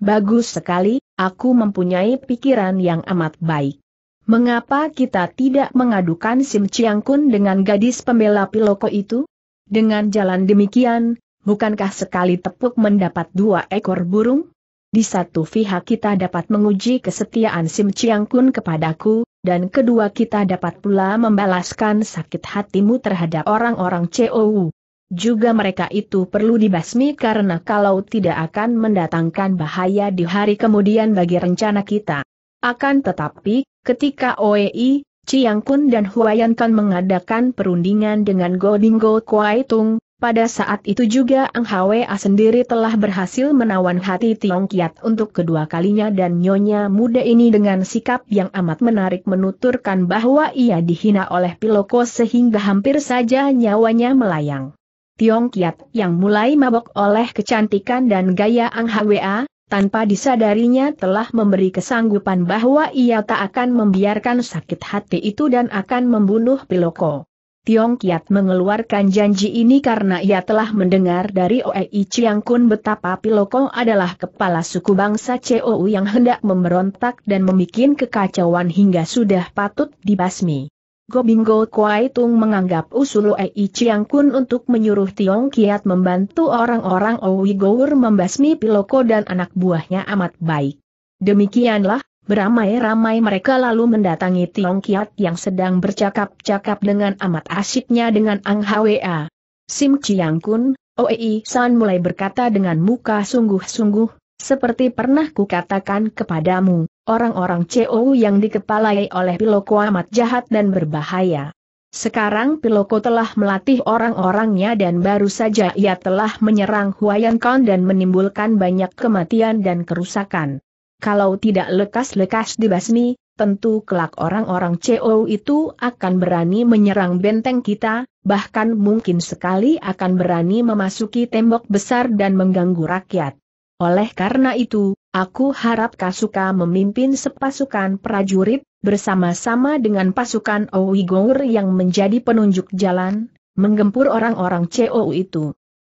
Bagus sekali, aku mempunyai pikiran yang amat baik. Mengapa kita tidak mengadukan Sim Chiang Kun dengan gadis pembela Piloko itu? Dengan jalan demikian, bukankah sekali tepuk mendapat dua ekor burung? Di satu pihak kita dapat menguji kesetiaan Sim Chiang Kun kepadaku, dan kedua kita dapat pula membalaskan sakit hatimu terhadap orang-orang COU. Juga mereka itu perlu dibasmi karena kalau tidak akan mendatangkan bahaya di hari kemudian bagi rencana kita. Akan tetapi, ketika OEI, Chiang Kun dan Kan mengadakan perundingan dengan Godinggo Tung, pada saat itu juga Ang Hwa sendiri telah berhasil menawan hati Tiong Kiat untuk kedua kalinya dan nyonya muda ini dengan sikap yang amat menarik menuturkan bahwa ia dihina oleh Piloko sehingga hampir saja nyawanya melayang. Tiong Kiat yang mulai mabok oleh kecantikan dan gaya Ang Hwa, tanpa disadarinya telah memberi kesanggupan bahwa ia tak akan membiarkan sakit hati itu dan akan membunuh Piloko. Tiong Kiat mengeluarkan janji ini karena ia telah mendengar dari Oei Chiang Kun betapa Piloko adalah kepala suku bangsa COU yang hendak memberontak dan membuat kekacauan hingga sudah patut dibasmi. Gobingo Kuai Tung menganggap usul Ei Chiang Kun untuk menyuruh Tiong Kiat membantu orang-orang Owigour membasmi Piloko dan anak buahnya amat baik. Demikianlah, beramai-ramai mereka lalu mendatangi Tiong Kiat yang sedang bercakap-cakap dengan amat asyiknya dengan Ang Hwa. Sim Chiang Kun, Oei San mulai berkata dengan muka sungguh-sungguh, seperti pernah kukatakan kepadamu orang-orang CO yang dikepalai oleh Piloko amat jahat dan berbahaya. Sekarang Piloko telah melatih orang-orangnya dan baru saja ia telah menyerang Huayan Kong dan menimbulkan banyak kematian dan kerusakan. Kalau tidak lekas-lekas dibasmi, tentu kelak orang-orang CO itu akan berani menyerang benteng kita, bahkan mungkin sekali akan berani memasuki tembok besar dan mengganggu rakyat. Oleh karena itu, Aku harap Kasuka memimpin sepasukan prajurit, bersama-sama dengan pasukan Owigour yang menjadi penunjuk jalan, menggempur orang-orang COU itu.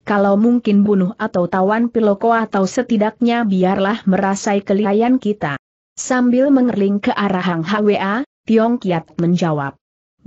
Kalau mungkin bunuh atau tawan Piloko atau setidaknya biarlah merasai kelihayan kita. Sambil mengerling ke arah Hang Hwa, Tiong Kiat menjawab.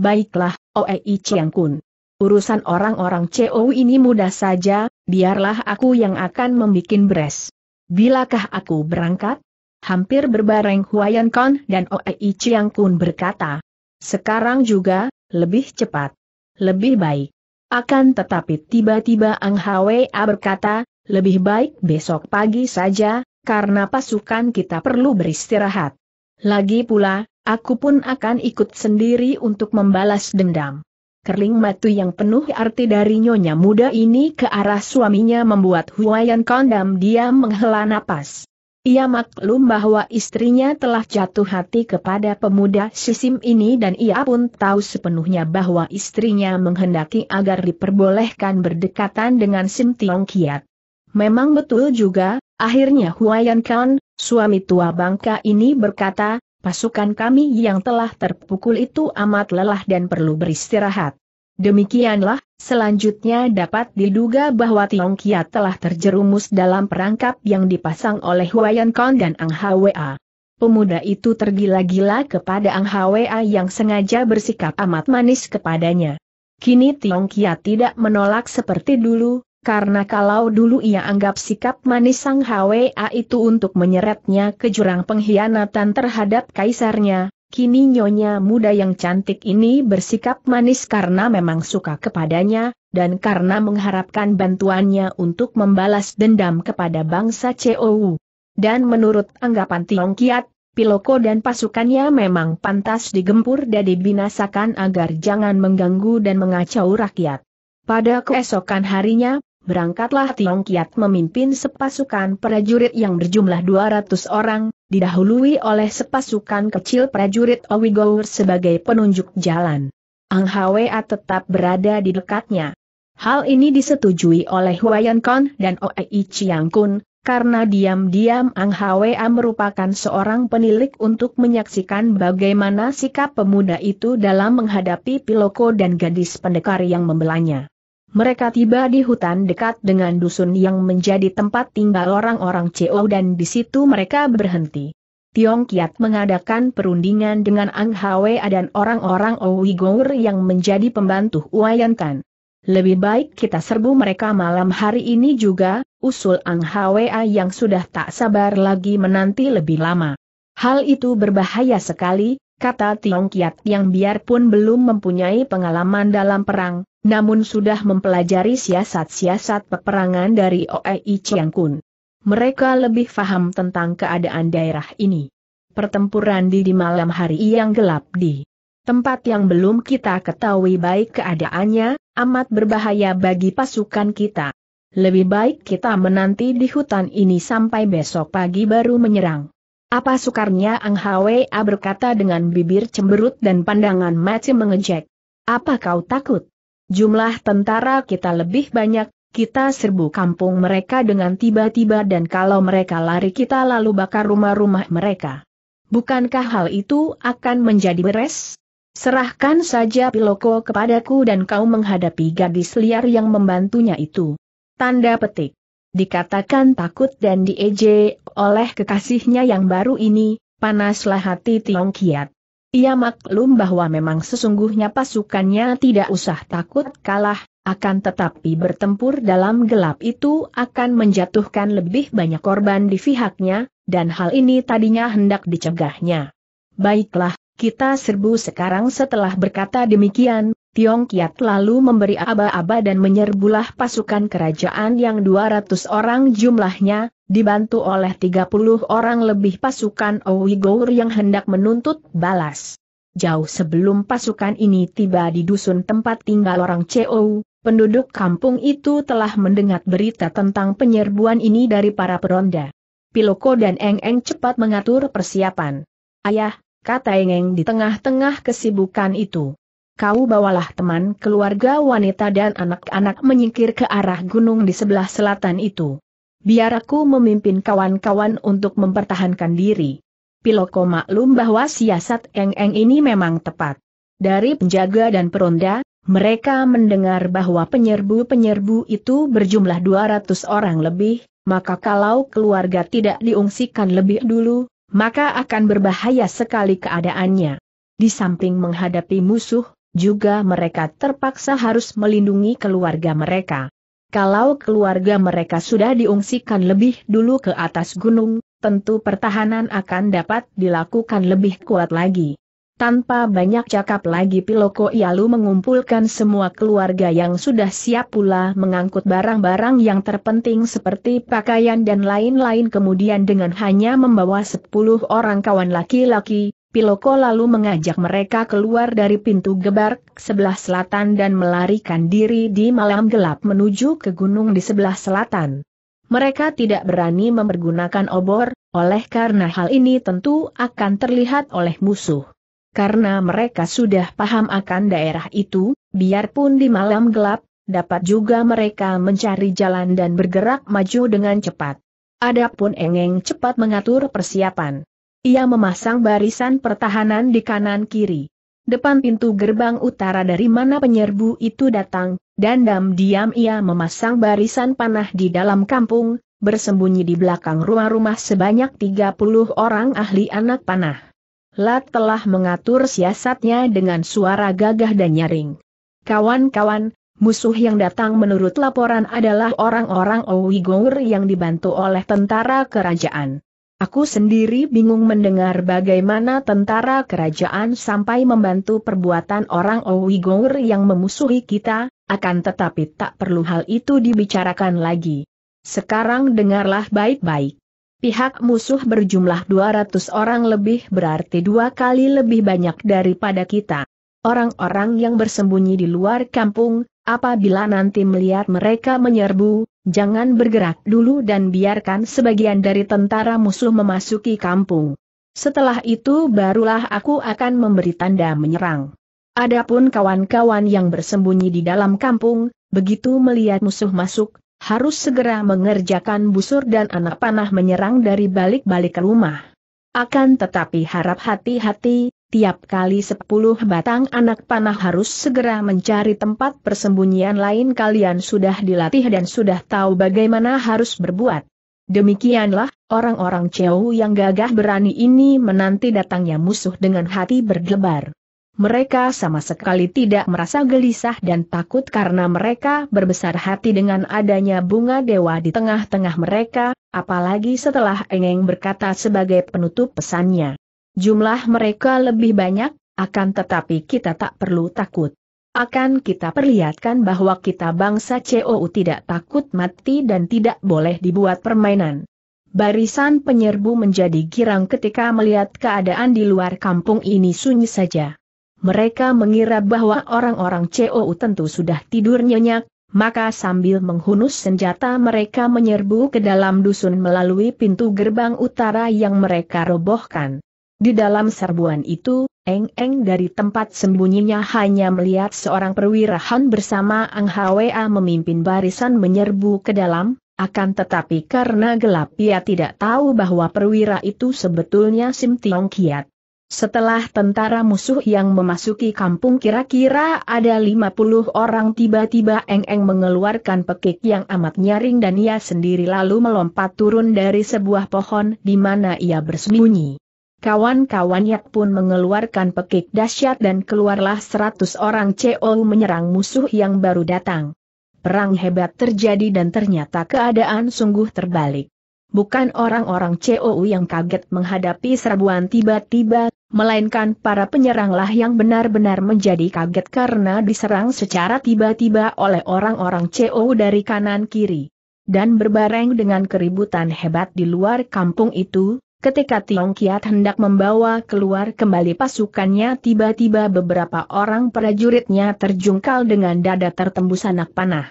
Baiklah, Oei Chiang Kun. Urusan orang-orang COU ini mudah saja, biarlah aku yang akan membuat beres. Bilakah aku berangkat? Hampir berbareng Huayan Kon dan Oei Chiang Kun berkata. Sekarang juga, lebih cepat. Lebih baik. Akan tetapi tiba-tiba Ang Hwa berkata, lebih baik besok pagi saja, karena pasukan kita perlu beristirahat. Lagi pula, aku pun akan ikut sendiri untuk membalas dendam. Kerling matu yang penuh arti dari nyonya muda ini ke arah suaminya membuat Huayan Kondam dia menghela napas. Ia maklum bahwa istrinya telah jatuh hati kepada pemuda sisim ini dan ia pun tahu sepenuhnya bahwa istrinya menghendaki agar diperbolehkan berdekatan dengan Sim Tiong Kiat. Memang betul juga, akhirnya Huayan Khan, suami tua bangka ini berkata, pasukan kami yang telah terpukul itu amat lelah dan perlu beristirahat. Demikianlah, selanjutnya dapat diduga bahwa Kia telah terjerumus dalam perangkap yang dipasang oleh Wayan Kong dan Ang Hwa. Pemuda itu tergila-gila kepada Ang Hwa yang sengaja bersikap amat manis kepadanya. Kini Kia tidak menolak seperti dulu, karena kalau dulu ia anggap sikap manis Sang Hwa itu untuk menyeretnya ke jurang pengkhianatan terhadap kaisarnya, kini nyonya muda yang cantik ini bersikap manis karena memang suka kepadanya, dan karena mengharapkan bantuannya untuk membalas dendam kepada bangsa Chou. Dan menurut anggapan Tiong Kiat, Piloko dan pasukannya memang pantas digempur dan dibinasakan agar jangan mengganggu dan mengacau rakyat. Pada keesokan harinya, berangkatlah Tiong Kiat memimpin sepasukan prajurit yang berjumlah 200 orang, didahului oleh sepasukan kecil prajurit Owigour sebagai penunjuk jalan. Ang Hwa tetap berada di dekatnya. Hal ini disetujui oleh Huayan Kon dan Oei Chiang Kun, karena diam-diam Ang Hwa merupakan seorang penilik untuk menyaksikan bagaimana sikap pemuda itu dalam menghadapi Piloko dan gadis pendekar yang membelanya. Mereka tiba di hutan dekat dengan dusun yang menjadi tempat tinggal orang-orang CO dan di situ mereka berhenti. Tiong Kiat mengadakan perundingan dengan Ang Hwe dan orang-orang Ouigour yang menjadi pembantu Uayan Tan. Lebih baik kita serbu mereka malam hari ini juga, usul Ang Hwe yang sudah tak sabar lagi menanti lebih lama. Hal itu berbahaya sekali, kata Tiong Kiat yang biarpun belum mempunyai pengalaman dalam perang, namun sudah mempelajari siasat-siasat peperangan dari OEI Chiang Kun. Mereka lebih faham tentang keadaan daerah ini. Pertempuran di, di malam hari yang gelap di tempat yang belum kita ketahui baik keadaannya, amat berbahaya bagi pasukan kita. Lebih baik kita menanti di hutan ini sampai besok pagi baru menyerang. Apa sukarnya Ang Hwa berkata dengan bibir cemberut dan pandangan mati mengejek. Apa kau takut? Jumlah tentara kita lebih banyak, kita serbu kampung mereka dengan tiba-tiba dan kalau mereka lari kita lalu bakar rumah-rumah mereka. Bukankah hal itu akan menjadi beres? Serahkan saja Piloko kepadaku dan kau menghadapi gadis liar yang membantunya itu. Tanda petik. Dikatakan takut dan diejek oleh kekasihnya yang baru ini, panaslah hati Tiong Kiat. Ia maklum bahwa memang sesungguhnya pasukannya tidak usah takut kalah, akan tetapi bertempur dalam gelap itu akan menjatuhkan lebih banyak korban di pihaknya, dan hal ini tadinya hendak dicegahnya. Baiklah, kita serbu sekarang setelah berkata demikian, Tiong Kiat lalu memberi aba-aba dan menyerbulah pasukan kerajaan yang 200 orang jumlahnya, dibantu oleh 30 orang lebih pasukan Owigour yang hendak menuntut balas. Jauh sebelum pasukan ini tiba di dusun tempat tinggal orang CO, penduduk kampung itu telah mendengar berita tentang penyerbuan ini dari para peronda. Piloko dan Eng Eng cepat mengatur persiapan. Ayah, kata Eng Eng di tengah-tengah kesibukan itu kau bawalah teman keluarga wanita dan anak-anak menyingkir ke arah gunung di sebelah selatan itu biar aku memimpin kawan-kawan untuk mempertahankan diri. Piloko maklum bahwa siasat Eng-Eng ini memang tepat. Dari penjaga dan peronda, mereka mendengar bahwa penyerbu-penyerbu itu berjumlah 200 orang lebih, maka kalau keluarga tidak diungsikan lebih dulu, maka akan berbahaya sekali keadaannya. Di samping menghadapi musuh, juga mereka terpaksa harus melindungi keluarga mereka. Kalau keluarga mereka sudah diungsikan lebih dulu ke atas gunung, tentu pertahanan akan dapat dilakukan lebih kuat lagi. Tanpa banyak cakap lagi Piloko Ialu mengumpulkan semua keluarga yang sudah siap pula mengangkut barang-barang yang terpenting seperti pakaian dan lain-lain kemudian dengan hanya membawa 10 orang kawan laki-laki, Piloko lalu mengajak mereka keluar dari pintu gebar sebelah selatan dan melarikan diri di malam gelap menuju ke gunung di sebelah selatan. Mereka tidak berani mempergunakan obor, oleh karena hal ini tentu akan terlihat oleh musuh. Karena mereka sudah paham akan daerah itu, biarpun di malam gelap, dapat juga mereka mencari jalan dan bergerak maju dengan cepat. Adapun Engeng cepat mengatur persiapan. Ia memasang barisan pertahanan di kanan kiri. Depan pintu gerbang utara dari mana penyerbu itu datang, dan diam-diam ia memasang barisan panah di dalam kampung, bersembunyi di belakang rumah-rumah sebanyak 30 orang ahli anak panah. Lat telah mengatur siasatnya dengan suara gagah dan nyaring. Kawan-kawan, musuh yang datang menurut laporan adalah orang-orang Owigour yang dibantu oleh tentara kerajaan. Aku sendiri bingung mendengar bagaimana tentara kerajaan sampai membantu perbuatan orang Ouigour yang memusuhi kita, akan tetapi tak perlu hal itu dibicarakan lagi. Sekarang dengarlah baik-baik. Pihak musuh berjumlah 200 orang lebih berarti dua kali lebih banyak daripada kita. Orang-orang yang bersembunyi di luar kampung, apabila nanti melihat mereka menyerbu, Jangan bergerak dulu dan biarkan sebagian dari tentara musuh memasuki kampung. Setelah itu barulah aku akan memberi tanda menyerang. Adapun kawan-kawan yang bersembunyi di dalam kampung, begitu melihat musuh masuk, harus segera mengerjakan busur dan anak panah menyerang dari balik-balik ke rumah. Akan tetapi harap hati-hati, tiap kali sepuluh batang anak panah harus segera mencari tempat persembunyian lain kalian sudah dilatih dan sudah tahu bagaimana harus berbuat. Demikianlah, orang-orang Cheo yang gagah berani ini menanti datangnya musuh dengan hati berdebar. Mereka sama sekali tidak merasa gelisah dan takut karena mereka berbesar hati dengan adanya bunga dewa di tengah-tengah mereka, apalagi setelah Engeng berkata sebagai penutup pesannya. Jumlah mereka lebih banyak, akan tetapi kita tak perlu takut. Akan kita perlihatkan bahwa kita bangsa COU tidak takut mati dan tidak boleh dibuat permainan. Barisan penyerbu menjadi girang ketika melihat keadaan di luar kampung ini sunyi saja. Mereka mengira bahwa orang-orang COU tentu sudah tidur nyenyak, maka sambil menghunus senjata mereka menyerbu ke dalam dusun melalui pintu gerbang utara yang mereka robohkan. Di dalam serbuan itu, Eng Eng dari tempat sembunyinya hanya melihat seorang perwira Han bersama Ang Hwa memimpin barisan menyerbu ke dalam, akan tetapi karena gelap ia tidak tahu bahwa perwira itu sebetulnya Sim Tiong Kiat. Setelah tentara musuh yang memasuki kampung kira-kira ada 50 orang tiba-tiba Eng-Eng mengeluarkan pekik yang amat nyaring dan ia sendiri lalu melompat turun dari sebuah pohon di mana ia bersembunyi. Kawan-kawannya pun mengeluarkan pekik dahsyat dan keluarlah seratus orang COU menyerang musuh yang baru datang. Perang hebat terjadi dan ternyata keadaan sungguh terbalik. Bukan orang-orang COU yang kaget menghadapi serbuan tiba-tiba, melainkan para penyeranglah yang benar-benar menjadi kaget karena diserang secara tiba-tiba oleh orang-orang COU dari kanan kiri. Dan berbareng dengan keributan hebat di luar kampung itu, Ketika Tiong Kiat hendak membawa keluar kembali pasukannya tiba-tiba beberapa orang prajuritnya terjungkal dengan dada tertembus anak panah.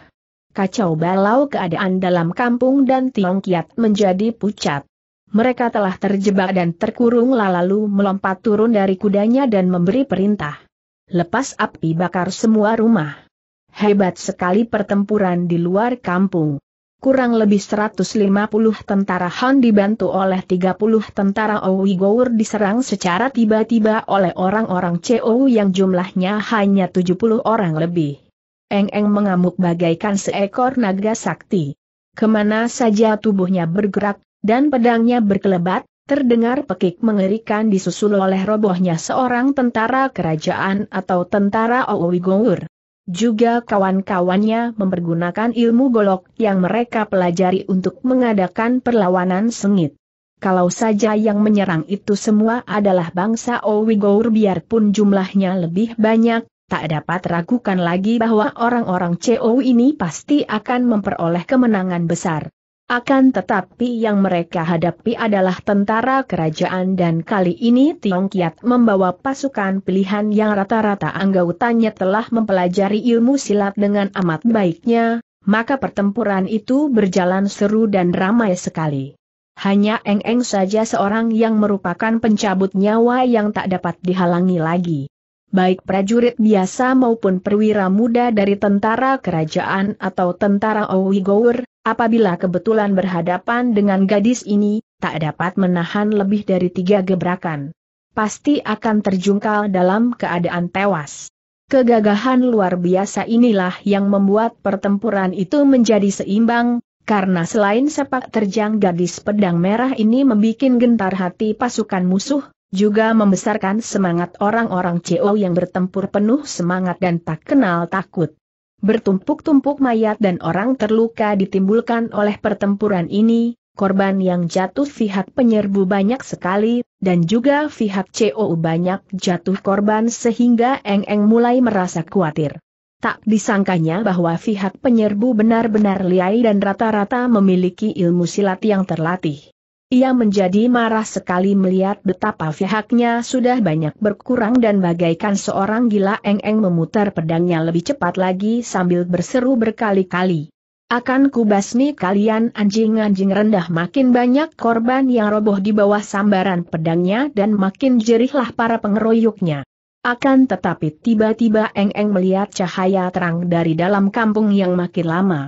Kacau balau keadaan dalam kampung dan Tiong Kiat menjadi pucat. Mereka telah terjebak dan terkurung lalu melompat turun dari kudanya dan memberi perintah. Lepas api bakar semua rumah. Hebat sekali pertempuran di luar kampung kurang lebih 150 tentara Han dibantu oleh 30 tentara Ouigour diserang secara tiba-tiba oleh orang-orang CO yang jumlahnya hanya 70 orang lebih. Eng-eng mengamuk bagaikan seekor naga sakti. Kemana saja tubuhnya bergerak, dan pedangnya berkelebat, terdengar pekik mengerikan disusul oleh robohnya seorang tentara kerajaan atau tentara Ouigour. Juga kawan-kawannya mempergunakan ilmu golok yang mereka pelajari untuk mengadakan perlawanan sengit. Kalau saja yang menyerang itu semua adalah bangsa Owigour biarpun jumlahnya lebih banyak, tak dapat ragukan lagi bahwa orang-orang CO ini pasti akan memperoleh kemenangan besar. Akan tetapi yang mereka hadapi adalah tentara kerajaan dan kali ini Tiong Kiat membawa pasukan pilihan yang rata-rata anggotanya telah mempelajari ilmu silat dengan amat baiknya, maka pertempuran itu berjalan seru dan ramai sekali. Hanya Eng-Eng saja seorang yang merupakan pencabut nyawa yang tak dapat dihalangi lagi. Baik prajurit biasa maupun perwira muda dari tentara kerajaan atau tentara Owigour, Apabila kebetulan berhadapan dengan gadis ini, tak dapat menahan lebih dari tiga gebrakan. Pasti akan terjungkal dalam keadaan tewas. Kegagahan luar biasa inilah yang membuat pertempuran itu menjadi seimbang, karena selain sepak terjang gadis pedang merah ini membuat gentar hati pasukan musuh, juga membesarkan semangat orang-orang CO yang bertempur penuh semangat dan tak kenal takut. Bertumpuk-tumpuk mayat dan orang terluka ditimbulkan oleh pertempuran ini, korban yang jatuh pihak penyerbu banyak sekali, dan juga pihak COU banyak jatuh korban sehingga Eng-Eng mulai merasa khawatir. Tak disangkanya bahwa pihak penyerbu benar-benar liai dan rata-rata memiliki ilmu silat yang terlatih. Ia menjadi marah sekali melihat betapa pihaknya sudah banyak berkurang dan bagaikan seorang gila eng-eng memutar pedangnya lebih cepat lagi sambil berseru berkali-kali. Akan kubasmi kalian anjing-anjing rendah makin banyak korban yang roboh di bawah sambaran pedangnya dan makin jerihlah para pengeroyoknya. Akan tetapi tiba-tiba eng-eng melihat cahaya terang dari dalam kampung yang makin lama,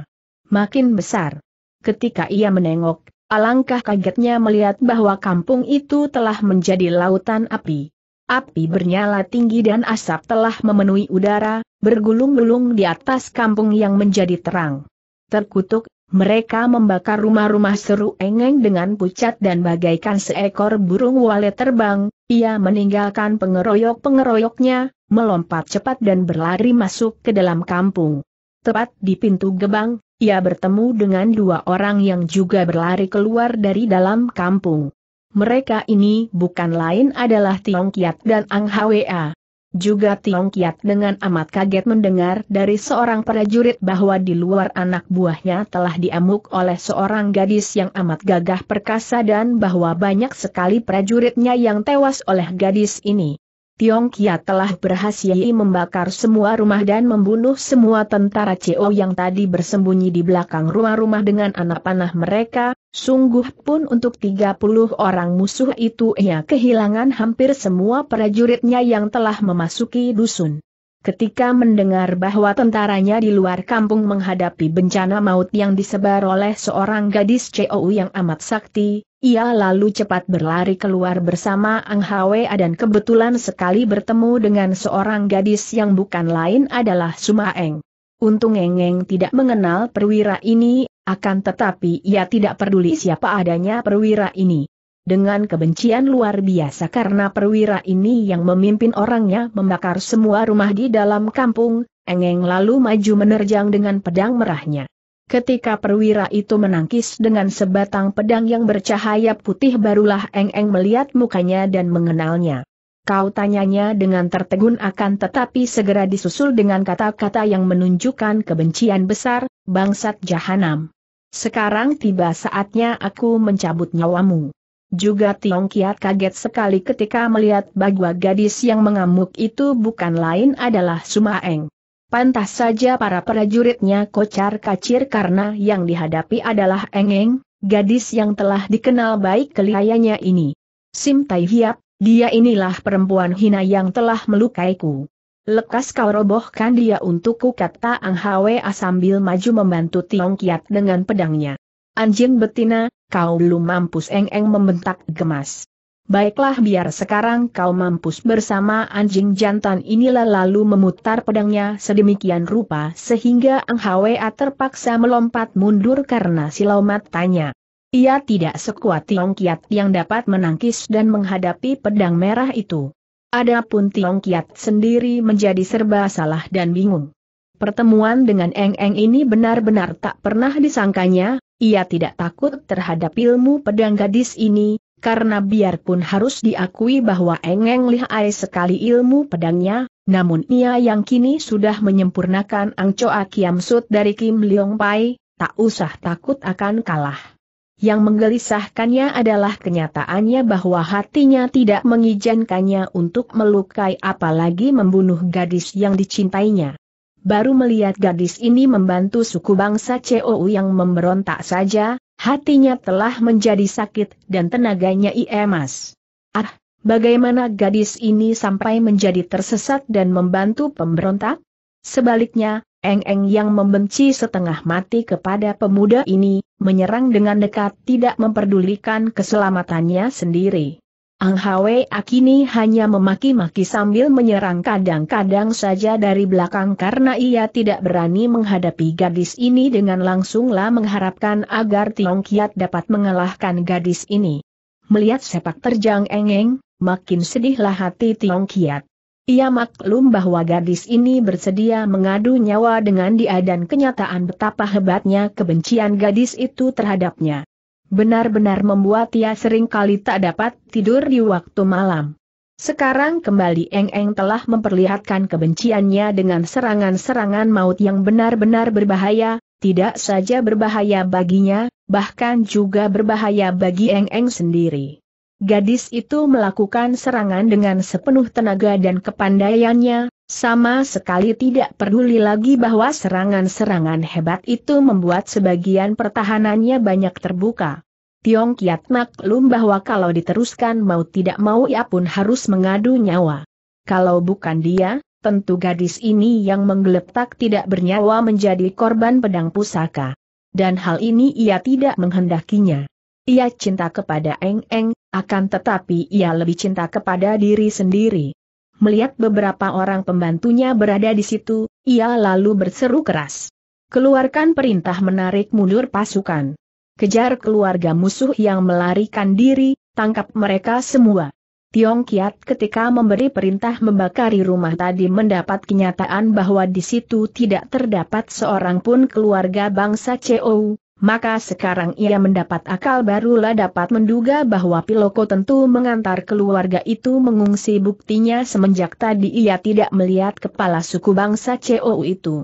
makin besar. Ketika ia menengok, Alangkah kagetnya melihat bahwa kampung itu telah menjadi lautan api. Api bernyala tinggi dan asap telah memenuhi udara, bergulung-gulung di atas kampung yang menjadi terang. Terkutuk, mereka membakar rumah-rumah seru engeng dengan pucat dan bagaikan seekor burung walet terbang, ia meninggalkan pengeroyok-pengeroyoknya, melompat cepat dan berlari masuk ke dalam kampung. Tepat di pintu gebang, ia bertemu dengan dua orang yang juga berlari keluar dari dalam kampung. Mereka ini bukan lain adalah Tiong Kiat dan Ang Hwa. Juga Tiong Kiat dengan amat kaget mendengar dari seorang prajurit bahwa di luar anak buahnya telah diamuk oleh seorang gadis yang amat gagah perkasa dan bahwa banyak sekali prajuritnya yang tewas oleh gadis ini. Tiong Kia telah berhasil membakar semua rumah dan membunuh semua tentara CO yang tadi bersembunyi di belakang rumah-rumah dengan anak panah mereka, sungguh pun untuk 30 orang musuh itu ia kehilangan hampir semua prajuritnya yang telah memasuki dusun ketika mendengar bahwa tentaranya di luar kampung menghadapi bencana maut yang disebar oleh seorang gadis COU yang amat sakti, ia lalu cepat berlari keluar bersama Ang Hwa dan kebetulan sekali bertemu dengan seorang gadis yang bukan lain adalah Sumaeng. Untung Engeng tidak mengenal perwira ini, akan tetapi ia tidak peduli siapa adanya perwira ini dengan kebencian luar biasa karena perwira ini yang memimpin orangnya membakar semua rumah di dalam kampung, Engeng lalu maju menerjang dengan pedang merahnya. Ketika perwira itu menangkis dengan sebatang pedang yang bercahaya putih barulah Engeng melihat mukanya dan mengenalnya. Kau tanyanya dengan tertegun akan tetapi segera disusul dengan kata-kata yang menunjukkan kebencian besar, bangsat jahanam. Sekarang tiba saatnya aku mencabut nyawamu. Juga Tiong Kiat kaget sekali ketika melihat bahwa gadis yang mengamuk itu bukan lain adalah Sumaeng. Pantas saja para prajuritnya kocar kacir karena yang dihadapi adalah Engeng, gadis yang telah dikenal baik kelihayanya ini. Sim Tai Hiap, dia inilah perempuan hina yang telah melukaiku. Lekas kau robohkan dia untukku kata Ang Hwa sambil maju membantu Tiong Kiat dengan pedangnya. Anjing betina, kau belum mampus eng-eng membentak gemas. Baiklah biar sekarang kau mampus bersama anjing jantan inilah lalu memutar pedangnya sedemikian rupa sehingga Ang Hwa terpaksa melompat mundur karena silau matanya. Ia tidak sekuat Tiong Kiat yang dapat menangkis dan menghadapi pedang merah itu. Adapun Tiong Kiat sendiri menjadi serba salah dan bingung. Pertemuan dengan Eng Eng ini benar-benar tak pernah disangkanya, ia tidak takut terhadap ilmu pedang gadis ini, karena biarpun harus diakui bahwa Engeng lihai sekali ilmu pedangnya, namun ia yang kini sudah menyempurnakan Angcoa Kiam Sut dari Kim Leong Pai, tak usah takut akan kalah. Yang menggelisahkannya adalah kenyataannya bahwa hatinya tidak mengizinkannya untuk melukai apalagi membunuh gadis yang dicintainya baru melihat gadis ini membantu suku bangsa COU yang memberontak saja, hatinya telah menjadi sakit dan tenaganya iemas. Ah, bagaimana gadis ini sampai menjadi tersesat dan membantu pemberontak? Sebaliknya, Eng-Eng yang membenci setengah mati kepada pemuda ini, menyerang dengan dekat tidak memperdulikan keselamatannya sendiri. Ang Hwe Akini hanya memaki-maki sambil menyerang kadang-kadang saja dari belakang karena ia tidak berani menghadapi gadis ini dengan langsunglah mengharapkan agar Tiong Kiat dapat mengalahkan gadis ini. Melihat sepak terjang Engeng, makin sedihlah hati Tiong Kiat. Ia maklum bahwa gadis ini bersedia mengadu nyawa dengan dia dan kenyataan betapa hebatnya kebencian gadis itu terhadapnya benar-benar membuat ia sering kali tak dapat tidur di waktu malam. Sekarang kembali Eng Eng telah memperlihatkan kebenciannya dengan serangan-serangan maut yang benar-benar berbahaya, tidak saja berbahaya baginya, bahkan juga berbahaya bagi Eng Eng sendiri. Gadis itu melakukan serangan dengan sepenuh tenaga dan kepandaiannya, sama sekali tidak peduli lagi bahwa serangan-serangan hebat itu membuat sebagian pertahanannya banyak terbuka. Tiong Kiat maklum bahwa kalau diteruskan mau tidak mau ia pun harus mengadu nyawa. Kalau bukan dia, tentu gadis ini yang menggeletak tidak bernyawa menjadi korban pedang pusaka. Dan hal ini ia tidak menghendakinya. Ia cinta kepada Eng Eng, akan tetapi ia lebih cinta kepada diri sendiri melihat beberapa orang pembantunya berada di situ, ia lalu berseru keras. Keluarkan perintah menarik mundur pasukan. Kejar keluarga musuh yang melarikan diri, tangkap mereka semua. Tiong Kiat ketika memberi perintah membakari rumah tadi mendapat kenyataan bahwa di situ tidak terdapat seorang pun keluarga bangsa Chou, maka sekarang ia mendapat akal barulah dapat menduga bahwa Piloko tentu mengantar keluarga itu mengungsi buktinya semenjak tadi ia tidak melihat kepala suku bangsa COU itu.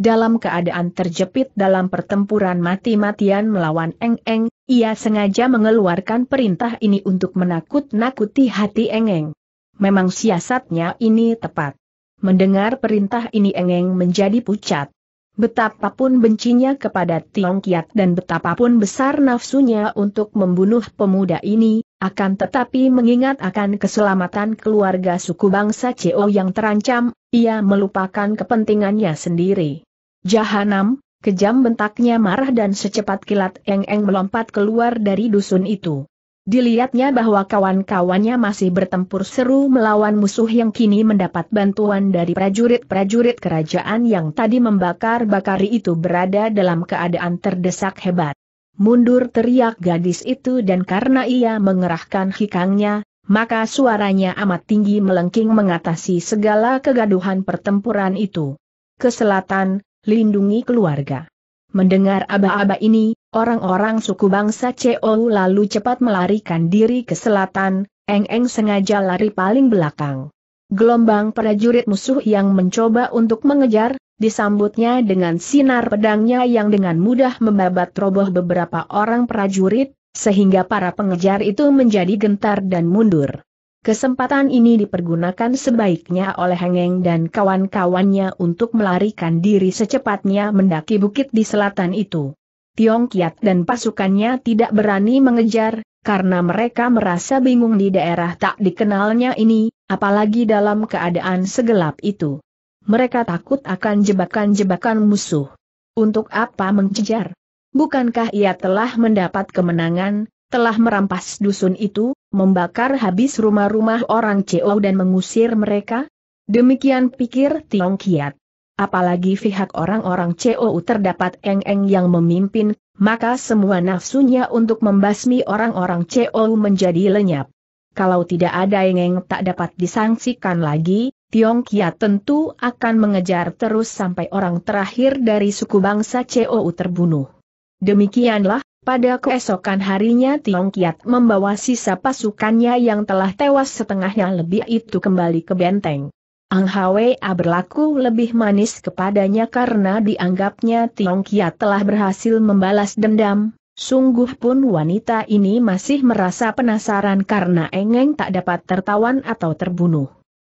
Dalam keadaan terjepit dalam pertempuran mati-matian melawan Eng-Eng, ia sengaja mengeluarkan perintah ini untuk menakut-nakuti hati Eng-Eng. Memang siasatnya ini tepat. Mendengar perintah ini Eng Eng menjadi pucat. Betapapun bencinya kepada Tiong Kiat dan betapapun besar nafsunya untuk membunuh pemuda ini, akan tetapi mengingat akan keselamatan keluarga suku bangsa Ceo yang terancam, ia melupakan kepentingannya sendiri. Jahanam, kejam bentaknya marah dan secepat kilat Eng Eng melompat keluar dari dusun itu. Dilihatnya bahwa kawan-kawannya masih bertempur seru melawan musuh yang kini mendapat bantuan dari prajurit-prajurit kerajaan yang tadi membakar-bakari itu berada dalam keadaan terdesak hebat. Mundur teriak gadis itu dan karena ia mengerahkan hikangnya, maka suaranya amat tinggi melengking mengatasi segala kegaduhan pertempuran itu. Keselatan, lindungi keluarga. Mendengar aba-aba ini, Orang-orang suku bangsa Ceo lalu cepat melarikan diri ke selatan, Eng-Eng sengaja lari paling belakang. Gelombang prajurit musuh yang mencoba untuk mengejar, disambutnya dengan sinar pedangnya yang dengan mudah membabat roboh beberapa orang prajurit, sehingga para pengejar itu menjadi gentar dan mundur. Kesempatan ini dipergunakan sebaiknya oleh Hengeng dan kawan-kawannya untuk melarikan diri secepatnya mendaki bukit di selatan itu. Tiong Kiat dan pasukannya tidak berani mengejar, karena mereka merasa bingung di daerah tak dikenalnya ini, apalagi dalam keadaan segelap itu. Mereka takut akan jebakan-jebakan musuh. Untuk apa mengejar? Bukankah ia telah mendapat kemenangan, telah merampas dusun itu, membakar habis rumah-rumah orang Ceo dan mengusir mereka? Demikian pikir Tiong Kiat apalagi pihak orang-orang COU terdapat Eng-Eng yang memimpin, maka semua nafsunya untuk membasmi orang-orang COU menjadi lenyap. Kalau tidak ada Eng-Eng tak dapat disangsikan lagi, Kia tentu akan mengejar terus sampai orang terakhir dari suku bangsa COU terbunuh. Demikianlah, pada keesokan harinya Kiat membawa sisa pasukannya yang telah tewas setengahnya lebih itu kembali ke benteng. Ang Hwa berlaku lebih manis kepadanya karena dianggapnya Kiat telah berhasil membalas dendam. Sungguh pun wanita ini masih merasa penasaran karena Engeng tak dapat tertawan atau terbunuh.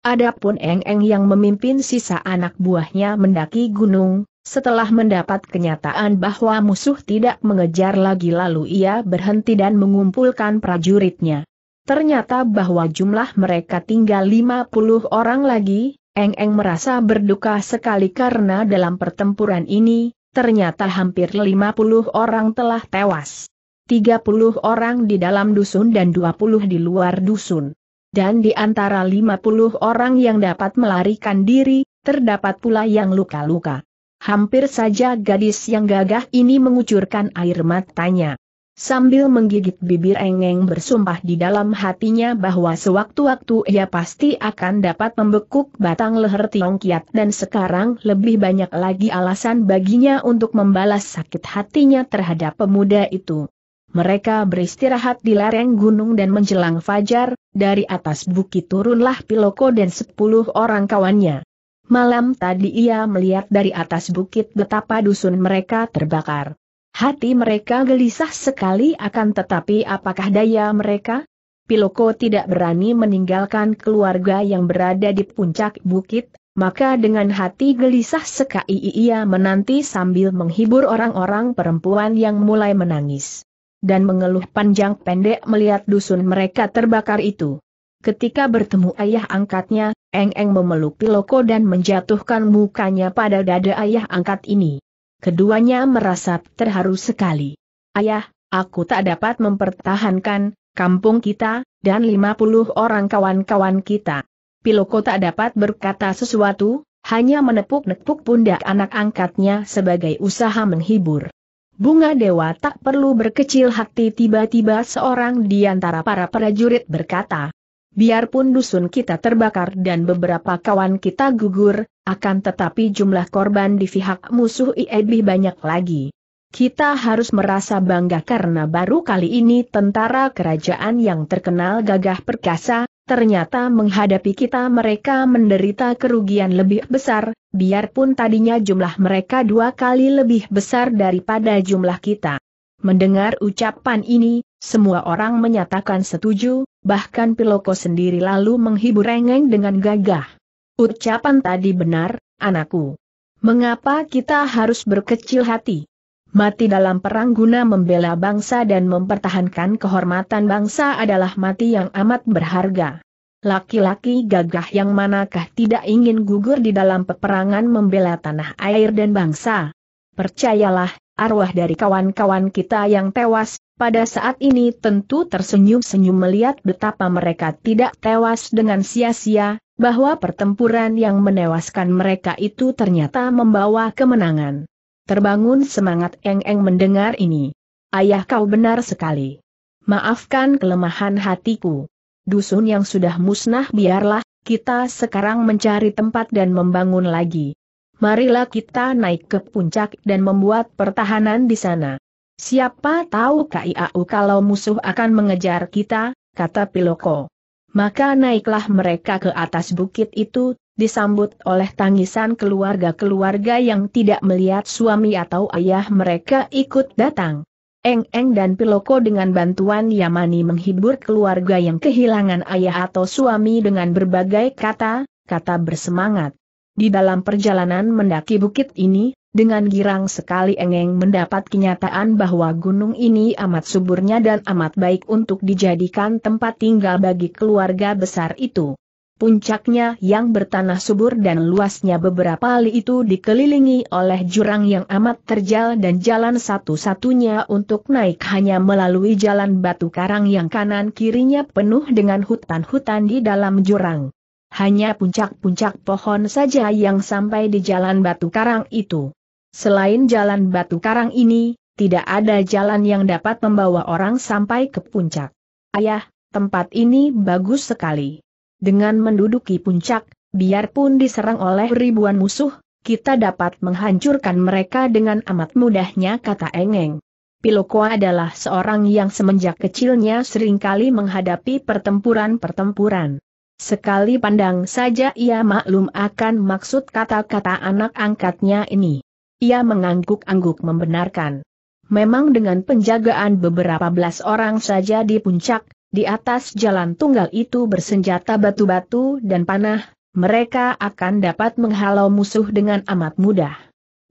Adapun Engeng yang memimpin sisa anak buahnya mendaki gunung, setelah mendapat kenyataan bahwa musuh tidak mengejar lagi lalu ia berhenti dan mengumpulkan prajuritnya. Ternyata bahwa jumlah mereka tinggal 50 orang lagi, Eng Eng merasa berduka sekali karena dalam pertempuran ini, ternyata hampir 50 orang telah tewas. 30 orang di dalam dusun dan 20 di luar dusun. Dan di antara 50 orang yang dapat melarikan diri, terdapat pula yang luka-luka. Hampir saja gadis yang gagah ini mengucurkan air matanya. Sambil menggigit bibir engeng bersumpah di dalam hatinya bahwa sewaktu-waktu ia pasti akan dapat membekuk batang leher Tiong Kiat dan sekarang lebih banyak lagi alasan baginya untuk membalas sakit hatinya terhadap pemuda itu. Mereka beristirahat di lereng gunung dan menjelang fajar, dari atas bukit turunlah Piloko dan sepuluh orang kawannya. Malam tadi ia melihat dari atas bukit betapa dusun mereka terbakar. Hati mereka gelisah sekali akan tetapi apakah daya mereka? Piloko tidak berani meninggalkan keluarga yang berada di puncak bukit, maka dengan hati gelisah sekali ia menanti sambil menghibur orang-orang perempuan yang mulai menangis. Dan mengeluh panjang pendek melihat dusun mereka terbakar itu. Ketika bertemu ayah angkatnya, Eng Eng memeluk Piloko dan menjatuhkan mukanya pada dada ayah angkat ini. Keduanya merasa terharu sekali. Ayah, aku tak dapat mempertahankan kampung kita, dan 50 orang kawan-kawan kita. Piloko tak dapat berkata sesuatu, hanya menepuk-nepuk pundak anak angkatnya sebagai usaha menghibur. Bunga Dewa tak perlu berkecil hati tiba-tiba seorang di antara para prajurit berkata, Biarpun dusun kita terbakar dan beberapa kawan kita gugur, akan tetapi jumlah korban di pihak musuh e lebih banyak lagi. Kita harus merasa bangga karena baru kali ini tentara kerajaan yang terkenal gagah perkasa, ternyata menghadapi kita mereka menderita kerugian lebih besar, biarpun tadinya jumlah mereka dua kali lebih besar daripada jumlah kita. Mendengar ucapan ini, semua orang menyatakan setuju, bahkan Piloko sendiri lalu menghibur Rengeng dengan gagah. Ucapan tadi benar, anakku. Mengapa kita harus berkecil hati? Mati dalam perang guna membela bangsa dan mempertahankan kehormatan bangsa adalah mati yang amat berharga. Laki-laki gagah yang manakah tidak ingin gugur di dalam peperangan membela tanah air dan bangsa? Percayalah, arwah dari kawan-kawan kita yang tewas, pada saat ini tentu tersenyum-senyum melihat betapa mereka tidak tewas dengan sia-sia, bahwa pertempuran yang menewaskan mereka itu ternyata membawa kemenangan. Terbangun semangat Eng-Eng mendengar ini. Ayah kau benar sekali. Maafkan kelemahan hatiku. Dusun yang sudah musnah biarlah, kita sekarang mencari tempat dan membangun lagi. Marilah kita naik ke puncak dan membuat pertahanan di sana. Siapa tahu KIAU kalau musuh akan mengejar kita, kata Piloko. Maka naiklah mereka ke atas bukit itu, disambut oleh tangisan keluarga-keluarga yang tidak melihat suami atau ayah mereka ikut datang. Eng-Eng dan Piloko dengan bantuan Yamani menghibur keluarga yang kehilangan ayah atau suami dengan berbagai kata, kata bersemangat. Di dalam perjalanan mendaki bukit ini, dengan girang sekali Engeng mendapat kenyataan bahwa gunung ini amat suburnya dan amat baik untuk dijadikan tempat tinggal bagi keluarga besar itu. Puncaknya yang bertanah subur dan luasnya beberapa kali itu dikelilingi oleh jurang yang amat terjal dan jalan satu-satunya untuk naik hanya melalui jalan batu karang yang kanan kirinya penuh dengan hutan-hutan di dalam jurang. Hanya puncak-puncak pohon saja yang sampai di jalan batu karang itu. Selain jalan batu karang ini, tidak ada jalan yang dapat membawa orang sampai ke puncak. Ayah, tempat ini bagus sekali. Dengan menduduki puncak, biarpun diserang oleh ribuan musuh, kita dapat menghancurkan mereka dengan amat mudahnya kata Engeng. Piloko adalah seorang yang semenjak kecilnya seringkali menghadapi pertempuran-pertempuran. Sekali pandang saja ia maklum akan maksud kata-kata anak angkatnya ini. Ia mengangguk-angguk membenarkan. Memang dengan penjagaan beberapa belas orang saja di puncak, di atas jalan tunggal itu bersenjata batu-batu dan panah, mereka akan dapat menghalau musuh dengan amat mudah.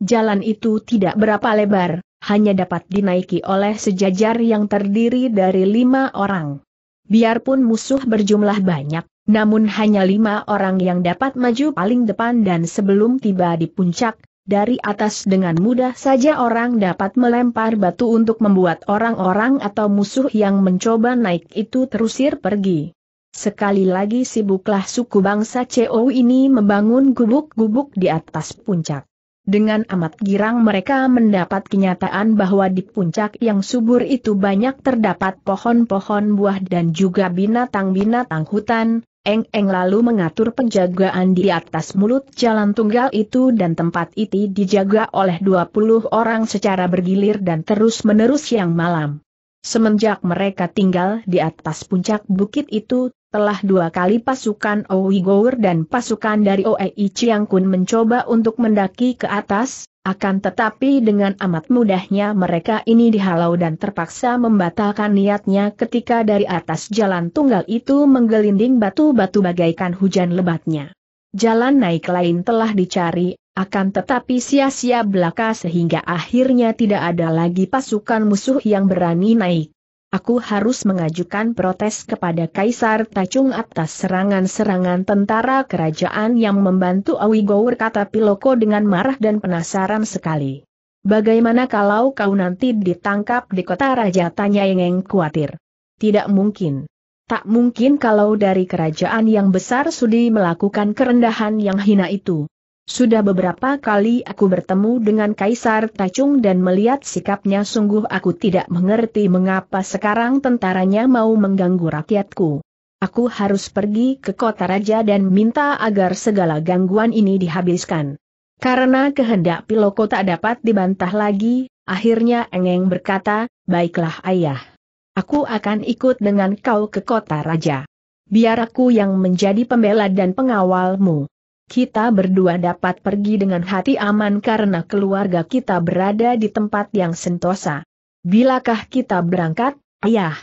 Jalan itu tidak berapa lebar, hanya dapat dinaiki oleh sejajar yang terdiri dari lima orang. Biarpun musuh berjumlah banyak, namun hanya lima orang yang dapat maju paling depan dan sebelum tiba di puncak, dari atas dengan mudah saja orang dapat melempar batu untuk membuat orang-orang atau musuh yang mencoba naik itu terusir pergi. Sekali lagi sibuklah suku bangsa CO ini membangun gubuk-gubuk di atas puncak. Dengan amat girang mereka mendapat kenyataan bahwa di puncak yang subur itu banyak terdapat pohon-pohon buah dan juga binatang-binatang hutan, Eng-eng lalu mengatur penjagaan di atas mulut jalan tunggal itu dan tempat itu dijaga oleh 20 orang secara bergilir dan terus-menerus yang malam. Semenjak mereka tinggal di atas puncak bukit itu, telah dua kali pasukan Ouigour dan pasukan dari Oei Chiang Kun mencoba untuk mendaki ke atas, akan tetapi dengan amat mudahnya mereka ini dihalau dan terpaksa membatalkan niatnya ketika dari atas jalan tunggal itu menggelinding batu-batu bagaikan hujan lebatnya. Jalan naik lain telah dicari, akan tetapi sia-sia belaka sehingga akhirnya tidak ada lagi pasukan musuh yang berani naik. Aku harus mengajukan protes kepada Kaisar Tacung atas serangan-serangan tentara kerajaan yang membantu Gower kata Piloko dengan marah dan penasaran sekali. Bagaimana kalau kau nanti ditangkap di kota raja tanya Yengeng khawatir? Tidak mungkin. Tak mungkin kalau dari kerajaan yang besar sudi melakukan kerendahan yang hina itu. Sudah beberapa kali aku bertemu dengan Kaisar Tacung dan melihat sikapnya sungguh aku tidak mengerti mengapa sekarang tentaranya mau mengganggu rakyatku. Aku harus pergi ke kota raja dan minta agar segala gangguan ini dihabiskan. Karena kehendak Piloko tak dapat dibantah lagi, akhirnya Engeng berkata, baiklah ayah. Aku akan ikut dengan kau ke kota raja. Biar aku yang menjadi pembela dan pengawalmu kita berdua dapat pergi dengan hati aman karena keluarga kita berada di tempat yang sentosa. Bilakah kita berangkat, ayah?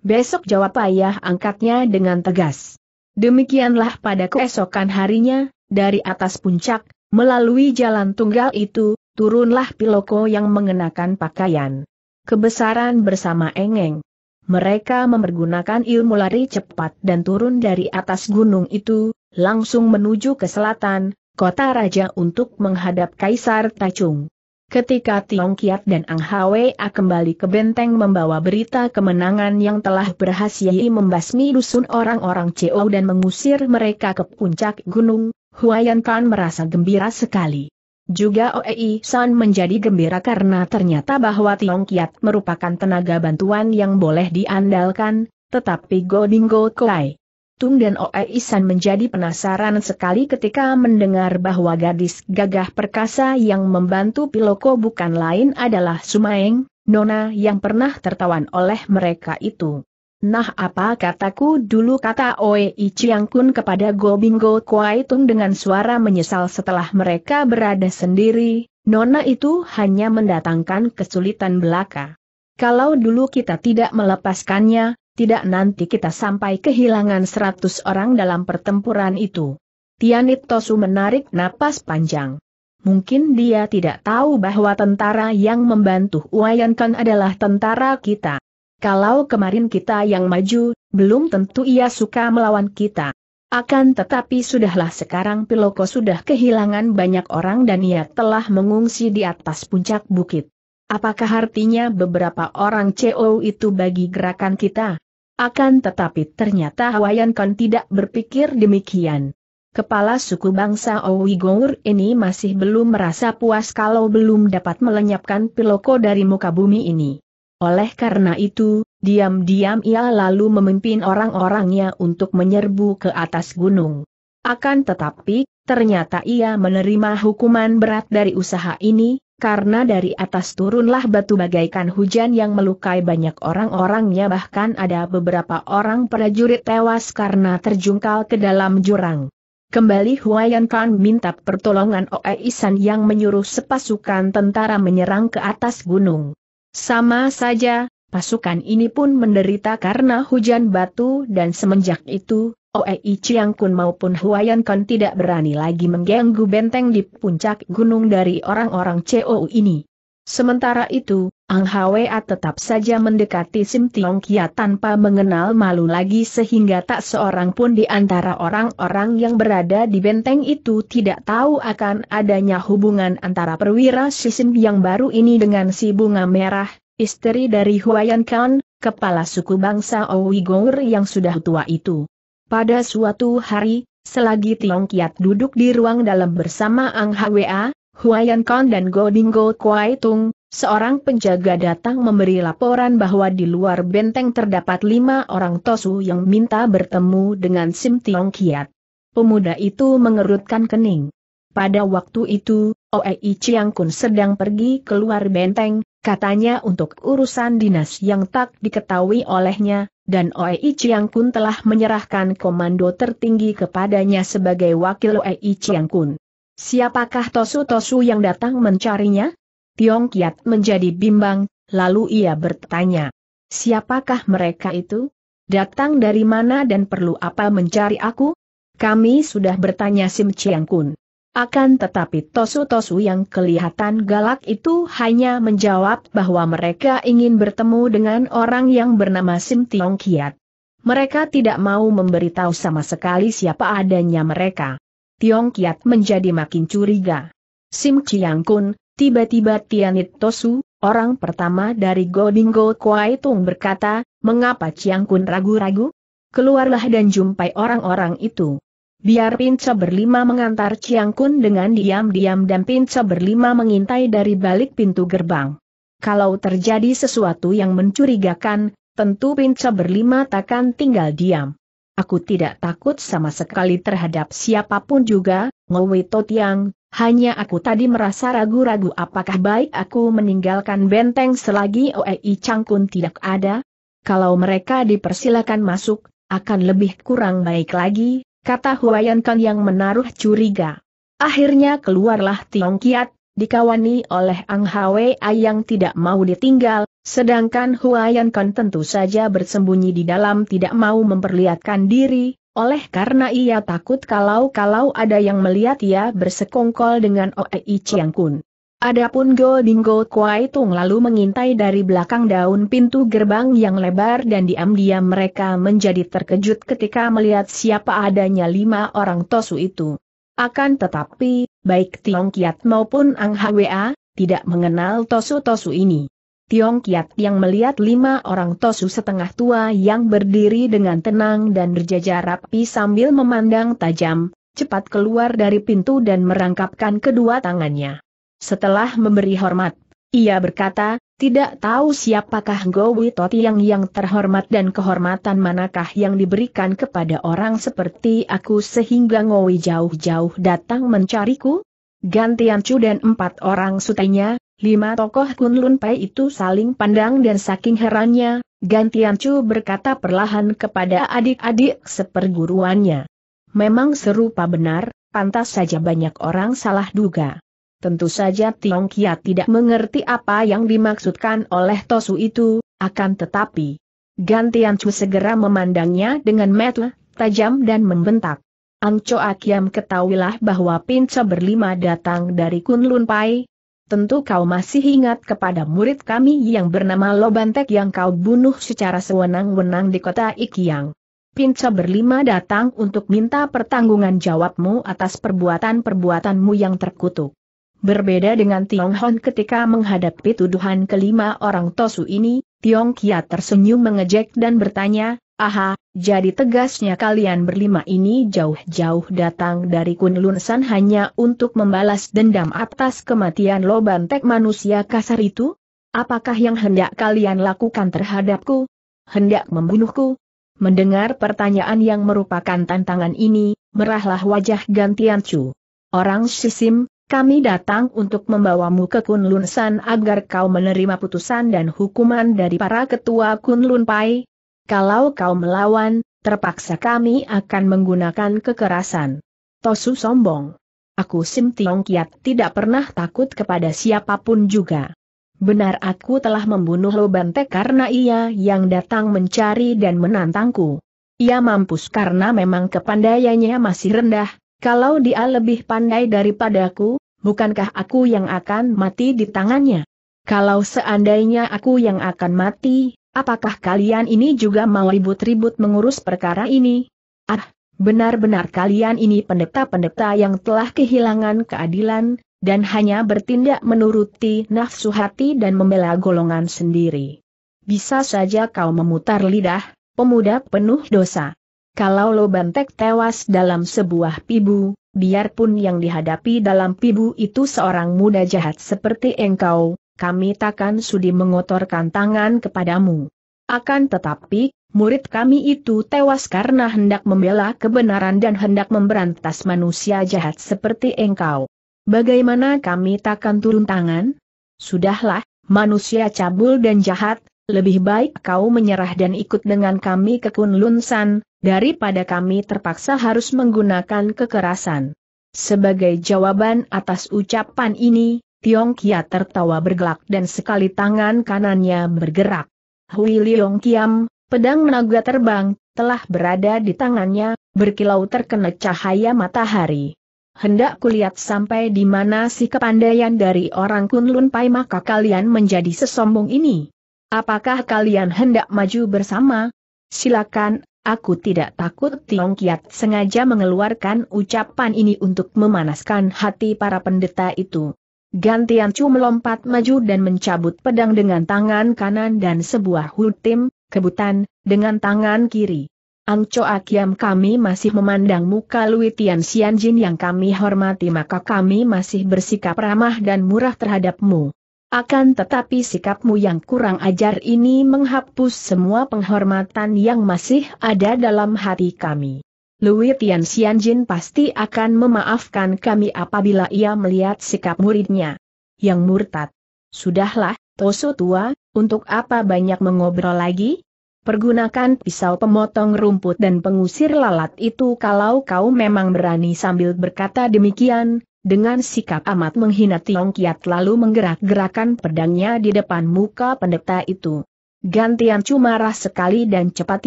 Besok jawab ayah angkatnya dengan tegas. Demikianlah pada keesokan harinya, dari atas puncak, melalui jalan tunggal itu, turunlah Piloko yang mengenakan pakaian kebesaran bersama Engeng. Mereka mempergunakan ilmu lari cepat dan turun dari atas gunung itu, langsung menuju ke selatan, kota raja untuk menghadap Kaisar Tacung. Ketika Tiong Kiat dan Ang Hwa kembali ke benteng membawa berita kemenangan yang telah berhasil membasmi dusun orang-orang CO dan mengusir mereka ke puncak gunung, Huayan Khan merasa gembira sekali. Juga Oei San menjadi gembira karena ternyata bahwa Tiong Kiat merupakan tenaga bantuan yang boleh diandalkan, tetapi Godingo Kai. Tung dan Oe Isan menjadi penasaran sekali ketika mendengar bahwa gadis gagah perkasa yang membantu Piloko bukan lain adalah Sumaeng, nona yang pernah tertawan oleh mereka itu. Nah apa kataku dulu kata Oe Ichiang Kun kepada Go Bingo Kuai Tung dengan suara menyesal setelah mereka berada sendiri, nona itu hanya mendatangkan kesulitan belaka. Kalau dulu kita tidak melepaskannya, tidak nanti kita sampai kehilangan seratus orang dalam pertempuran itu. Tianit Tosu menarik napas panjang. Mungkin dia tidak tahu bahwa tentara yang membantu Uayankan adalah tentara kita. Kalau kemarin kita yang maju, belum tentu ia suka melawan kita. Akan tetapi sudahlah sekarang Piloko sudah kehilangan banyak orang dan ia telah mengungsi di atas puncak bukit. Apakah artinya beberapa orang CO itu bagi gerakan kita? Akan tetapi ternyata Wayan Kan tidak berpikir demikian. Kepala suku bangsa Owigour ini masih belum merasa puas kalau belum dapat melenyapkan Piloko dari muka bumi ini. Oleh karena itu, diam-diam ia lalu memimpin orang-orangnya untuk menyerbu ke atas gunung. Akan tetapi, ternyata ia menerima hukuman berat dari usaha ini, karena dari atas turunlah batu bagaikan hujan yang melukai banyak orang-orangnya bahkan ada beberapa orang prajurit tewas karena terjungkal ke dalam jurang. Kembali Huayan Khan minta pertolongan Oe Isan yang menyuruh sepasukan tentara menyerang ke atas gunung. Sama saja, pasukan ini pun menderita karena hujan batu dan semenjak itu, Oei oh, eh, Chiang Kun maupun Huayan Kun tidak berani lagi mengganggu benteng di puncak gunung dari orang-orang COU ini. Sementara itu, Ang Hwa tetap saja mendekati Sim Tiong Kia tanpa mengenal malu lagi sehingga tak seorang pun di antara orang-orang yang berada di benteng itu tidak tahu akan adanya hubungan antara perwira si Sim yang baru ini dengan si Bunga Merah, istri dari Huayan Kun, kepala suku bangsa Gour yang sudah tua itu. Pada suatu hari, selagi Tiong Kiat duduk di ruang dalam bersama Ang Hwa, Huayan Khan dan Godinggo Kwaitung, Tung, seorang penjaga datang memberi laporan bahwa di luar benteng terdapat lima orang Tosu yang minta bertemu dengan Sim Tiong Kiat. Pemuda itu mengerutkan kening. Pada waktu itu, Oei Chiang Kun sedang pergi keluar benteng, katanya untuk urusan dinas yang tak diketahui olehnya, dan Oi Chiang Kun telah menyerahkan komando tertinggi kepadanya sebagai wakil Oi Chiang Kun. Siapakah Tosu-Tosu yang datang mencarinya? Tiong Kiat menjadi bimbang, lalu ia bertanya. Siapakah mereka itu? Datang dari mana dan perlu apa mencari aku? Kami sudah bertanya Sim Chiang Kun. Akan tetapi tosu-tosu yang kelihatan galak itu hanya menjawab bahwa mereka ingin bertemu dengan orang yang bernama Sim Tiong Kiat. Mereka tidak mau memberitahu sama sekali siapa adanya mereka. Tiong Kiat menjadi makin curiga. Sim Chiang Kun, tiba-tiba Tianit Tosu, orang pertama dari Godingo Kuai Tung berkata, mengapa Chiang Kun ragu-ragu? Keluarlah dan jumpai orang-orang itu. Biar Pinca berlima mengantar Chiang Kun dengan diam-diam dan Pinca berlima mengintai dari balik pintu gerbang. Kalau terjadi sesuatu yang mencurigakan, tentu Pinca berlima takkan tinggal diam. Aku tidak takut sama sekali terhadap siapapun juga, Ngowi Totiang, hanya aku tadi merasa ragu-ragu apakah baik aku meninggalkan benteng selagi OEI Kun tidak ada? Kalau mereka dipersilakan masuk, akan lebih kurang baik lagi, kata Huayan Kang yang menaruh curiga. Akhirnya keluarlah Tiong Kiat, dikawani oleh Ang Hwei yang tidak mau ditinggal, sedangkan Huayan Kang tentu saja bersembunyi di dalam tidak mau memperlihatkan diri, oleh karena ia takut kalau-kalau ada yang melihat ia bersekongkol dengan Oei Chiang Kun. Adapun Kuai Tung lalu mengintai dari belakang daun pintu gerbang yang lebar dan diam-diam mereka menjadi terkejut ketika melihat siapa adanya lima orang tosu itu. Akan tetapi, baik Tiong Kiat maupun Ang Hwa, tidak mengenal tosu-tosu ini. Tiong Kiat yang melihat lima orang tosu setengah tua yang berdiri dengan tenang dan berjajar rapi sambil memandang tajam, cepat keluar dari pintu dan merangkapkan kedua tangannya. Setelah memberi hormat, ia berkata, tidak tahu siapakah Gowi Toti yang yang terhormat dan kehormatan manakah yang diberikan kepada orang seperti aku sehingga Gowi jauh-jauh datang mencariku? Gantian Chu dan empat orang sutenya, lima tokoh Kunlun Pai itu saling pandang dan saking herannya, Gantian Chu berkata perlahan kepada adik-adik seperguruannya. Memang serupa benar, pantas saja banyak orang salah duga. Tentu saja Tiong Kia tidak mengerti apa yang dimaksudkan oleh Tosu itu, akan tetapi. Gantian Chu segera memandangnya dengan mata tajam dan membentak. Ang Angco Akiam ketahuilah bahwa Pinca berlima datang dari Kunlun Pai. Tentu kau masih ingat kepada murid kami yang bernama Lobantek yang kau bunuh secara sewenang-wenang di kota Ikiang. Pinca berlima datang untuk minta pertanggungan jawabmu atas perbuatan-perbuatanmu yang terkutuk. Berbeda dengan Tiong Hon ketika menghadapi tuduhan kelima orang Tosu ini, Tiong Kia tersenyum mengejek dan bertanya, Aha, jadi tegasnya kalian berlima ini jauh-jauh datang dari Kunlun San hanya untuk membalas dendam atas kematian loban tek manusia kasar itu? Apakah yang hendak kalian lakukan terhadapku? Hendak membunuhku? Mendengar pertanyaan yang merupakan tantangan ini, merahlah wajah gantian Chu. Orang Sisim, kami datang untuk membawamu ke Kunlun San agar kau menerima putusan dan hukuman dari para ketua Kunlun Pai. Kalau kau melawan, terpaksa kami akan menggunakan kekerasan. Tosu sombong. Aku Sim Tiong Kiat tidak pernah takut kepada siapapun juga. Benar aku telah membunuh Lo Bante karena ia yang datang mencari dan menantangku. Ia mampus karena memang kepandaiannya masih rendah, kalau dia lebih pandai daripadaku, bukankah aku yang akan mati di tangannya? Kalau seandainya aku yang akan mati, apakah kalian ini juga mau ribut-ribut mengurus perkara ini? Ah, benar-benar kalian ini pendeta-pendeta yang telah kehilangan keadilan, dan hanya bertindak menuruti nafsu hati dan membela golongan sendiri. Bisa saja kau memutar lidah, pemuda penuh dosa. Kalau lo bantek tewas dalam sebuah pibu, biarpun yang dihadapi dalam pibu itu seorang muda jahat seperti engkau, kami takkan sudi mengotorkan tangan kepadamu. Akan tetapi, murid kami itu tewas karena hendak membela kebenaran dan hendak memberantas manusia jahat seperti engkau. Bagaimana kami takkan turun tangan? Sudahlah, manusia cabul dan jahat, lebih baik kau menyerah dan ikut dengan kami ke Kunlun San, daripada kami terpaksa harus menggunakan kekerasan. Sebagai jawaban atas ucapan ini, Tiong Kia tertawa bergelak dan sekali tangan kanannya bergerak. Hui Leong Kiam, pedang naga terbang, telah berada di tangannya, berkilau terkena cahaya matahari. Hendak kulihat sampai di mana si kepandaian dari orang Kunlun Pai maka kalian menjadi sesombong ini. Apakah kalian hendak maju bersama? Silakan, aku tidak takut Tiong Kiat sengaja mengeluarkan ucapan ini untuk memanaskan hati para pendeta itu. Gantian Chu melompat maju dan mencabut pedang dengan tangan kanan dan sebuah hutim, kebutan, dengan tangan kiri. Cho Akiam kami masih memandang muka Lui Tian Xianjin yang kami hormati maka kami masih bersikap ramah dan murah terhadapmu. Akan tetapi sikapmu yang kurang ajar ini menghapus semua penghormatan yang masih ada dalam hati kami. Lui Tian Xianjin pasti akan memaafkan kami apabila ia melihat sikap muridnya yang murtad. Sudahlah, Toso tua, untuk apa banyak mengobrol lagi? Pergunakan pisau pemotong rumput dan pengusir lalat itu kalau kau memang berani sambil berkata demikian, dengan sikap amat menghina Tiong Kiat lalu menggerak-gerakan pedangnya di depan muka pendeta itu. Gantian cuma marah sekali dan cepat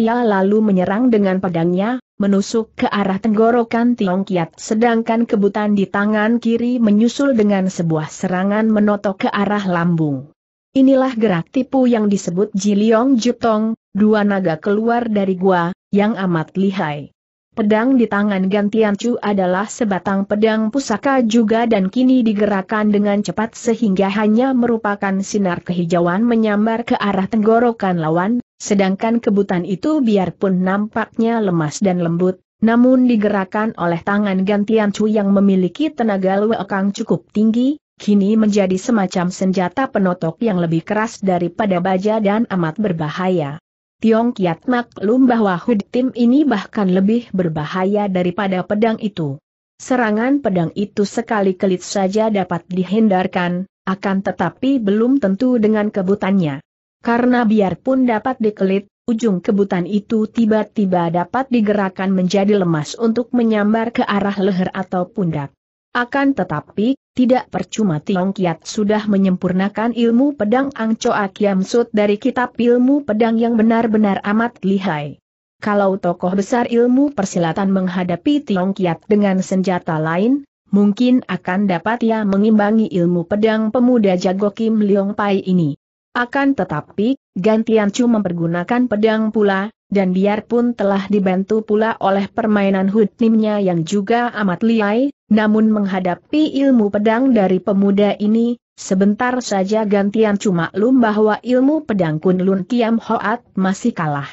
ia lalu menyerang dengan pedangnya, menusuk ke arah tenggorokan Tiong Kiat sedangkan kebutan di tangan kiri menyusul dengan sebuah serangan menotok ke arah lambung. Inilah gerak tipu yang disebut Jiliong Jutong, dua naga keluar dari gua, yang amat lihai. Pedang di tangan Gantian Chu adalah sebatang pedang pusaka juga dan kini digerakkan dengan cepat sehingga hanya merupakan sinar kehijauan menyambar ke arah tenggorokan lawan, sedangkan kebutan itu biarpun nampaknya lemas dan lembut, namun digerakkan oleh tangan gantian Chu yang memiliki tenaga luekang cukup tinggi, kini menjadi semacam senjata penotok yang lebih keras daripada baja dan amat berbahaya. Tiong Kiat maklum bahwa Hud Tim ini bahkan lebih berbahaya daripada pedang itu. Serangan pedang itu sekali kelit saja dapat dihindarkan, akan tetapi belum tentu dengan kebutannya. Karena biarpun dapat dikelit, ujung kebutan itu tiba-tiba dapat digerakkan menjadi lemas untuk menyambar ke arah leher atau pundak. Akan tetapi, tidak percuma Tiong Kiat sudah menyempurnakan ilmu pedang Angco Akiam Sut dari kitab ilmu pedang yang benar-benar amat lihai. Kalau tokoh besar ilmu persilatan menghadapi Tiong Kiat dengan senjata lain, mungkin akan dapat ia mengimbangi ilmu pedang pemuda jago Kim Leong Pai ini. Akan tetapi, Gantian cuma mempergunakan pedang pula, dan biarpun telah dibantu pula oleh permainan hutnimnya yang juga amat liai, namun menghadapi ilmu pedang dari pemuda ini, sebentar saja gantian cuma lum bahwa ilmu pedang kunlun kiam hoat masih kalah.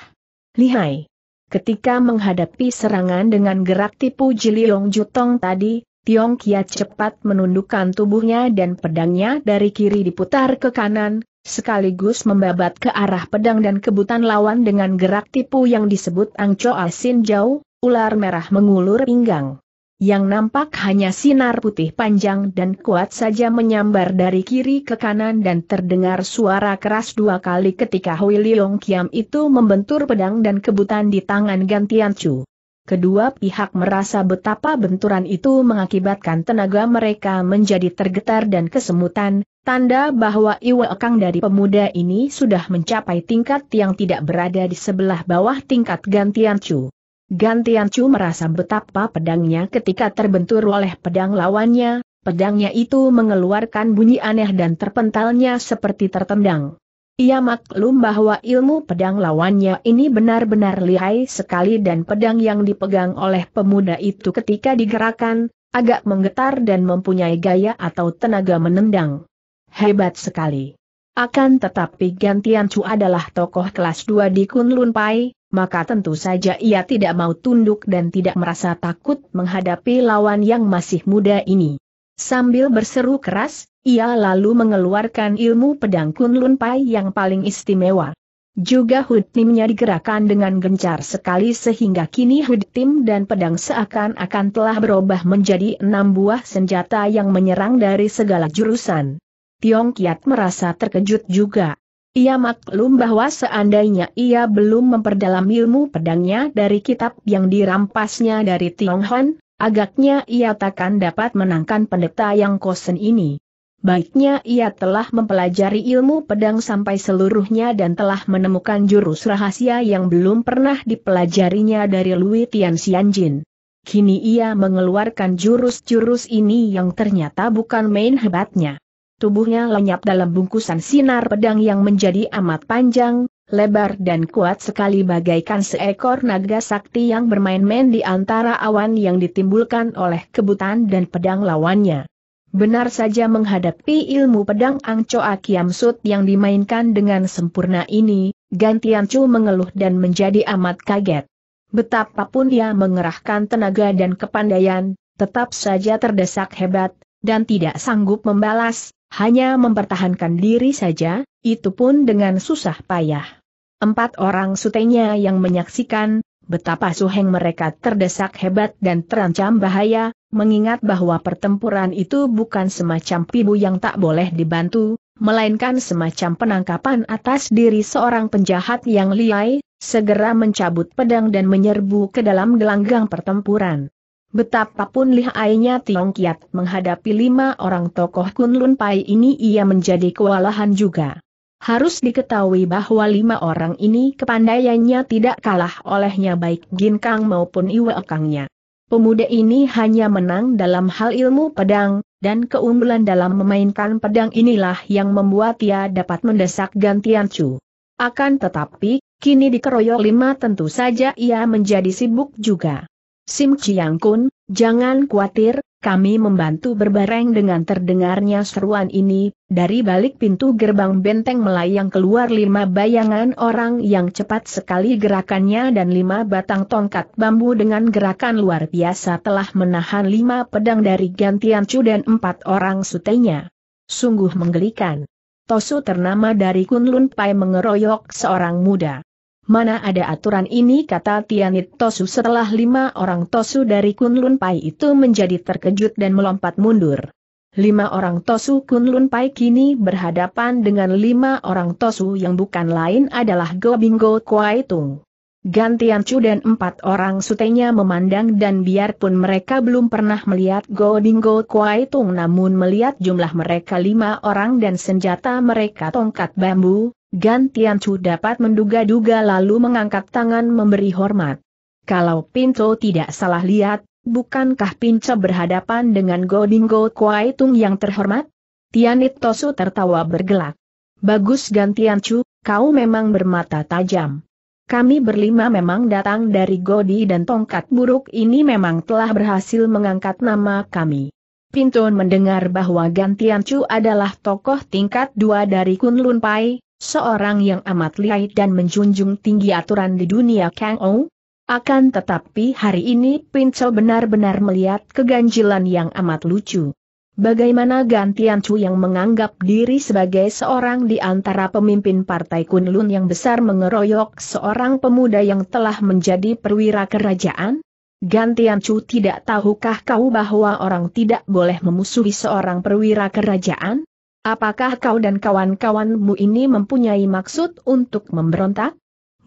Lihai. Ketika menghadapi serangan dengan gerak tipu jiliong jutong tadi, Tiong Kia cepat menundukkan tubuhnya dan pedangnya dari kiri diputar ke kanan, sekaligus membabat ke arah pedang dan kebutan lawan dengan gerak tipu yang disebut angco asin jauh, ular merah mengulur pinggang. Yang nampak hanya sinar putih panjang dan kuat saja menyambar dari kiri ke kanan dan terdengar suara keras dua kali ketika Hui Liong Kiam itu membentur pedang dan kebutan di tangan gantian Chu. Kedua pihak merasa betapa benturan itu mengakibatkan tenaga mereka menjadi tergetar dan kesemutan, tanda bahwa Iwa Kang dari pemuda ini sudah mencapai tingkat yang tidak berada di sebelah bawah tingkat gantian Chu. Gantian Chu merasa betapa pedangnya ketika terbentur oleh pedang lawannya, pedangnya itu mengeluarkan bunyi aneh dan terpentalnya seperti tertendang. Ia maklum bahwa ilmu pedang lawannya ini benar-benar lihai sekali dan pedang yang dipegang oleh pemuda itu ketika digerakkan, agak menggetar dan mempunyai gaya atau tenaga menendang. Hebat sekali. Akan tetapi Gantian Chu adalah tokoh kelas 2 di Kunlun Pai, maka tentu saja ia tidak mau tunduk dan tidak merasa takut menghadapi lawan yang masih muda ini. Sambil berseru keras, ia lalu mengeluarkan ilmu pedang Kunlun Pai yang paling istimewa. Juga timnya digerakkan dengan gencar sekali sehingga kini tim dan pedang seakan-akan telah berubah menjadi enam buah senjata yang menyerang dari segala jurusan. Tiong Kiat merasa terkejut juga. Ia maklum bahwa seandainya ia belum memperdalam ilmu pedangnya dari kitab yang dirampasnya dari Tionghoan, Agaknya ia takkan dapat menangkan pendeta yang kosen ini. Baiknya ia telah mempelajari ilmu pedang sampai seluruhnya dan telah menemukan jurus rahasia yang belum pernah dipelajarinya dari Lui Tian Xianjin. Kini ia mengeluarkan jurus-jurus ini yang ternyata bukan main hebatnya. Tubuhnya lenyap dalam bungkusan sinar pedang yang menjadi amat panjang, lebar dan kuat sekali bagaikan seekor naga sakti yang bermain-main di antara awan yang ditimbulkan oleh kebutan dan pedang lawannya. Benar saja menghadapi ilmu pedang Angcoa Kiam Sut yang dimainkan dengan sempurna ini, Gantian Chu mengeluh dan menjadi amat kaget. Betapapun dia mengerahkan tenaga dan kepandaian, tetap saja terdesak hebat, dan tidak sanggup membalas, hanya mempertahankan diri saja, itu pun dengan susah payah. Empat orang sutenya yang menyaksikan, betapa suheng mereka terdesak hebat dan terancam bahaya, mengingat bahwa pertempuran itu bukan semacam pibu yang tak boleh dibantu, melainkan semacam penangkapan atas diri seorang penjahat yang liai, segera mencabut pedang dan menyerbu ke dalam gelanggang pertempuran. Betapapun lihainya Tiong Kiat menghadapi lima orang tokoh Kunlun Pai ini ia menjadi kewalahan juga. Harus diketahui bahwa lima orang ini kepandaiannya tidak kalah olehnya baik Ginkang maupun Iwekangnya. Pemuda ini hanya menang dalam hal ilmu pedang, dan keunggulan dalam memainkan pedang inilah yang membuat ia dapat mendesak gantian Chu. Akan tetapi, kini dikeroyok lima tentu saja ia menjadi sibuk juga. Sim Chiang Kun, jangan khawatir, kami membantu berbareng dengan terdengarnya seruan ini, dari balik pintu gerbang benteng melayang keluar lima bayangan orang yang cepat sekali gerakannya dan lima batang tongkat bambu dengan gerakan luar biasa telah menahan lima pedang dari gantian cu dan empat orang sutenya. Sungguh menggelikan. Tosu ternama dari Kunlun Pai mengeroyok seorang muda. Mana ada aturan ini kata Tianit Tosu setelah lima orang Tosu dari Kunlun Pai itu menjadi terkejut dan melompat mundur. Lima orang Tosu Kunlun Pai kini berhadapan dengan lima orang Tosu yang bukan lain adalah Go Bingo Tung. Gantian Chu dan empat orang sutenya memandang dan biarpun mereka belum pernah melihat Go Bingo Tung namun melihat jumlah mereka lima orang dan senjata mereka tongkat bambu, Gan Chu dapat menduga-duga lalu mengangkat tangan memberi hormat. Kalau Pinto tidak salah lihat, bukankah Pinto berhadapan dengan Godinggo Tung yang terhormat? Tianit Tosu tertawa bergelak. Bagus Gan Chu, kau memang bermata tajam. Kami berlima memang datang dari Godi dan tongkat buruk ini memang telah berhasil mengangkat nama kami. Pinto mendengar bahwa Gantian Chu adalah tokoh tingkat dua dari Kunlun Pai, seorang yang amat lihai dan menjunjung tinggi aturan di dunia Kang Ou. Akan tetapi hari ini Pincel benar-benar melihat keganjilan yang amat lucu. Bagaimana gantian Chu yang menganggap diri sebagai seorang di antara pemimpin Partai Kunlun yang besar mengeroyok seorang pemuda yang telah menjadi perwira kerajaan? Gantian Chu tidak tahukah kau bahwa orang tidak boleh memusuhi seorang perwira kerajaan? Apakah kau dan kawan-kawanmu ini mempunyai maksud untuk memberontak?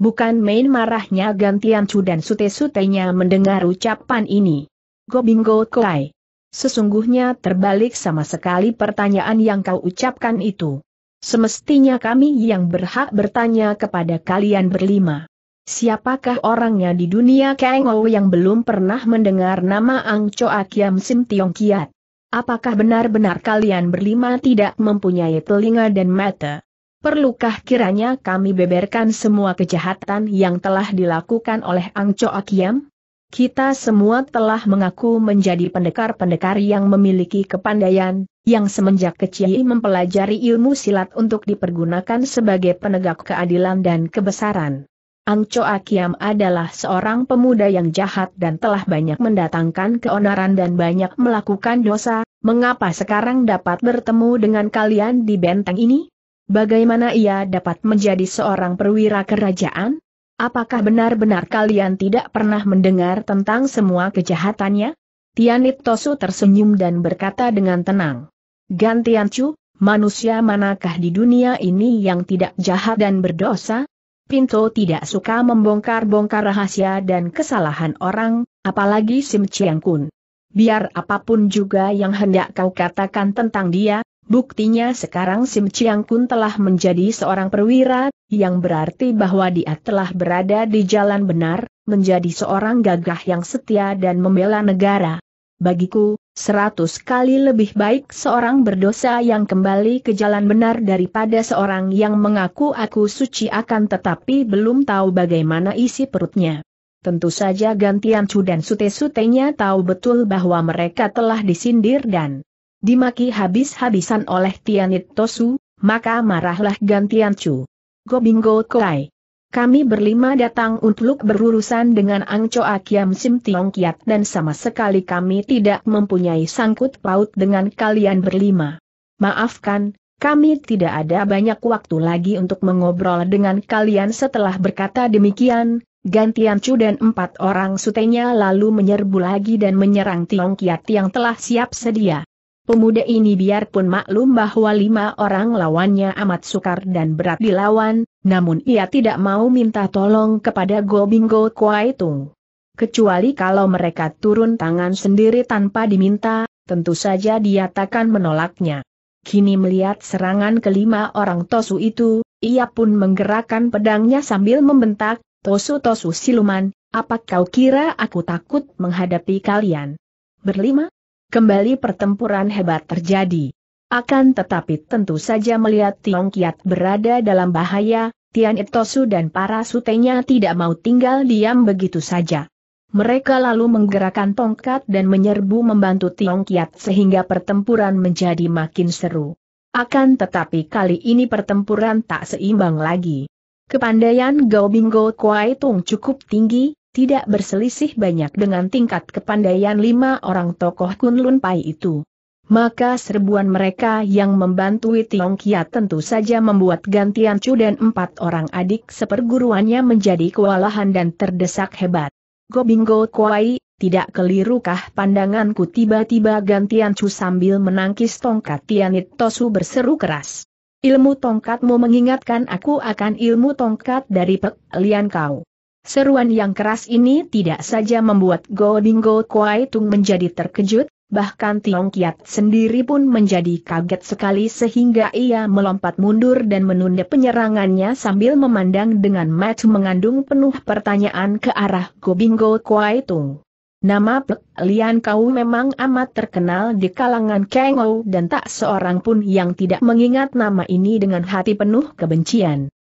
Bukan main marahnya gantian cu dan sute-sutenya mendengar ucapan ini. Gobingo Koai. Sesungguhnya terbalik sama sekali pertanyaan yang kau ucapkan itu. Semestinya kami yang berhak bertanya kepada kalian berlima. Siapakah orangnya di dunia Kengou yang belum pernah mendengar nama Ang Choa Kiam Sim Tiong Kiat? Apakah benar-benar kalian berlima tidak mempunyai telinga dan mata? Perlukah kiranya kami beberkan semua kejahatan yang telah dilakukan oleh Ang Cho Akiam? Kita semua telah mengaku menjadi pendekar-pendekar yang memiliki kepandaian, yang semenjak kecil mempelajari ilmu silat untuk dipergunakan sebagai penegak keadilan dan kebesaran. Anco Akiam adalah seorang pemuda yang jahat dan telah banyak mendatangkan keonaran dan banyak melakukan dosa, mengapa sekarang dapat bertemu dengan kalian di benteng ini? Bagaimana ia dapat menjadi seorang perwira kerajaan? Apakah benar-benar kalian tidak pernah mendengar tentang semua kejahatannya? Tianit Tosu tersenyum dan berkata dengan tenang. Gantian Chu, manusia manakah di dunia ini yang tidak jahat dan berdosa? Pinto tidak suka membongkar-bongkar rahasia dan kesalahan orang, apalagi Sim Chiang Kun. Biar apapun juga yang hendak kau katakan tentang dia, buktinya sekarang Sim Chiang Kun telah menjadi seorang perwira, yang berarti bahwa dia telah berada di jalan benar, menjadi seorang gagah yang setia dan membela negara. Bagiku, Seratus kali lebih baik seorang berdosa yang kembali ke jalan benar daripada seorang yang mengaku aku suci akan tetapi belum tahu bagaimana isi perutnya. Tentu saja gantian Chu dan Sute-Sutenya tahu betul bahwa mereka telah disindir dan dimaki habis-habisan oleh Tianit Tosu, maka marahlah gantian Chu. Gobingo Koai kami berlima datang untuk berurusan dengan Angco Akiam Sim Tiong Kiat dan sama sekali kami tidak mempunyai sangkut paut dengan kalian berlima. Maafkan, kami tidak ada banyak waktu lagi untuk mengobrol dengan kalian setelah berkata demikian, gantian Chu dan empat orang sutenya lalu menyerbu lagi dan menyerang Tiong Kiat yang telah siap sedia. Pemuda ini biarpun maklum bahwa lima orang lawannya amat sukar dan berat dilawan, namun ia tidak mau minta tolong kepada Gobingo Tung. Kecuali kalau mereka turun tangan sendiri tanpa diminta, tentu saja dia takkan menolaknya. Kini melihat serangan kelima orang Tosu itu, ia pun menggerakkan pedangnya sambil membentak, Tosu Tosu Siluman, apa kau kira aku takut menghadapi kalian? Berlima? kembali pertempuran hebat terjadi. Akan tetapi tentu saja melihat Tiong Kiat berada dalam bahaya, Tian Itosu dan para sutenya tidak mau tinggal diam begitu saja. Mereka lalu menggerakkan tongkat dan menyerbu membantu Tiong Kiat sehingga pertempuran menjadi makin seru. Akan tetapi kali ini pertempuran tak seimbang lagi. Kepandaian Gao Bingo Kuai Tung cukup tinggi, tidak berselisih banyak dengan tingkat kepandaian lima orang tokoh Kunlun Pai itu. Maka serbuan mereka yang membantu Tiong Kia tentu saja membuat gantian Chu dan empat orang adik seperguruannya menjadi kewalahan dan terdesak hebat. Go Gobingo Kuai, tidak kelirukah pandanganku tiba-tiba gantian Chu sambil menangkis tongkat Tianit Tosu berseru keras. Ilmu tongkatmu mengingatkan aku akan ilmu tongkat dari Pek Lian Kau. Seruan yang keras ini tidak saja membuat Go Dinggo Kuai Tung menjadi terkejut, bahkan Tiong Kiat sendiri pun menjadi kaget sekali sehingga ia melompat mundur dan menunda penyerangannya sambil memandang dengan mata mengandung penuh pertanyaan ke arah Go Dinggo Kuai Tung. Nama Pek Lian Kau memang amat terkenal di kalangan Kengou dan tak seorang pun yang tidak mengingat nama ini dengan hati penuh kebencian.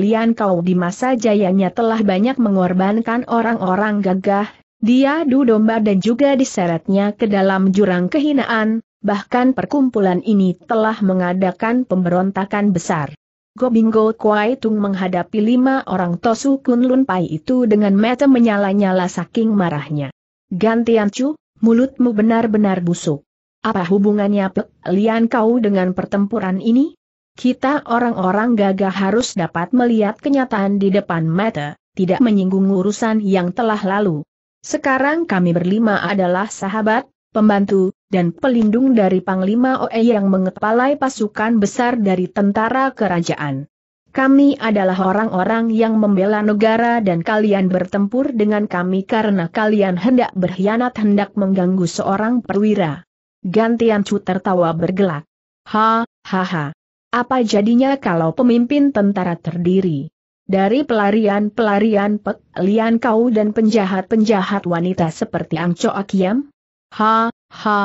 Lian Kau di masa jayanya telah banyak mengorbankan orang-orang gagah, dia domba dan juga diseretnya ke dalam jurang kehinaan, bahkan perkumpulan ini telah mengadakan pemberontakan besar. Gobingo Kuai Tung menghadapi lima orang Tosu Kunlun Pai itu dengan mata menyala-nyala saking marahnya. Gantian Chu, mulutmu benar-benar busuk. Apa hubungannya Pek Lian Kau dengan pertempuran ini? Kita orang-orang gagah harus dapat melihat kenyataan di depan mata, tidak menyinggung urusan yang telah lalu. Sekarang kami berlima adalah sahabat, pembantu, dan pelindung dari Panglima Oe yang mengepalai pasukan besar dari tentara kerajaan. Kami adalah orang-orang yang membela negara dan kalian bertempur dengan kami karena kalian hendak berkhianat hendak mengganggu seorang perwira. Gantian Cu tertawa bergelak. Ha, ha, ha. Apa jadinya kalau pemimpin tentara terdiri dari pelarian-pelarian Pek Lian Kau dan penjahat-penjahat wanita seperti Ang Cho Akiam? Ha, ha,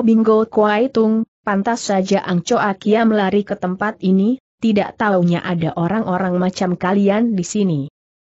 bingo Kuai Tung, pantas saja Ang Cho Akiam lari ke tempat ini, tidak taunya ada orang-orang macam kalian di sini.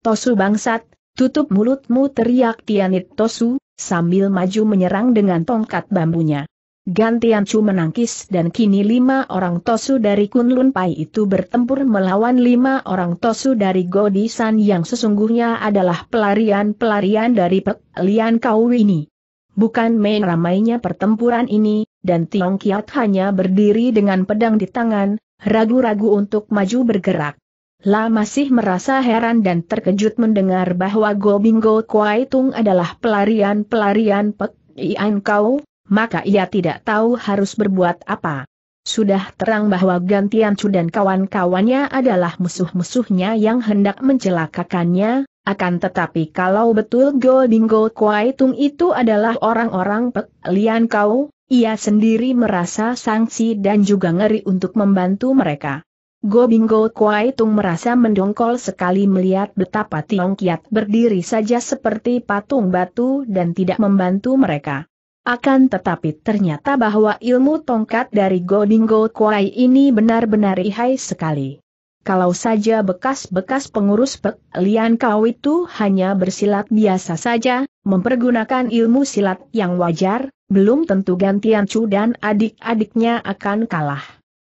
Tosu bangsat, tutup mulutmu teriak Tianit Tosu, sambil maju menyerang dengan tongkat bambunya. Gantian Chu menangkis dan kini lima orang tosu dari Kunlun Pai itu bertempur melawan lima orang tosu dari Godisan yang sesungguhnya adalah pelarian-pelarian dari Pek Lian Kau ini. Bukan main ramainya pertempuran ini, dan Tiong Kiat hanya berdiri dengan pedang di tangan, ragu-ragu untuk maju bergerak. La masih merasa heran dan terkejut mendengar bahwa Go Bingo Kuai Tung adalah pelarian-pelarian Pek Lian Kau, maka ia tidak tahu harus berbuat apa. Sudah terang bahwa Gantian Chu dan kawan-kawannya adalah musuh-musuhnya yang hendak mencelakakannya, akan tetapi kalau betul Go Bingo Tung itu adalah orang-orang Pek Lian Kau, ia sendiri merasa sangsi dan juga ngeri untuk membantu mereka. Go Bingo Kuai Tung merasa mendongkol sekali melihat betapa Tiong Kiat berdiri saja seperti patung batu dan tidak membantu mereka. Akan tetapi ternyata bahwa ilmu tongkat dari Godinggo Kuai ini benar-benar ihai sekali. Kalau saja bekas-bekas pengurus Pek Lian Kau itu hanya bersilat biasa saja, mempergunakan ilmu silat yang wajar, belum tentu gantian Chu dan adik-adiknya akan kalah.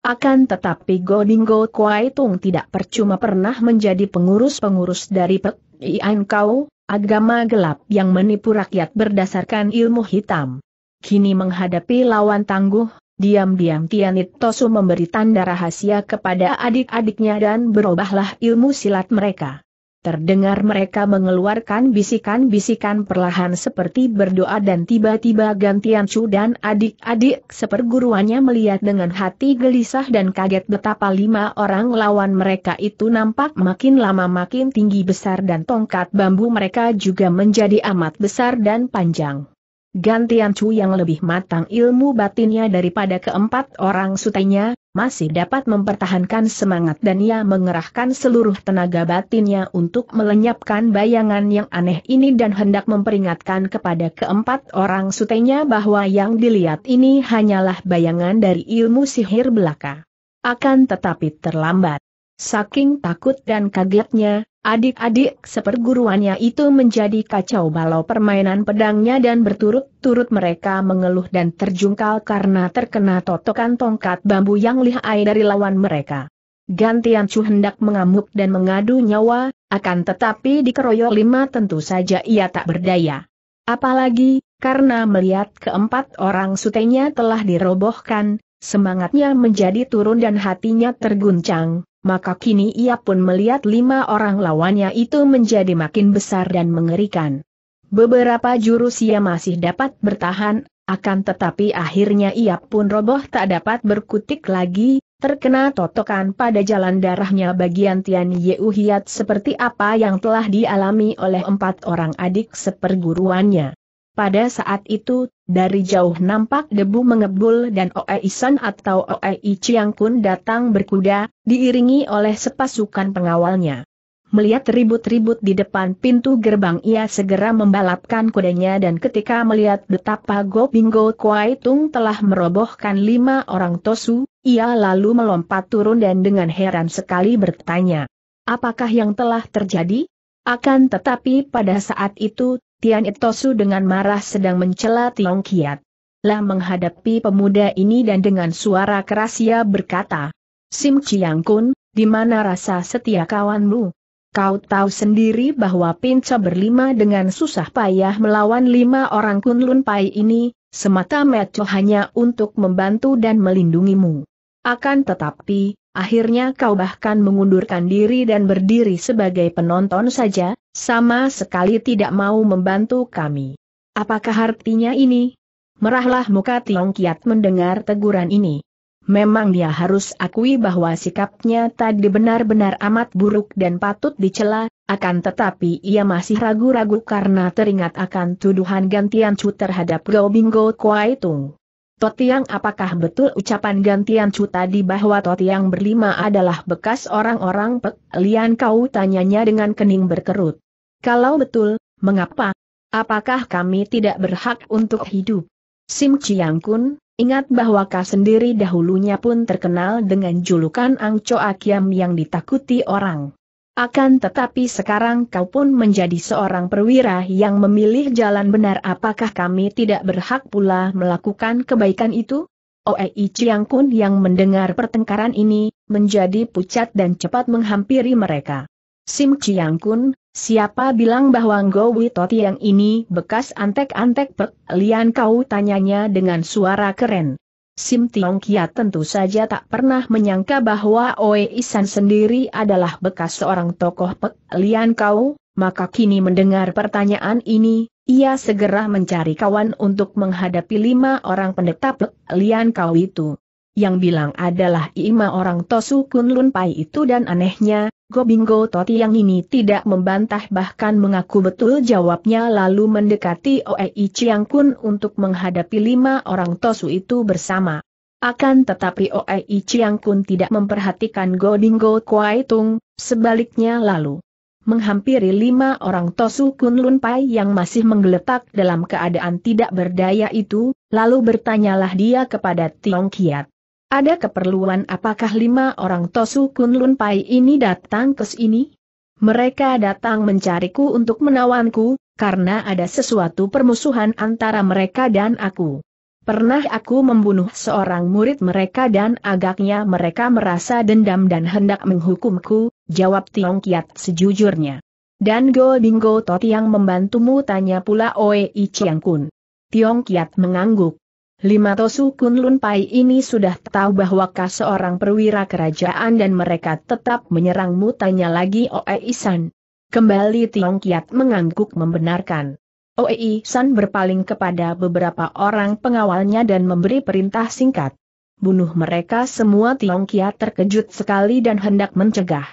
Akan tetapi Godinggo Kuai Tung tidak percuma pernah menjadi pengurus-pengurus dari Pek Lian Kau, agama gelap yang menipu rakyat berdasarkan ilmu hitam. Kini menghadapi lawan tangguh, diam-diam Tianit Tosu memberi tanda rahasia kepada adik-adiknya dan berubahlah ilmu silat mereka. Terdengar mereka mengeluarkan bisikan-bisikan perlahan seperti berdoa dan tiba-tiba gantian Chu dan adik-adik seperguruannya melihat dengan hati gelisah dan kaget betapa lima orang lawan mereka itu nampak makin lama makin tinggi besar dan tongkat bambu mereka juga menjadi amat besar dan panjang. Gantian Chu yang lebih matang ilmu batinnya daripada keempat orang sutenya, masih dapat mempertahankan semangat dan ia mengerahkan seluruh tenaga batinnya untuk melenyapkan bayangan yang aneh ini dan hendak memperingatkan kepada keempat orang sutenya bahwa yang dilihat ini hanyalah bayangan dari ilmu sihir belaka. Akan tetapi terlambat. Saking takut dan kagetnya, adik-adik seperguruannya itu menjadi kacau balau permainan pedangnya dan berturut-turut mereka mengeluh dan terjungkal karena terkena totokan tongkat bambu yang lihai dari lawan mereka. Gantian Chu hendak mengamuk dan mengadu nyawa, akan tetapi dikeroyok lima tentu saja ia tak berdaya. Apalagi, karena melihat keempat orang sutenya telah dirobohkan, semangatnya menjadi turun dan hatinya terguncang, maka kini ia pun melihat lima orang lawannya itu menjadi makin besar dan mengerikan. Beberapa jurus ia masih dapat bertahan, akan tetapi akhirnya ia pun roboh tak dapat berkutik lagi, terkena totokan pada jalan darahnya bagian Tian Yeu Hiat seperti apa yang telah dialami oleh empat orang adik seperguruannya. Pada saat itu, dari jauh nampak debu mengebul dan Oei San atau Oei Chiang Kun datang berkuda, diiringi oleh sepasukan pengawalnya. Melihat ribut-ribut di depan pintu gerbang ia segera membalapkan kudanya dan ketika melihat betapa Go Bingo Kuai Tung telah merobohkan lima orang tosu, ia lalu melompat turun dan dengan heran sekali bertanya. Apakah yang telah terjadi? Akan tetapi pada saat itu, Tian Itosu dengan marah sedang mencela Tiong Kiat. Lah menghadapi pemuda ini dan dengan suara keras ia berkata, Sim Chiang Kun, di mana rasa setia kawanmu? Kau tahu sendiri bahwa Pinca berlima dengan susah payah melawan lima orang Kunlun Pai ini, semata-mata hanya untuk membantu dan melindungimu. Akan tetapi, Akhirnya kau bahkan mengundurkan diri dan berdiri sebagai penonton saja, sama sekali tidak mau membantu kami. Apakah artinya ini? Merahlah muka Tiong Kiat mendengar teguran ini. Memang dia harus akui bahwa sikapnya tadi benar-benar amat buruk dan patut dicela, akan tetapi ia masih ragu-ragu karena teringat akan tuduhan gantian Chu terhadap Gao Bingo Tung. Totiang apakah betul ucapan gantian Cu tadi bahwa Totiang berlima adalah bekas orang-orang Pek Lian kau tanyanya dengan kening berkerut. Kalau betul, mengapa? Apakah kami tidak berhak untuk hidup? Sim Chiang Kun, ingat bahwa kau sendiri dahulunya pun terkenal dengan julukan Ang Cho Akiam yang ditakuti orang. Akan tetapi sekarang kau pun menjadi seorang perwira yang memilih jalan benar apakah kami tidak berhak pula melakukan kebaikan itu? Oei Chiang Kun yang mendengar pertengkaran ini, menjadi pucat dan cepat menghampiri mereka. Sim Chiang Kun, siapa bilang bahwa Ngowi Toti yang ini bekas antek-antek Pek Lian kau tanyanya dengan suara keren. Sim Tiong Kia tentu saja tak pernah menyangka bahwa Oe Isan sendiri adalah bekas seorang tokoh Pek Lian Kau, maka kini mendengar pertanyaan ini, ia segera mencari kawan untuk menghadapi lima orang pendeta Pek Lian Kau itu. Yang bilang adalah Ima orang Tosu Kun Pai itu dan anehnya, Gobingo Toti yang ini tidak membantah bahkan mengaku betul jawabnya lalu mendekati Oei Chiang Kun untuk menghadapi lima orang Tosu itu bersama. Akan tetapi Oei Chiang Kun tidak memperhatikan Gobingo Kuai Tung, sebaliknya lalu menghampiri lima orang Tosu Kun Lun Pai yang masih menggeletak dalam keadaan tidak berdaya itu, lalu bertanyalah dia kepada Tiong Kiat. Ada keperluan apakah lima orang Tosu Kunlun Pai ini datang ke sini? Mereka datang mencariku untuk menawanku, karena ada sesuatu permusuhan antara mereka dan aku. Pernah aku membunuh seorang murid mereka dan agaknya mereka merasa dendam dan hendak menghukumku, jawab Tiong Kiat sejujurnya. Dan Go Bingo Tot yang membantumu tanya pula Oe I Kun. Tiong Kiat mengangguk. Lima Tosu Kunlun Pai ini sudah tahu bahwa kau seorang perwira kerajaan dan mereka tetap menyerangmu tanya lagi Oe Isan. Kembali Tiong Kiat mengangguk membenarkan. Oe Isan berpaling kepada beberapa orang pengawalnya dan memberi perintah singkat. Bunuh mereka semua Tiong Kiat terkejut sekali dan hendak mencegah.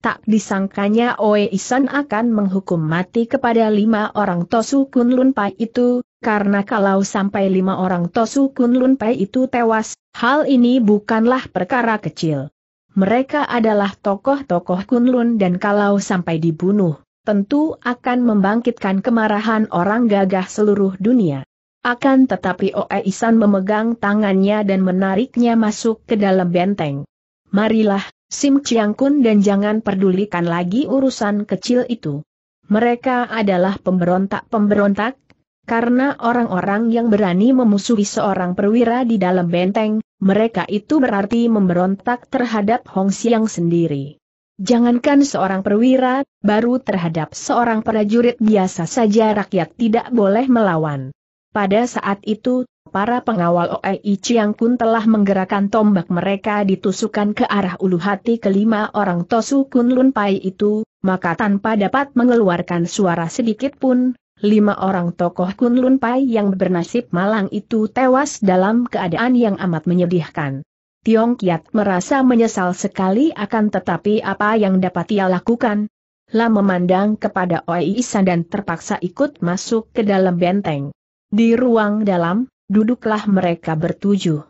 Tak disangkanya Oe Isan akan menghukum mati kepada lima orang Tosu Kunlun Pai itu, karena kalau sampai lima orang Tosu Kunlun Pai itu tewas, hal ini bukanlah perkara kecil. Mereka adalah tokoh-tokoh Kunlun dan kalau sampai dibunuh, tentu akan membangkitkan kemarahan orang gagah seluruh dunia. Akan tetapi Oe Isan memegang tangannya dan menariknya masuk ke dalam benteng. Marilah, Sim Chiang Kun dan jangan pedulikan lagi urusan kecil itu. Mereka adalah pemberontak-pemberontak, karena orang-orang yang berani memusuhi seorang perwira di dalam benteng, mereka itu berarti memberontak terhadap Hong Xiang sendiri. Jangankan seorang perwira, baru terhadap seorang prajurit biasa saja rakyat tidak boleh melawan. Pada saat itu, para pengawal OEI Chiang Kun telah menggerakkan tombak mereka ditusukan ke arah ulu hati kelima orang Tosu Kun Lun Pai itu, maka tanpa dapat mengeluarkan suara sedikit pun, lima orang tokoh Kunlun Pai yang bernasib malang itu tewas dalam keadaan yang amat menyedihkan. Tiong Kiat merasa menyesal sekali akan tetapi apa yang dapat ia lakukan? Lah memandang kepada Oi Isan dan terpaksa ikut masuk ke dalam benteng. Di ruang dalam, duduklah mereka bertujuh.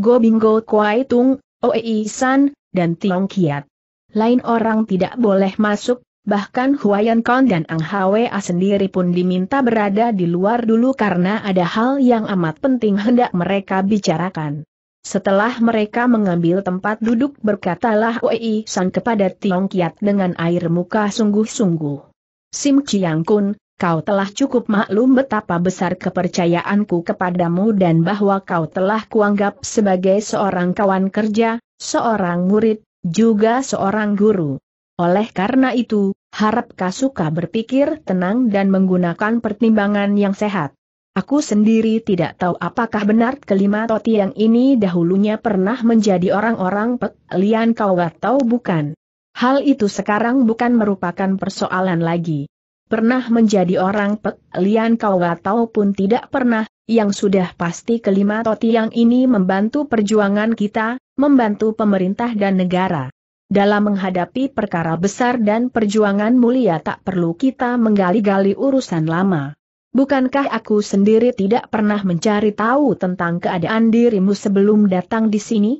Go Bingo Kuai Tung, Oi Isan, dan Tiong Kiat. Lain orang tidak boleh masuk, Bahkan Huayan Kong dan Ang Hwa sendiri pun diminta berada di luar dulu karena ada hal yang amat penting hendak mereka bicarakan. Setelah mereka mengambil tempat duduk berkatalah Wei San kepada Tiong Kiat dengan air muka sungguh-sungguh. Sim Chiang Kun, kau telah cukup maklum betapa besar kepercayaanku kepadamu dan bahwa kau telah kuanggap sebagai seorang kawan kerja, seorang murid, juga seorang guru. Oleh karena itu, harap Kasuka berpikir tenang dan menggunakan pertimbangan yang sehat. Aku sendiri tidak tahu apakah benar kelima toti yang ini dahulunya pernah menjadi orang-orang pek lian kau atau bukan. Hal itu sekarang bukan merupakan persoalan lagi. Pernah menjadi orang pek lian kau ataupun tidak pernah, yang sudah pasti kelima toti yang ini membantu perjuangan kita, membantu pemerintah dan negara dalam menghadapi perkara besar dan perjuangan mulia tak perlu kita menggali-gali urusan lama. Bukankah aku sendiri tidak pernah mencari tahu tentang keadaan dirimu sebelum datang di sini?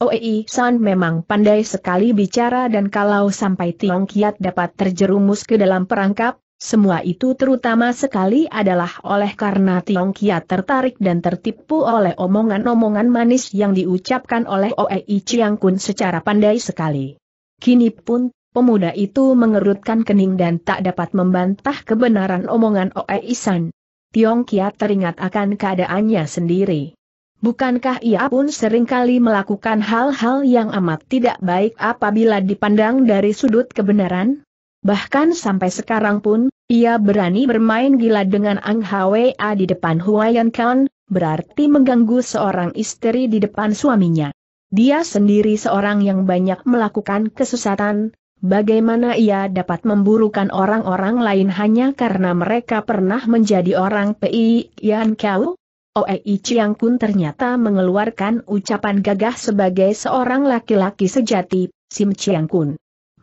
Oei San memang pandai sekali bicara dan kalau sampai Tiong Kiat dapat terjerumus ke dalam perangkap, semua itu terutama sekali adalah oleh karena Tiong Kia tertarik dan tertipu oleh omongan-omongan manis yang diucapkan oleh Oei Chiang Kun secara pandai sekali. Kini pun, pemuda itu mengerutkan kening dan tak dapat membantah kebenaran omongan Oei San. Tiong Kia teringat akan keadaannya sendiri. Bukankah ia pun seringkali melakukan hal-hal yang amat tidak baik apabila dipandang dari sudut kebenaran? Bahkan sampai sekarang pun, ia berani bermain gila dengan Ang Hwa di depan Huayan Khan, berarti mengganggu seorang istri di depan suaminya. Dia sendiri seorang yang banyak melakukan kesesatan, bagaimana ia dapat memburukan orang-orang lain hanya karena mereka pernah menjadi orang Pei Yan Kau? Oei Chiang pun ternyata mengeluarkan ucapan gagah sebagai seorang laki-laki sejati, Sim Chiang Kun.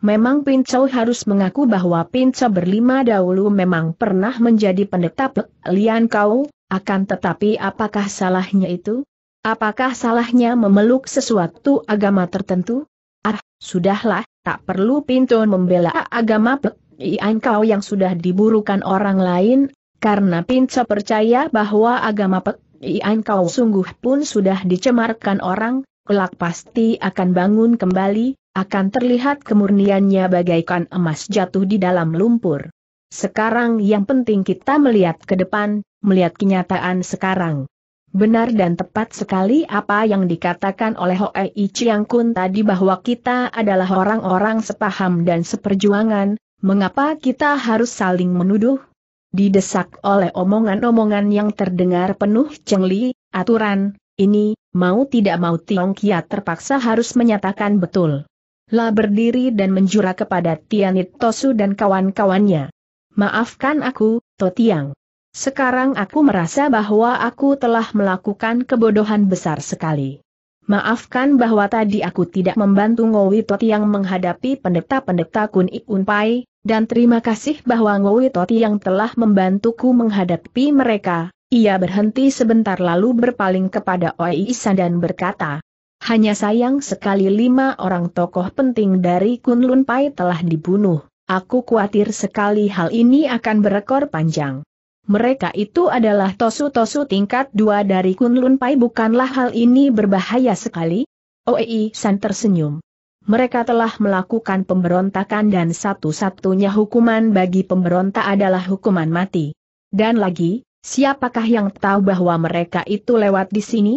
Memang Pincau harus mengaku bahwa Pinco berlima dahulu memang pernah menjadi pendeta Pek Lian Kau, akan tetapi apakah salahnya itu? Apakah salahnya memeluk sesuatu agama tertentu? Ah, sudahlah, tak perlu Pinto membela agama Pek Lian Kau yang sudah diburukan orang lain, karena Pinco percaya bahwa agama Pek Lian kau sungguh pun sudah dicemarkan orang, kelak pasti akan bangun kembali, akan terlihat kemurniannya bagaikan emas jatuh di dalam lumpur. Sekarang yang penting kita melihat ke depan, melihat kenyataan sekarang. Benar dan tepat sekali apa yang dikatakan oleh e. Chiang Kun tadi bahwa kita adalah orang-orang sepaham dan seperjuangan, mengapa kita harus saling menuduh? Didesak oleh omongan-omongan yang terdengar penuh cengli, aturan, ini, mau tidak mau Tiong Kia terpaksa harus menyatakan betul. La berdiri dan menjura kepada Tianit Tosu dan kawan-kawannya. Maafkan aku, Totiang. Sekarang aku merasa bahwa aku telah melakukan kebodohan besar sekali. Maafkan bahwa tadi aku tidak membantu Ngowi Totiang menghadapi pendeta-pendeta Kun Ikun dan terima kasih bahwa Ngowi Totiang telah membantuku menghadapi mereka. Ia berhenti sebentar lalu berpaling kepada Oi Isan dan berkata, hanya sayang sekali lima orang tokoh penting dari Kunlun Pai telah dibunuh. Aku khawatir sekali hal ini akan berekor panjang. Mereka itu adalah tosu-tosu tingkat dua dari Kunlun Pai bukanlah hal ini berbahaya sekali? Oei San tersenyum. Mereka telah melakukan pemberontakan dan satu-satunya hukuman bagi pemberontak adalah hukuman mati. Dan lagi, siapakah yang tahu bahwa mereka itu lewat di sini?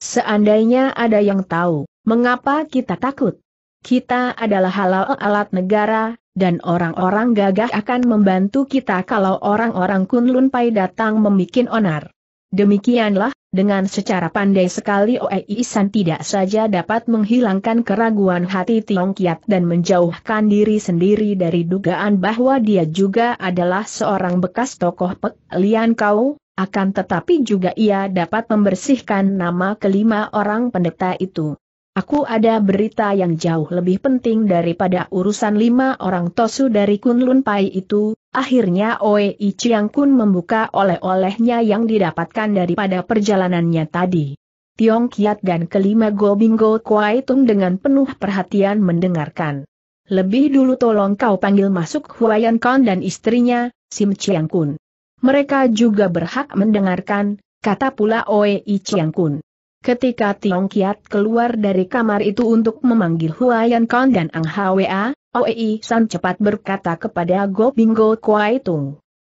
Seandainya ada yang tahu, mengapa kita takut? Kita adalah halal alat negara, dan orang-orang gagah akan membantu kita kalau orang-orang Kunlun Pai datang membuat onar. Demikianlah, dengan secara pandai sekali Oe Isan tidak saja dapat menghilangkan keraguan hati Tiong Kiat dan menjauhkan diri sendiri dari dugaan bahwa dia juga adalah seorang bekas tokoh Pek Lian Kau, akan tetapi juga ia dapat membersihkan nama kelima orang pendeta itu. Aku ada berita yang jauh lebih penting daripada urusan lima orang tosu dari Kunlun Pai itu, akhirnya Oe Chiang Kun membuka oleh-olehnya yang didapatkan daripada perjalanannya tadi. Tiong Kiat dan kelima Gobingo Kuai Tung dengan penuh perhatian mendengarkan. Lebih dulu tolong kau panggil masuk Huayan Kon dan istrinya, Sim Chiang Kun. Mereka juga berhak mendengarkan, kata pula Oe I Chiang Kun. Ketika Tiong Kiat keluar dari kamar itu untuk memanggil Huayan Kong dan Ang Hwa, Oei San cepat berkata kepada Go Bingo Kuai Tung.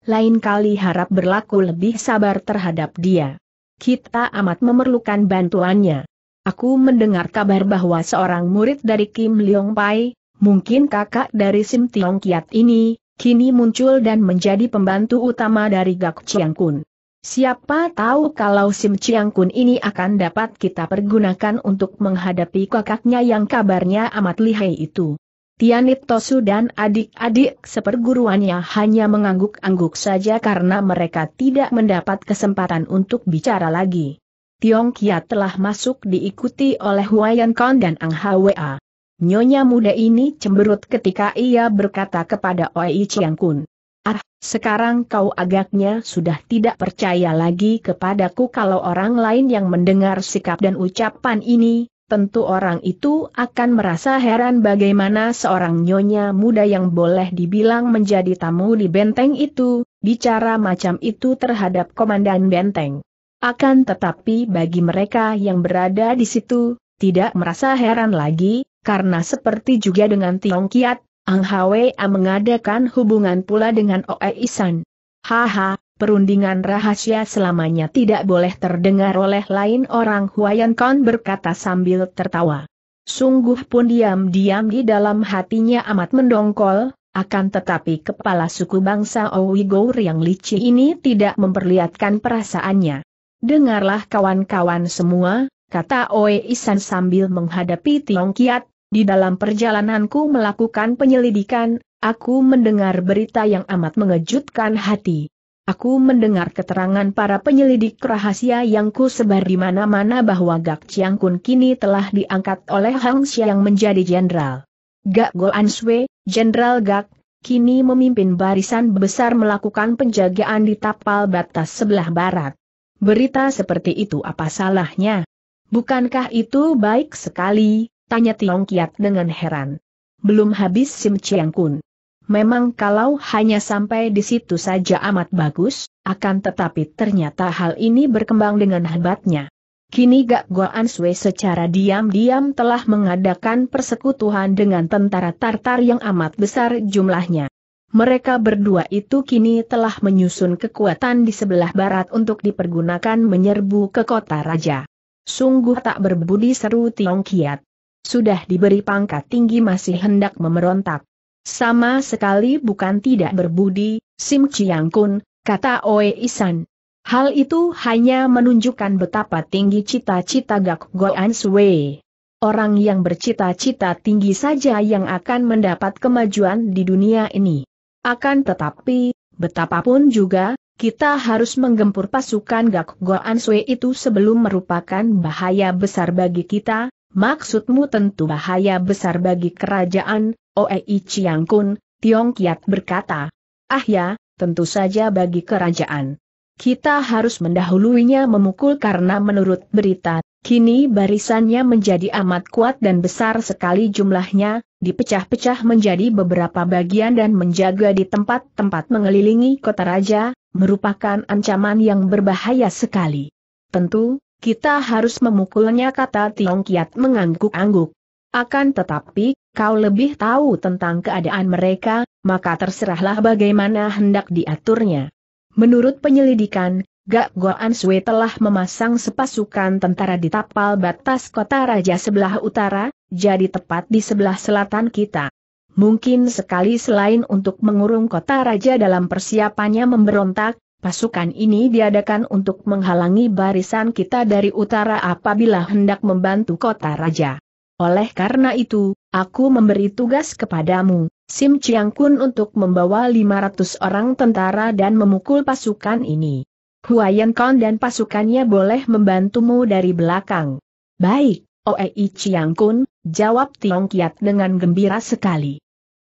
Lain kali harap berlaku lebih sabar terhadap dia. Kita amat memerlukan bantuannya. Aku mendengar kabar bahwa seorang murid dari Kim Leong Pai, mungkin kakak dari Sim Tiong Kiat ini, kini muncul dan menjadi pembantu utama dari Gak Chiang Kun. Siapa tahu kalau Sim Chiang Kun ini akan dapat kita pergunakan untuk menghadapi kakaknya yang kabarnya amat lihai itu. Tianit Tosu dan adik-adik seperguruannya hanya mengangguk-angguk saja karena mereka tidak mendapat kesempatan untuk bicara lagi. Tiong Kia telah masuk diikuti oleh Huayan Kong dan Ang Hwa. Nyonya muda ini cemberut ketika ia berkata kepada Oi Chiang Kun. Ah, sekarang kau agaknya sudah tidak percaya lagi kepadaku kalau orang lain yang mendengar sikap dan ucapan ini, tentu orang itu akan merasa heran bagaimana seorang nyonya muda yang boleh dibilang menjadi tamu di benteng itu, bicara macam itu terhadap komandan benteng. Akan tetapi bagi mereka yang berada di situ, tidak merasa heran lagi, karena seperti juga dengan Tiong Kiat, Ang Hwa mengadakan hubungan pula dengan Oe Isan. Haha, perundingan rahasia selamanya tidak boleh terdengar oleh lain orang Huayan Kon berkata sambil tertawa. Sungguh pun diam-diam di dalam hatinya amat mendongkol, akan tetapi kepala suku bangsa Owigour yang licik ini tidak memperlihatkan perasaannya. Dengarlah kawan-kawan semua, kata Oe Isan sambil menghadapi Tiong Kiat, di dalam perjalananku melakukan penyelidikan, aku mendengar berita yang amat mengejutkan hati. Aku mendengar keterangan para penyelidik rahasia yang ku sebar di mana-mana bahwa Gak Chiang Kun kini telah diangkat oleh Hang Xiang menjadi jenderal. Gak An Sui, Jenderal Gak, kini memimpin barisan besar melakukan penjagaan di tapal batas sebelah barat. Berita seperti itu apa salahnya? Bukankah itu baik sekali, Tanya Tiong Kiat dengan heran. Belum habis Sim Chiang Kun. Memang kalau hanya sampai di situ saja amat bagus, akan tetapi ternyata hal ini berkembang dengan hebatnya. Kini Gak Goan Sui secara diam-diam telah mengadakan persekutuan dengan tentara Tartar yang amat besar jumlahnya. Mereka berdua itu kini telah menyusun kekuatan di sebelah barat untuk dipergunakan menyerbu ke kota raja. Sungguh tak berbudi seru Tiong Kiat sudah diberi pangkat tinggi masih hendak memberontak? Sama sekali bukan tidak berbudi, Sim Chiang Kun, kata Oe Isan. Hal itu hanya menunjukkan betapa tinggi cita-cita Gak Goan Sui. Orang yang bercita-cita tinggi saja yang akan mendapat kemajuan di dunia ini. Akan tetapi, betapapun juga, kita harus menggempur pasukan Gak Goan Sui itu sebelum merupakan bahaya besar bagi kita, Maksudmu tentu bahaya besar bagi kerajaan, Oei Chiang Kun, Tiong Kiat berkata. Ah ya, tentu saja bagi kerajaan. Kita harus mendahuluinya memukul karena menurut berita, kini barisannya menjadi amat kuat dan besar sekali jumlahnya, dipecah-pecah menjadi beberapa bagian dan menjaga di tempat-tempat mengelilingi kota raja, merupakan ancaman yang berbahaya sekali. Tentu, kita harus memukulnya kata Tiong Kiat mengangguk-angguk. Akan tetapi, kau lebih tahu tentang keadaan mereka, maka terserahlah bagaimana hendak diaturnya. Menurut penyelidikan, Gak Goan Sui telah memasang sepasukan tentara di tapal batas kota raja sebelah utara, jadi tepat di sebelah selatan kita. Mungkin sekali selain untuk mengurung kota raja dalam persiapannya memberontak, Pasukan ini diadakan untuk menghalangi barisan kita dari utara apabila hendak membantu kota raja. Oleh karena itu, aku memberi tugas kepadamu, Sim Chiang Kun untuk membawa 500 orang tentara dan memukul pasukan ini. Huayan Kong dan pasukannya boleh membantumu dari belakang. Baik, Oei Chiang Kun, jawab Tiong Kiat dengan gembira sekali.